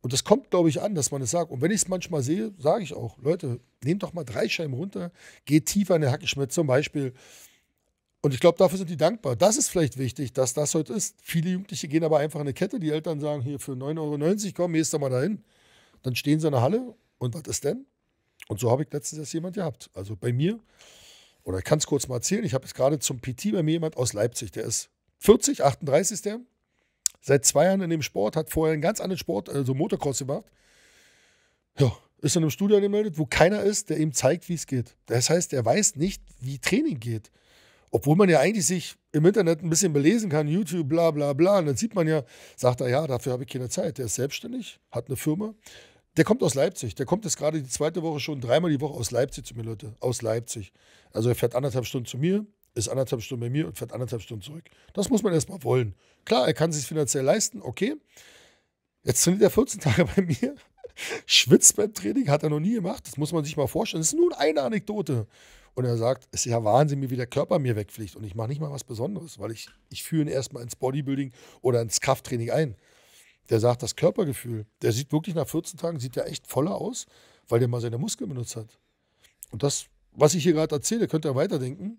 Und das kommt, glaube ich, an, dass man es das sagt. Und wenn ich es manchmal sehe, sage ich auch, Leute, nehmt doch mal drei Scheiben runter, geht tiefer in der Hackenschmidt zum Beispiel. Und ich glaube, dafür sind die dankbar. Das ist vielleicht wichtig, dass das heute ist. Viele Jugendliche gehen aber einfach in eine Kette. Die Eltern sagen, hier für 9,90 Euro, komm, gehst doch mal dahin. Dann stehen sie in der Halle und was ist denn? Und so habe ich letztens erst jemand gehabt. Also bei mir oder ich kann es kurz mal erzählen, ich habe jetzt gerade zum PT bei mir jemand aus Leipzig, der ist 40, 38 ist der, seit zwei Jahren in dem Sport, hat vorher einen ganz anderen Sport, also Motocross gemacht. Ja, ist in einem Studio angemeldet, wo keiner ist, der ihm zeigt, wie es geht. Das heißt, er weiß nicht, wie Training geht. Obwohl man ja eigentlich sich im Internet ein bisschen belesen kann, YouTube, bla bla bla. Und dann sieht man ja, sagt er, ja, dafür habe ich keine Zeit. Der ist selbstständig, hat eine Firma, der kommt aus Leipzig. Der kommt jetzt gerade die zweite Woche schon dreimal die Woche aus Leipzig zu mir, Leute. Aus Leipzig. Also er fährt anderthalb Stunden zu mir, ist anderthalb Stunden bei mir und fährt anderthalb Stunden zurück. Das muss man erstmal wollen. Klar, er kann es sich finanziell leisten, okay. Jetzt trainiert er 14 <laughs> Tage bei mir, schwitzt beim Training, hat er noch nie gemacht. Das muss man sich mal vorstellen. Das ist nur eine Anekdote. Und er sagt, es ist ja Wahnsinn, wie der Körper mir wegfliegt. Und ich mache nicht mal was Besonderes, weil ich, ich führe ihn erstmal ins Bodybuilding oder ins Krafttraining ein der sagt das Körpergefühl. Der sieht wirklich nach 14 Tagen, sieht der echt voller aus, weil der mal seine Muskeln benutzt hat. Und das, was ich hier gerade erzähle, könnt ihr weiterdenken.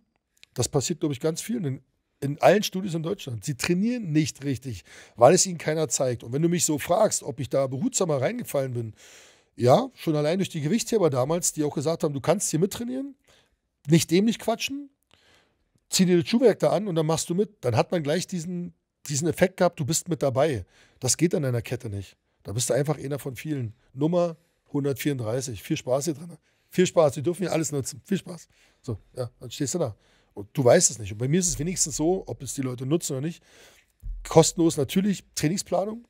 Das passiert, glaube ich, ganz vielen in, in, allen Studios in Deutschland. Sie trainieren nicht richtig, weil es ihnen keiner zeigt. Und wenn du mich so fragst, ob ich da behutsamer reingefallen bin, ja, schon allein durch die Gewichtheber damals, die auch gesagt haben, du kannst hier mittrainieren, nicht dämlich quatschen, zieh dir das Schuhwerk da an und dann machst du mit. Dann hat man gleich diesen, diesen Effekt gehabt, du bist mit dabei. Das geht an deiner Kette nicht. Da bist du einfach einer von vielen. Nummer 134. Viel Spaß hier drin. Viel Spaß, wir dürfen hier alles nutzen. Viel Spaß. So, ja, dann stehst du da. Und du weißt es nicht. Und bei mir ist es wenigstens so, ob es die Leute nutzen oder nicht. Kostenlos natürlich Trainingsplanung,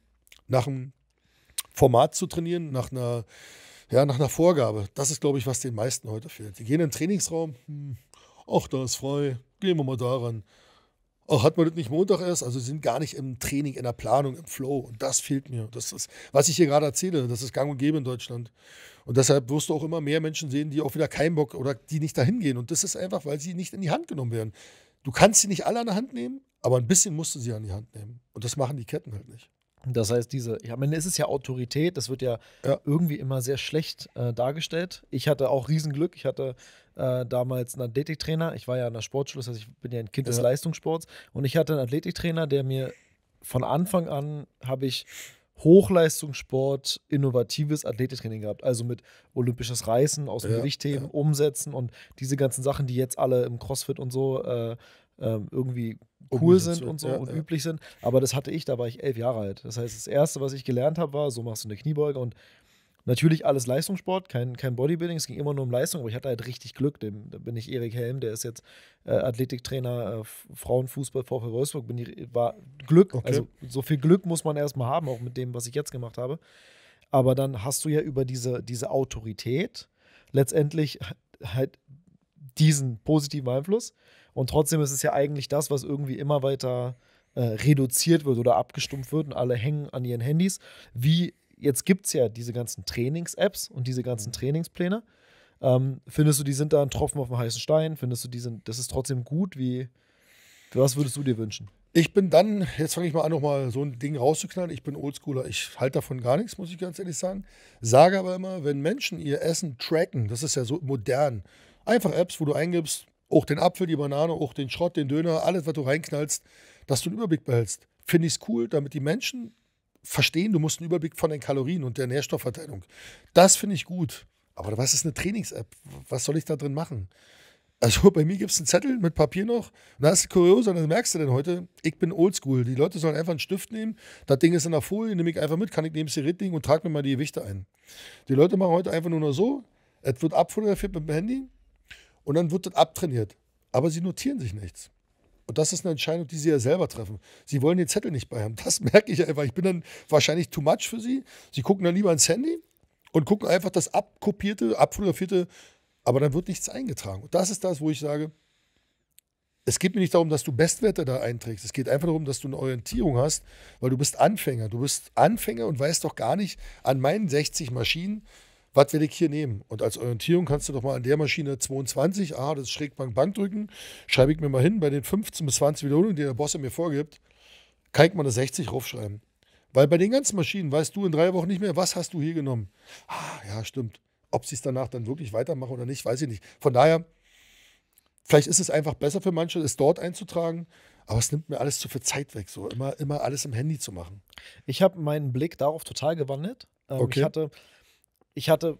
nach einem Format zu trainieren, nach einer, ja, nach einer Vorgabe. Das ist, glaube ich, was den meisten heute fehlt. Die gehen in den Trainingsraum, hm, ach, da ist frei, gehen wir mal daran oh, hat man das nicht Montag erst? Also sie sind gar nicht im Training, in der Planung, im Flow. Und das fehlt mir. Das ist, was ich hier gerade erzähle, das ist gang und gäbe in Deutschland. Und deshalb wirst du auch immer mehr Menschen sehen, die auch wieder keinen Bock oder die nicht dahin gehen. Und das ist einfach, weil sie nicht in die Hand genommen werden. Du kannst sie nicht alle an der Hand nehmen, aber ein bisschen musst du sie an die Hand nehmen. Und das machen die Ketten halt nicht. Das heißt, diese, ich meine, es ist ja Autorität, das wird ja, ja. irgendwie immer sehr schlecht äh, dargestellt. Ich hatte auch Riesenglück. Ich hatte äh, damals einen Athletiktrainer. Ich war ja in der Sportschule, das heißt, ich bin ja ein Kind ja. des Leistungssports. Und ich hatte einen Athletiktrainer, der mir von Anfang an habe ich Hochleistungssport, innovatives Athletiktraining gehabt. Also mit olympisches Reißen, aus dem ja, Gewicht ja. umsetzen und diese ganzen Sachen, die jetzt alle im CrossFit und so äh, ähm, irgendwie cool sind und so ja, und ja. üblich sind. Aber das hatte ich, da war ich elf Jahre alt. Das heißt, das Erste, was ich gelernt habe, war, so machst du eine Kniebeuge und natürlich alles Leistungssport, kein, kein Bodybuilding, es ging immer nur um Leistung, aber ich hatte halt richtig Glück. Dem, da bin ich Erik Helm, der ist jetzt äh, Athletiktrainer, äh, Frauenfußball, VfL Wolfsburg, bin ich, war Glück. Okay. Also so viel Glück muss man erstmal haben, auch mit dem, was ich jetzt gemacht habe. Aber dann hast du ja über diese, diese Autorität letztendlich halt diesen positiven Einfluss und trotzdem ist es ja eigentlich das, was irgendwie immer weiter äh, reduziert wird oder abgestumpft wird und alle hängen an ihren Handys. Wie jetzt gibt es ja diese ganzen Trainings-Apps und diese ganzen Trainingspläne. Ähm, findest du, die sind da ein Tropfen auf dem heißen Stein? Findest du, die sind, das ist trotzdem gut? Wie, was würdest du dir wünschen? Ich bin dann, jetzt fange ich mal an, nochmal so ein Ding rauszuknallen. Ich bin Oldschooler. Ich halte davon gar nichts, muss ich ganz ehrlich sagen. Sage aber immer, wenn Menschen ihr Essen tracken, das ist ja so modern, einfach Apps, wo du eingibst, auch den Apfel, die Banane, auch den Schrott, den Döner, alles, was du reinknallst, dass du einen Überblick behältst. Finde ich es cool, damit die Menschen verstehen, du musst einen Überblick von den Kalorien und der Nährstoffverteilung. Das finde ich gut. Aber was ist eine Trainings-App? Was soll ich da drin machen? Also bei mir gibt es einen Zettel mit Papier noch. Da ist kurios, und das merkst du denn heute, ich bin oldschool. Die Leute sollen einfach einen Stift nehmen. Das Ding ist in der Folie, nehme ich einfach mit, kann ich neben sie legen und trage mir mal die Gewichte ein. Die Leute machen heute einfach nur noch so. Es wird abfotografiert mit dem Handy und dann wird das abtrainiert. Aber sie notieren sich nichts. Und das ist eine Entscheidung, die sie ja selber treffen. Sie wollen den Zettel nicht bei haben. Das <laughs> merke ich einfach. Ich bin dann wahrscheinlich too much für sie. Sie gucken dann lieber ins Handy und gucken einfach das abkopierte, abfotografierte, aber dann wird nichts eingetragen. Und das ist das, wo ich sage, es geht mir nicht darum, dass du Bestwerte da einträgst. Es geht einfach darum, dass du eine Orientierung hast, weil du bist Anfänger. Du bist Anfänger und weißt doch gar nicht an meinen 60 Maschinen, was will ich hier nehmen? Und als Orientierung kannst du doch mal an der Maschine 22a, ah, das Schrägbank Bank drücken, schreibe ich mir mal hin, bei den 15 bis 20 Wiederholungen, die der Bosse mir vorgibt, kann ich mal eine 60 raufschreiben. Weil bei den ganzen Maschinen weißt du in drei Wochen nicht mehr, was hast du hier genommen. Ah, ja, stimmt. Ob sie es danach dann wirklich weitermachen oder nicht, weiß ich nicht. Von daher, vielleicht ist es einfach besser für manche, es dort einzutragen, aber es nimmt mir alles zu viel Zeit weg, so immer, immer alles im Handy zu machen. Ich habe meinen Blick darauf total gewandelt. Ähm, okay. Ich hatte, ich hatte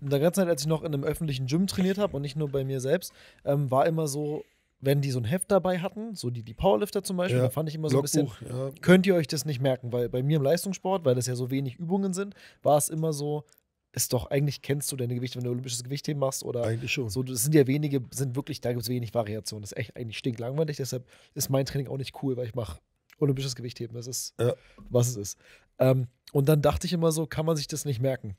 in der ganzen Zeit, als ich noch in einem öffentlichen Gym trainiert habe und nicht nur bei mir selbst, ähm, war immer so, wenn die so ein Heft dabei hatten, so die, die Powerlifter zum Beispiel, ja. da fand ich immer so Logbuch, ein bisschen, ja. könnt ihr euch das nicht merken, weil bei mir im Leistungssport, weil das ja so wenig Übungen sind, war es immer so, ist doch, eigentlich kennst du deine Gewichte, wenn du olympisches Gewichtheben machst oder eigentlich schon. so, das sind ja wenige, sind wirklich, da gibt es wenig Variationen, das ist echt eigentlich stinklangweilig, deshalb ist mein Training auch nicht cool, weil ich mache olympisches Gewichtheben, das ist, ja. was es ist. Ähm, und dann dachte ich immer so, kann man sich das nicht merken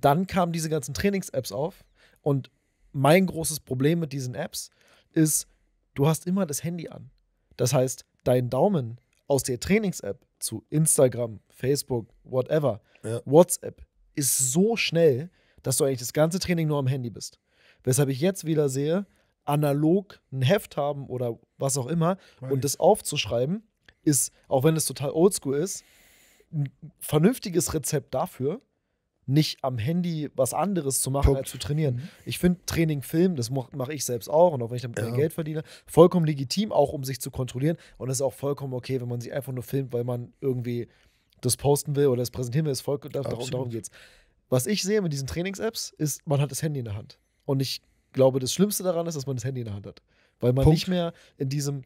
dann kamen diese ganzen Trainings-Apps auf. Und mein großes Problem mit diesen Apps ist, du hast immer das Handy an. Das heißt, dein Daumen aus der Trainings-App zu Instagram, Facebook, whatever, ja. WhatsApp ist so schnell, dass du eigentlich das ganze Training nur am Handy bist. Weshalb ich jetzt wieder sehe, analog ein Heft haben oder was auch immer Weiß und das aufzuschreiben, ist, auch wenn es total oldschool ist, ein vernünftiges Rezept dafür, nicht am Handy was anderes zu machen, Punkt. als zu trainieren. Mhm. Ich finde Training Film, das mache mach ich selbst auch und auch wenn ich damit ja. kein Geld verdiene, vollkommen legitim, auch um sich zu kontrollieren. Und es ist auch vollkommen okay, wenn man sich einfach nur filmt, weil man irgendwie das posten will oder das präsentieren will, ist voll, darum, darum es. Was ich sehe mit diesen Trainings-Apps, ist, man hat das Handy in der Hand. Und ich glaube, das Schlimmste daran ist, dass man das Handy in der Hand hat. Weil man Punkt. nicht mehr in diesem.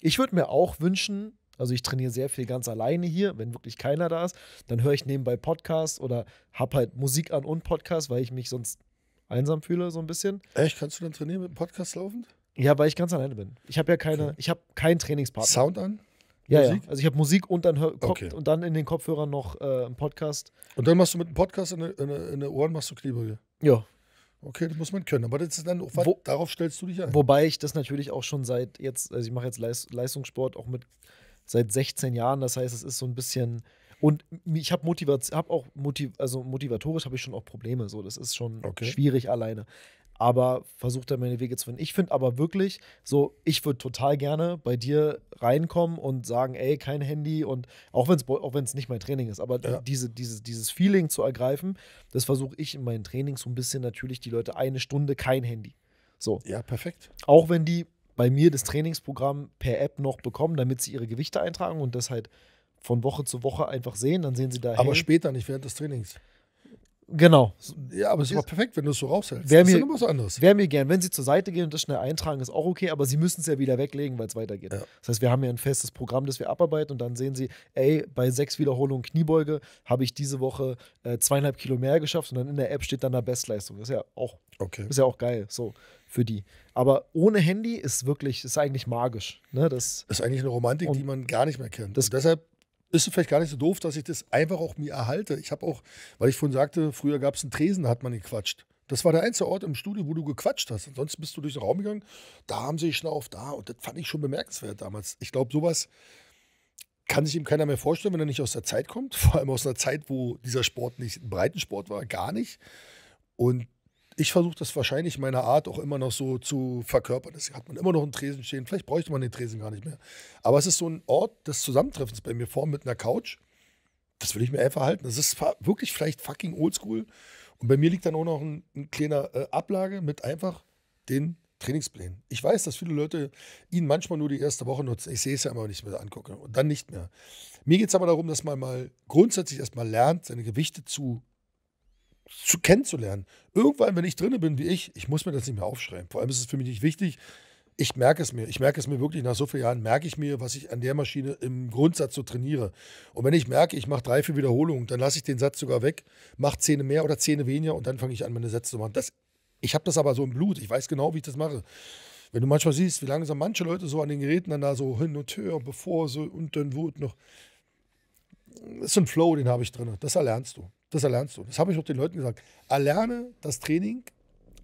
Ich würde mir auch wünschen, also ich trainiere sehr viel ganz alleine hier, wenn wirklich keiner da ist. Dann höre ich nebenbei Podcasts oder habe halt Musik an und Podcast, weil ich mich sonst einsam fühle so ein bisschen. Echt? Kannst du dann trainieren mit dem Podcast laufend? Ja, weil ich ganz alleine bin. Ich habe ja keine, okay. ich habe keinen Trainingspartner. Sound an? Ja, ja, also ich habe Musik und dann, hör, okay. und dann in den Kopfhörern noch äh, einen Podcast. Und dann machst du mit dem Podcast in den Ohren machst du Kniebeuge? Ja. Okay, das muss man können. Aber das ist dann, Wo, darauf stellst du dich ein. Wobei ich das natürlich auch schon seit jetzt, also ich mache jetzt Leistungssport auch mit seit 16 Jahren. Das heißt, es ist so ein bisschen. Und ich habe Motivation, hab auch Motiv, also motivatorisch habe ich schon auch Probleme. So, das ist schon okay. schwierig alleine. Aber versucht da meine Wege zu finden. Ich finde aber wirklich, so, ich würde total gerne bei dir reinkommen und sagen, ey, kein Handy und auch wenn es auch wenn's nicht mein Training ist, aber ja. diese, dieses, dieses Feeling zu ergreifen, das versuche ich in meinen Trainings so ein bisschen natürlich die Leute eine Stunde kein Handy. So. Ja, perfekt. Auch wenn die bei mir das Trainingsprogramm per App noch bekommen, damit sie ihre Gewichte eintragen und das halt von Woche zu Woche einfach sehen. Dann sehen sie da. Aber hey, später, nicht während des Trainings. Genau. Ja, aber es ist immer perfekt, wenn du es so raushältst. Wär das mir, so was Wäre mir gern. Wenn sie zur Seite gehen und das schnell eintragen, ist auch okay, aber sie müssen es ja wieder weglegen, weil es weitergeht. Ja. Das heißt, wir haben ja ein festes Programm, das wir abarbeiten und dann sehen sie, ey, bei sechs Wiederholungen Kniebeuge habe ich diese Woche äh, zweieinhalb Kilo mehr geschafft und dann in der App steht dann da Bestleistung. Das ist ja auch, okay. ist ja auch geil. So für die. Aber ohne Handy ist wirklich, ist eigentlich magisch. Ne? Das ist eigentlich eine Romantik, die man gar nicht mehr kennt. deshalb ist es vielleicht gar nicht so doof, dass ich das einfach auch mir erhalte. Ich habe auch, weil ich vorhin sagte, früher gab es einen Tresen, da hat man gequatscht. Das war der einzige Ort im Studio, wo du gequatscht hast. Ansonsten bist du durch den Raum gegangen, da haben sie Schnauf, da. Und das fand ich schon bemerkenswert damals. Ich glaube, sowas kann sich ihm keiner mehr vorstellen, wenn er nicht aus der Zeit kommt. <laughs> Vor allem aus einer Zeit, wo dieser Sport nicht ein Breitensport war, gar nicht. Und ich versuche das wahrscheinlich meiner Art auch immer noch so zu verkörpern. Das hat man immer noch einen Tresen stehen. Vielleicht bräuchte man den Tresen gar nicht mehr. Aber es ist so ein Ort des Zusammentreffens bei mir vor mit einer Couch. Das würde ich mir einfach halten. Das ist wirklich vielleicht fucking oldschool. Und bei mir liegt dann auch noch ein, ein kleiner äh, Ablage mit einfach den Trainingsplänen. Ich weiß, dass viele Leute ihn manchmal nur die erste Woche nutzen. Ich sehe es ja immer, wenn ich es mir angucke. Und dann nicht mehr. Mir geht es aber darum, dass man mal grundsätzlich erstmal lernt, seine Gewichte zu zu kennenzulernen. Irgendwann, wenn ich drinne bin wie ich, ich muss mir das nicht mehr aufschreiben. Vor allem ist es für mich nicht wichtig. Ich merke es mir. Ich merke es mir wirklich nach so vielen Jahren, merke ich mir, was ich an der Maschine im Grundsatz so trainiere. Und wenn ich merke, ich mache drei, vier Wiederholungen, dann lasse ich den Satz sogar weg, mache Zähne mehr oder Zähne weniger und dann fange ich an, meine Sätze zu machen. Das, ich habe das aber so im Blut. Ich weiß genau, wie ich das mache wenn du manchmal siehst, wie langsam manche Leute so an den Geräten dann da so hin und her, bevor so und dann Wut noch. Das ist ein Flow, den habe ich drin. Das erlernst du. Das erlernst du. Das habe ich auch den Leuten gesagt. Erlerne das Training,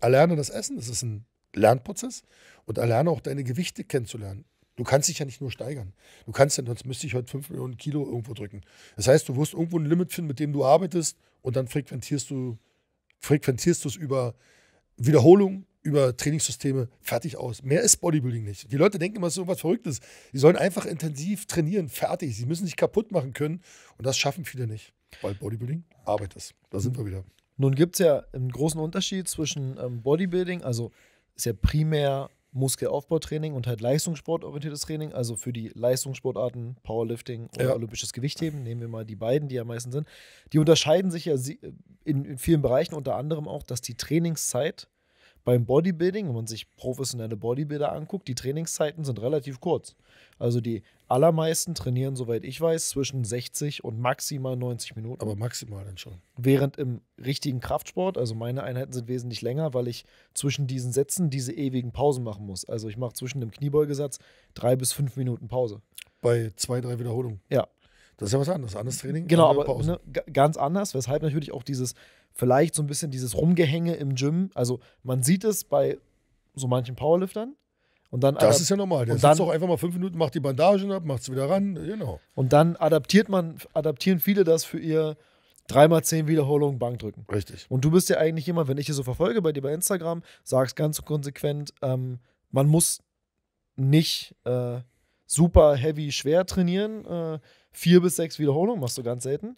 erlerne das Essen. Das ist ein Lernprozess. Und erlerne auch deine Gewichte kennenzulernen. Du kannst dich ja nicht nur steigern. Du kannst ja, sonst müsste ich heute 5 Millionen Kilo irgendwo drücken. Das heißt, du wirst irgendwo ein Limit finden, mit dem du arbeitest und dann frequentierst du frequentierst du es über Wiederholung, über Trainingssysteme fertig aus. Mehr ist Bodybuilding nicht. Die Leute denken immer, es ist irgendwas Verrücktes. Sie sollen einfach intensiv trainieren, fertig. Sie müssen sich kaputt machen können und das schaffen viele nicht. Weil Bodybuilding Arbeit ist. Da sind wir wieder. Nun gibt es ja einen großen Unterschied zwischen ähm, Bodybuilding, also ist ja primär Muskelaufbautraining und halt leistungssportorientiertes Training, also für die Leistungssportarten Powerlifting oder ja. olympisches Gewichtheben, nehmen wir mal die beiden, die ja meistens sind. Die unterscheiden sich ja äh, in vielen Bereichen, unter anderem auch, dass die Trainingszeit beim Bodybuilding, wenn man sich professionelle Bodybuilder anguckt, die Trainingszeiten sind relativ kurz. Also die allermeisten trainieren, soweit ich weiß, zwischen 60 und maximal 90 Minuten. Aber maximal dann schon. Während im richtigen Kraftsport, also meine Einheiten sind wesentlich länger, weil ich zwischen diesen Sätzen diese ewigen Pausen machen muss. Also ich mache zwischen dem Kniebeugesatz drei bis fünf Minuten Pause. Bei zwei, drei Wiederholungen. Ja, das ist ja was anderes, anderes Training. Genau, aber ne, ganz anders, weshalb natürlich auch dieses vielleicht so ein bisschen dieses Rumgehänge im Gym. Also man sieht es bei so manchen Powerliftern. Und dann das ist ja normal. Der sitzt auch einfach mal fünf Minuten, macht die Bandagen ab, macht es wieder ran. Genau. Und dann adaptiert man, adaptieren viele das für ihr dreimal zehn Wiederholungen Bankdrücken. Richtig. Und du bist ja eigentlich jemand, wenn ich hier so verfolge bei dir bei Instagram, sagst ganz konsequent, ähm, man muss nicht äh, super heavy schwer trainieren. Äh, vier bis sechs Wiederholungen machst du ganz selten,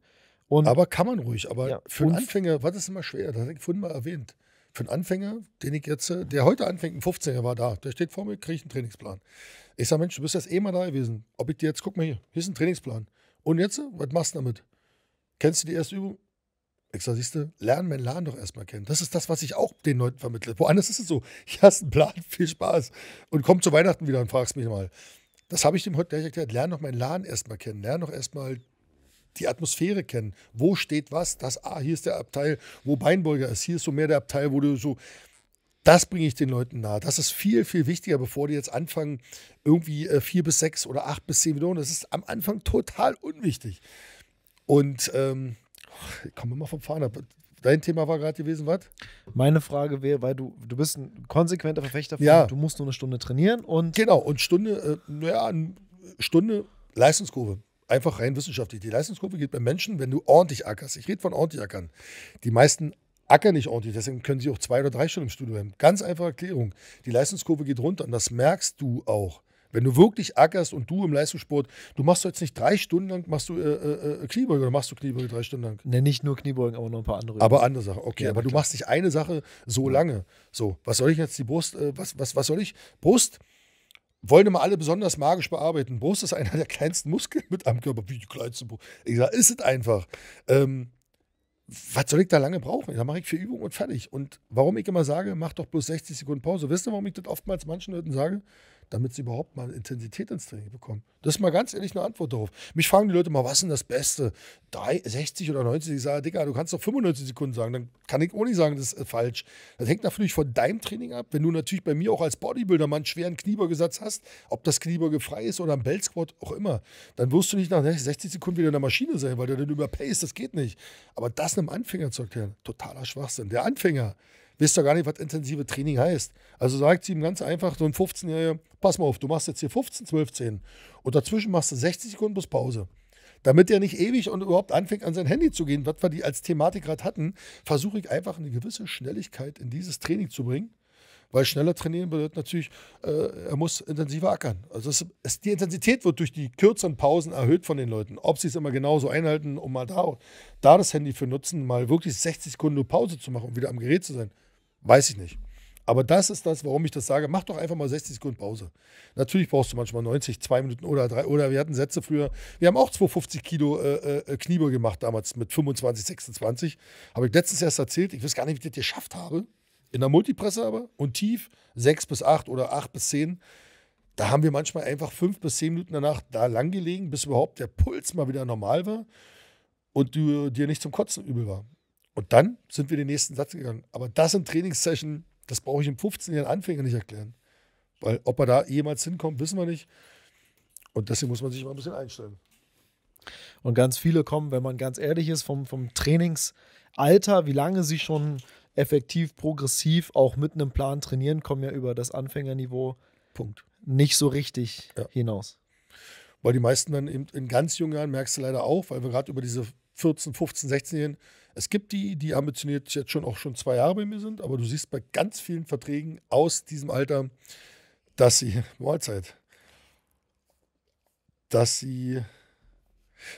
und aber kann man ruhig. Aber ja. für einen Anfänger war das immer schwer. Das habe ich vorhin mal erwähnt. Für einen Anfänger, den ich jetzt, äh, der heute anfängt, ein 15er war da, der steht vor mir, kriege ich einen Trainingsplan. Ich sage, Mensch, du bist jetzt eh mal da gewesen. Ob ich dir jetzt, guck mal hier, hier ist ein Trainingsplan. Und jetzt, äh, was machst du damit? Kennst du die erste Übung? Ich sage, siehst du, lernen meinen Laden doch erstmal kennen. Das ist das, was ich auch den Leuten vermittle. Woanders ist es so, ich hast einen Plan, <laughs> viel Spaß. Und komm zu Weihnachten wieder und fragst mich mal. Das habe ich dem heute gleich erklärt. Lern doch meinen Laden erstmal kennen. Lern doch erstmal die Atmosphäre kennen. Wo steht was? Das, ah, hier ist der Abteil, wo Beinbeuger ist. Hier ist so mehr der Abteil, wo du so. Das bringe ich den Leuten nahe. Das ist viel, viel wichtiger, bevor die jetzt anfangen, irgendwie äh, vier bis sechs oder acht bis zehn Minuten. Das ist am Anfang total unwichtig. Und ähm, ich komme immer vom Fahren ab. Dein Thema war gerade gewesen, was? Meine Frage wäre, weil du, du bist ein konsequenter Verfechter von, ja. du musst nur eine Stunde trainieren und. Genau, und Stunde, äh, naja, Stunde Leistungskurve einfach rein wissenschaftlich. Die Leistungskurve geht bei Menschen, wenn du ordentlich ackerst. Ich rede von ordentlich ackern. Die meisten ackern nicht ordentlich, deswegen können sie auch zwei oder drei Stunden im Studio haben. Ganz einfache Erklärung. Die Leistungskurve geht runter und das merkst du auch. Wenn du wirklich ackerst und du im Leistungssport, du machst jetzt nicht drei Stunden lang, machst du äh, äh, äh Kniebeugen oder machst du Kniebeugen drei Stunden lang? Ne, nicht nur Kniebeugen, aber noch ein paar andere. Aber andere Sachen, okay. Ja, aber klar. du machst nicht eine Sache so lange. So, was soll ich jetzt die Brust, äh, was, was, was soll ich? Brust, wollen immer alle besonders magisch bearbeiten. Brust ist einer der kleinsten Muskeln mit am Körper. Wie die kleinste Brust. Ich sage, ist es einfach. Ähm, was soll ich da lange brauchen? Da mache ich vier Übungen und fertig. Und warum ich immer sage, mach doch bloß 60 Sekunden Pause. Wisst ihr, warum ich das oftmals manchen Leuten sage? damit sie überhaupt mal Intensität ins Training bekommen? Das ist mal ganz ehrlich eine Antwort darauf. Mich fragen die Leute mal, was ist denn das Beste? 60 oder 90? Ich sage, Digga, du kannst doch 95 Sekunden sagen. Dann kann ich auch nicht sagen, das ist äh, falsch. Das hängt natürlich von deinem Training ab. Wenn du natürlich bei mir auch als Bodybuilder mal einen schweren Kniebeugesatz hast, ob das Kniebeuge frei ist oder ein Bellsquat, auch immer, dann wirst du nicht nach 60 Sekunden wieder in der Maschine sein, weil du dann überpaced, das geht nicht. Aber das einem Anfänger zu erklären, totaler Schwachsinn. Der Anfänger, wisst doch gar nicht, was intensive Training heißt. Also sagt sie ihm ganz einfach, so ein 15-Jähriger, pass mal auf, du machst jetzt hier 15, 12, 10 und dazwischen machst du 60 Sekunden plus Pause. Damit er nicht ewig und überhaupt anfängt, an sein Handy zu gehen, was wir die als Thematik gerade hatten, versuche ich einfach eine gewisse Schnelligkeit in dieses Training zu bringen. Weil schneller trainieren bedeutet natürlich, äh, er muss intensiver ackern. Also es, es, die Intensität wird durch die kürzeren Pausen erhöht von den Leuten. Ob sie es immer genauso einhalten, um mal da, da das Handy für nutzen, mal wirklich 60 Sekunden Pause zu machen um wieder am Gerät zu sein, Weiß ich nicht. Aber das ist das, warum ich das sage. Mach doch einfach mal 60 Sekunden Pause. Natürlich brauchst du manchmal 90, 2 Minuten oder 3. Oder wir hatten Sätze früher. Wir haben auch 250 Kilo äh, äh Kniebeuge gemacht damals mit 25, 26. Habe ich letztens erst erzählt. Ich weiß gar nicht, wie ich das geschafft habe. In der Multipresse aber und tief 6 bis 8 oder 8 bis 10. Da haben wir manchmal einfach 5 bis 10 Minuten danach da lang gelegen, bis überhaupt der Puls mal wieder normal war und du, dir nicht zum Kotzen übel war. Und dann sind wir den nächsten Satz gegangen. Aber das sind Trainingszeichen, das brauche ich im 15-jährigen Anfänger nicht erklären. Weil ob er da jemals hinkommt, wissen wir nicht. Und deswegen muss man sich mal ein bisschen einstellen. Und ganz viele kommen, wenn man ganz ehrlich ist, vom, vom Trainingsalter, wie lange sie schon effektiv, progressiv, auch mit einem Plan trainieren, kommen ja über das Anfängerniveau Punkt. nicht so richtig ja. hinaus. Weil die meisten dann eben in ganz jungen Jahren, merkst du leider auch, weil wir gerade über diese 14, 15, 16-Jährigen, es gibt die, die ambitioniert jetzt schon auch schon zwei Jahre bei mir sind, aber du siehst bei ganz vielen Verträgen aus diesem Alter, dass sie, Mahlzeit, dass sie,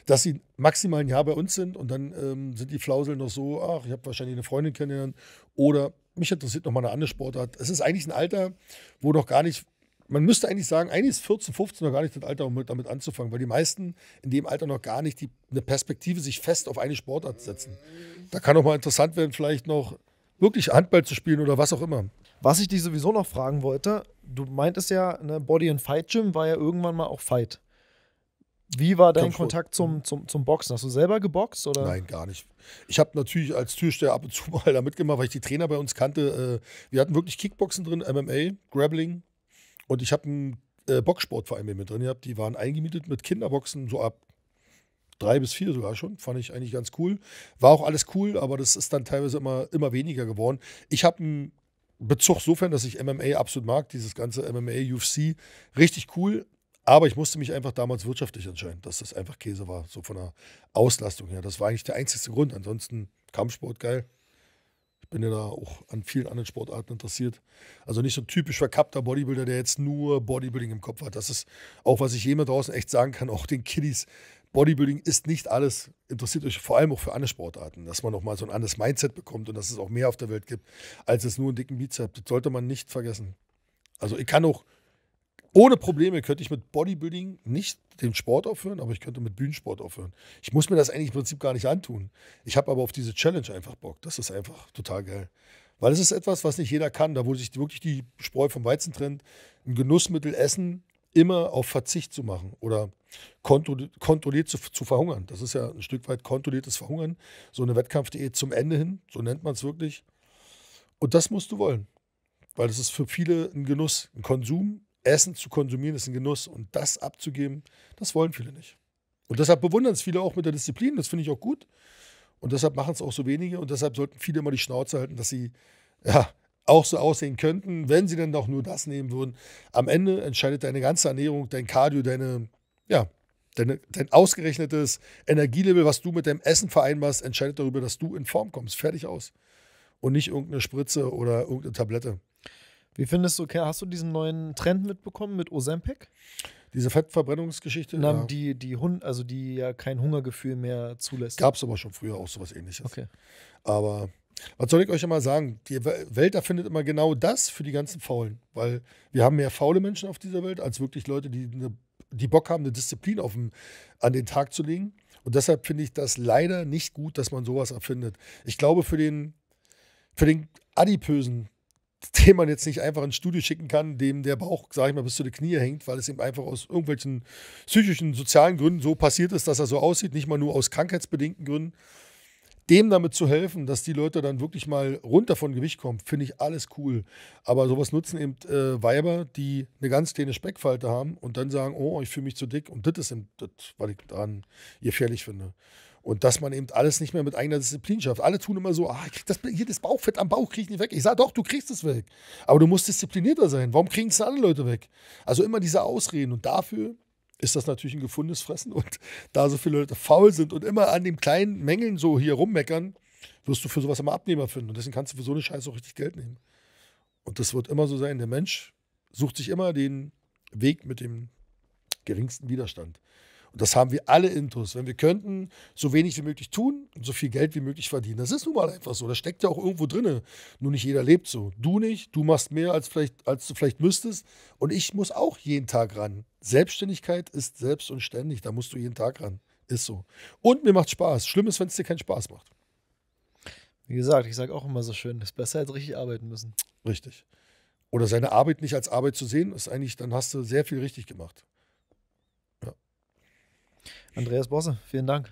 dass sie maximal ein Jahr bei uns sind und dann ähm, sind die Flauseln noch so, ach, ich habe wahrscheinlich eine Freundin kennengelernt oder mich interessiert nochmal eine andere Sportart. Es ist eigentlich ein Alter, wo noch gar nicht man müsste eigentlich sagen, eigentlich ist 14, 15 noch gar nicht das Alter, um damit anzufangen, weil die meisten in dem Alter noch gar nicht die, eine Perspektive sich fest auf eine Sportart setzen. Da kann auch mal interessant werden, vielleicht noch wirklich Handball zu spielen oder was auch immer. Was ich dich sowieso noch fragen wollte, du meintest ja, eine Body and Fight Gym war ja irgendwann mal auch Fight. Wie war dein Kontakt zum, zum, zum Boxen? Hast du selber geboxt? Oder? Nein, gar nicht. Ich habe natürlich als Türsteher ab und zu <laughs> mal da mitgemacht, weil ich die Trainer bei uns kannte. Äh, wir hatten wirklich Kickboxen drin, MMA, Grappling, und ich habe einen äh, Boxsportverein mit drin gehabt. Die waren eingemietet mit Kinderboxen, so ab drei bis vier sogar schon. Fand ich eigentlich ganz cool. War auch alles cool, aber das ist dann teilweise immer, immer weniger geworden. Ich habe einen Bezug sofern, dass ich MMA absolut mag, dieses ganze MMA, UFC, richtig cool. Aber ich musste mich einfach damals wirtschaftlich entscheiden, dass das einfach Käse war, so von der Auslastung her. Das war eigentlich der einzige Grund. Ansonsten Kampfsport geil bin ja da auch an vielen anderen Sportarten interessiert. Also nicht so ein typisch verkappter Bodybuilder, der jetzt nur Bodybuilding im Kopf hat. Das ist auch, was ich jemand draußen echt sagen kann, auch den Kiddies. Bodybuilding ist nicht alles, interessiert euch vor allem auch für andere Sportarten, dass man nochmal so ein anderes Mindset bekommt und dass es auch mehr auf der Welt gibt, als es nur einen dicken Bizep. Das sollte man nicht vergessen. Also ich kann auch ohne Probleme könnte ich mit Bodybuilding nicht den Sport aufhören, aber ich könnte mit Bühnensport aufhören. Ich muss mir das eigentlich im Prinzip gar nicht antun. Ich habe aber auf diese Challenge einfach Bock. Das ist einfach total geil. Weil es ist etwas, was nicht jeder kann. Da, wo sich wirklich die Spreu vom Weizen trennt, ein Genussmittel essen, immer auf Verzicht zu machen oder kontrolliert zu, zu, verhungern. Das ist ja ein Stück weit kontrolliertes Verhungern. So eine Wettkampfdiät zum Ende hin, so nennt man es wirklich. Und das musst du wollen. Weil das ist für viele ein Genuss, ein Konsum, Essen zu konsumieren ist ein Genuss und das abzugeben, das wollen viele nicht. Und deshalb bewundern es viele auch mit der Disziplin, das finde ich auch gut. Und deshalb machen es auch so wenige und deshalb sollten viele immer die Schnauze halten, dass sie ja, auch so aussehen könnten, wenn sie dann doch nur das nehmen würden. Am Ende entscheidet deine ganze Ernährung, dein Cardio, deine, ja, deine, dein ausgerechnetes Energielevel, was du mit deinem Essen vereinbarst, entscheidet darüber, dass du in Form kommst. Fertig aus. Und nicht irgendeine Spritze oder irgendeine Tablette. Wie findest du, hast du diesen neuen Trend mitbekommen mit Ozempic? Diese Fettverbrennungsgeschichte? Na, ja. die, die Hund, also die ja kein Hungergefühl mehr zulässt. Gab es aber schon früher auch sowas ähnliches. Okay. Aber was soll ich euch immer sagen? Die Welt erfindet immer genau das für die ganzen Faulen. Weil wir haben mehr faule Menschen auf dieser Welt als wirklich Leute, die, eine, die Bock haben, eine Disziplin auf dem, an den Tag zu legen. Und deshalb finde ich das leider nicht gut, dass man sowas erfindet. Ich glaube, für den, für den adipösen den man jetzt nicht einfach ins Studio schicken kann, dem der Bauch, sag ich mal, bis zu den Knie hängt, weil es eben einfach aus irgendwelchen psychischen, sozialen Gründen so passiert ist, dass er so aussieht, nicht mal nur aus krankheitsbedingten Gründen. Dem damit zu helfen, dass die Leute dann wirklich mal runter von Gewicht kommen, finde ich alles cool. Aber sowas nutzen eben äh, Weiber, die eine ganz kleine Speckfalte haben und dann sagen, oh, ich fühle mich zu dick. Und das ist eben das, was ich daran gefährlich finde. Und dass man eben alles nicht mehr mit eigener Disziplin schafft. Alle tun immer so, ah, ich krieg das, hier das Bauchfett am Bauch kriege ich nicht weg. Ich sage doch, du kriegst es weg. Aber du musst disziplinierter sein. Warum kriegen es denn alle Leute weg? Also immer diese Ausreden. Und dafür ist das natürlich ein gefundenes Fressen. Und <laughs> da so viele Leute faul sind und immer an den kleinen Mängeln so hier rummeckern, wirst du für sowas immer Abnehmer finden. Und deswegen kannst du für so eine Scheiße auch richtig Geld nehmen. Und das wird immer so sein. Der Mensch sucht sich immer den Weg mit dem geringsten Widerstand. Und das haben wir alle Intus. Wenn wir könnten, so wenig wie möglich tun und so viel Geld wie möglich verdienen. Das ist nun mal einfach so. Das steckt ja auch irgendwo drin. Nur nicht jeder lebt so. Du nicht, du machst mehr, als, vielleicht, als du vielleicht müsstest. Und ich muss auch jeden Tag ran. Selbstständigkeit ist selbst und ständig. Da musst du jeden Tag ran. Ist so. Und mir macht Spaß. Schlimm ist, wenn es dir keinen Spaß macht. Wie gesagt, ich sage auch immer so schön, das ist besser als richtig arbeiten müssen. Richtig. Oder seine Arbeit nicht als Arbeit zu sehen, ist eigentlich, dann hast du sehr viel richtig gemacht. Andreas Bosse, vielen Dank.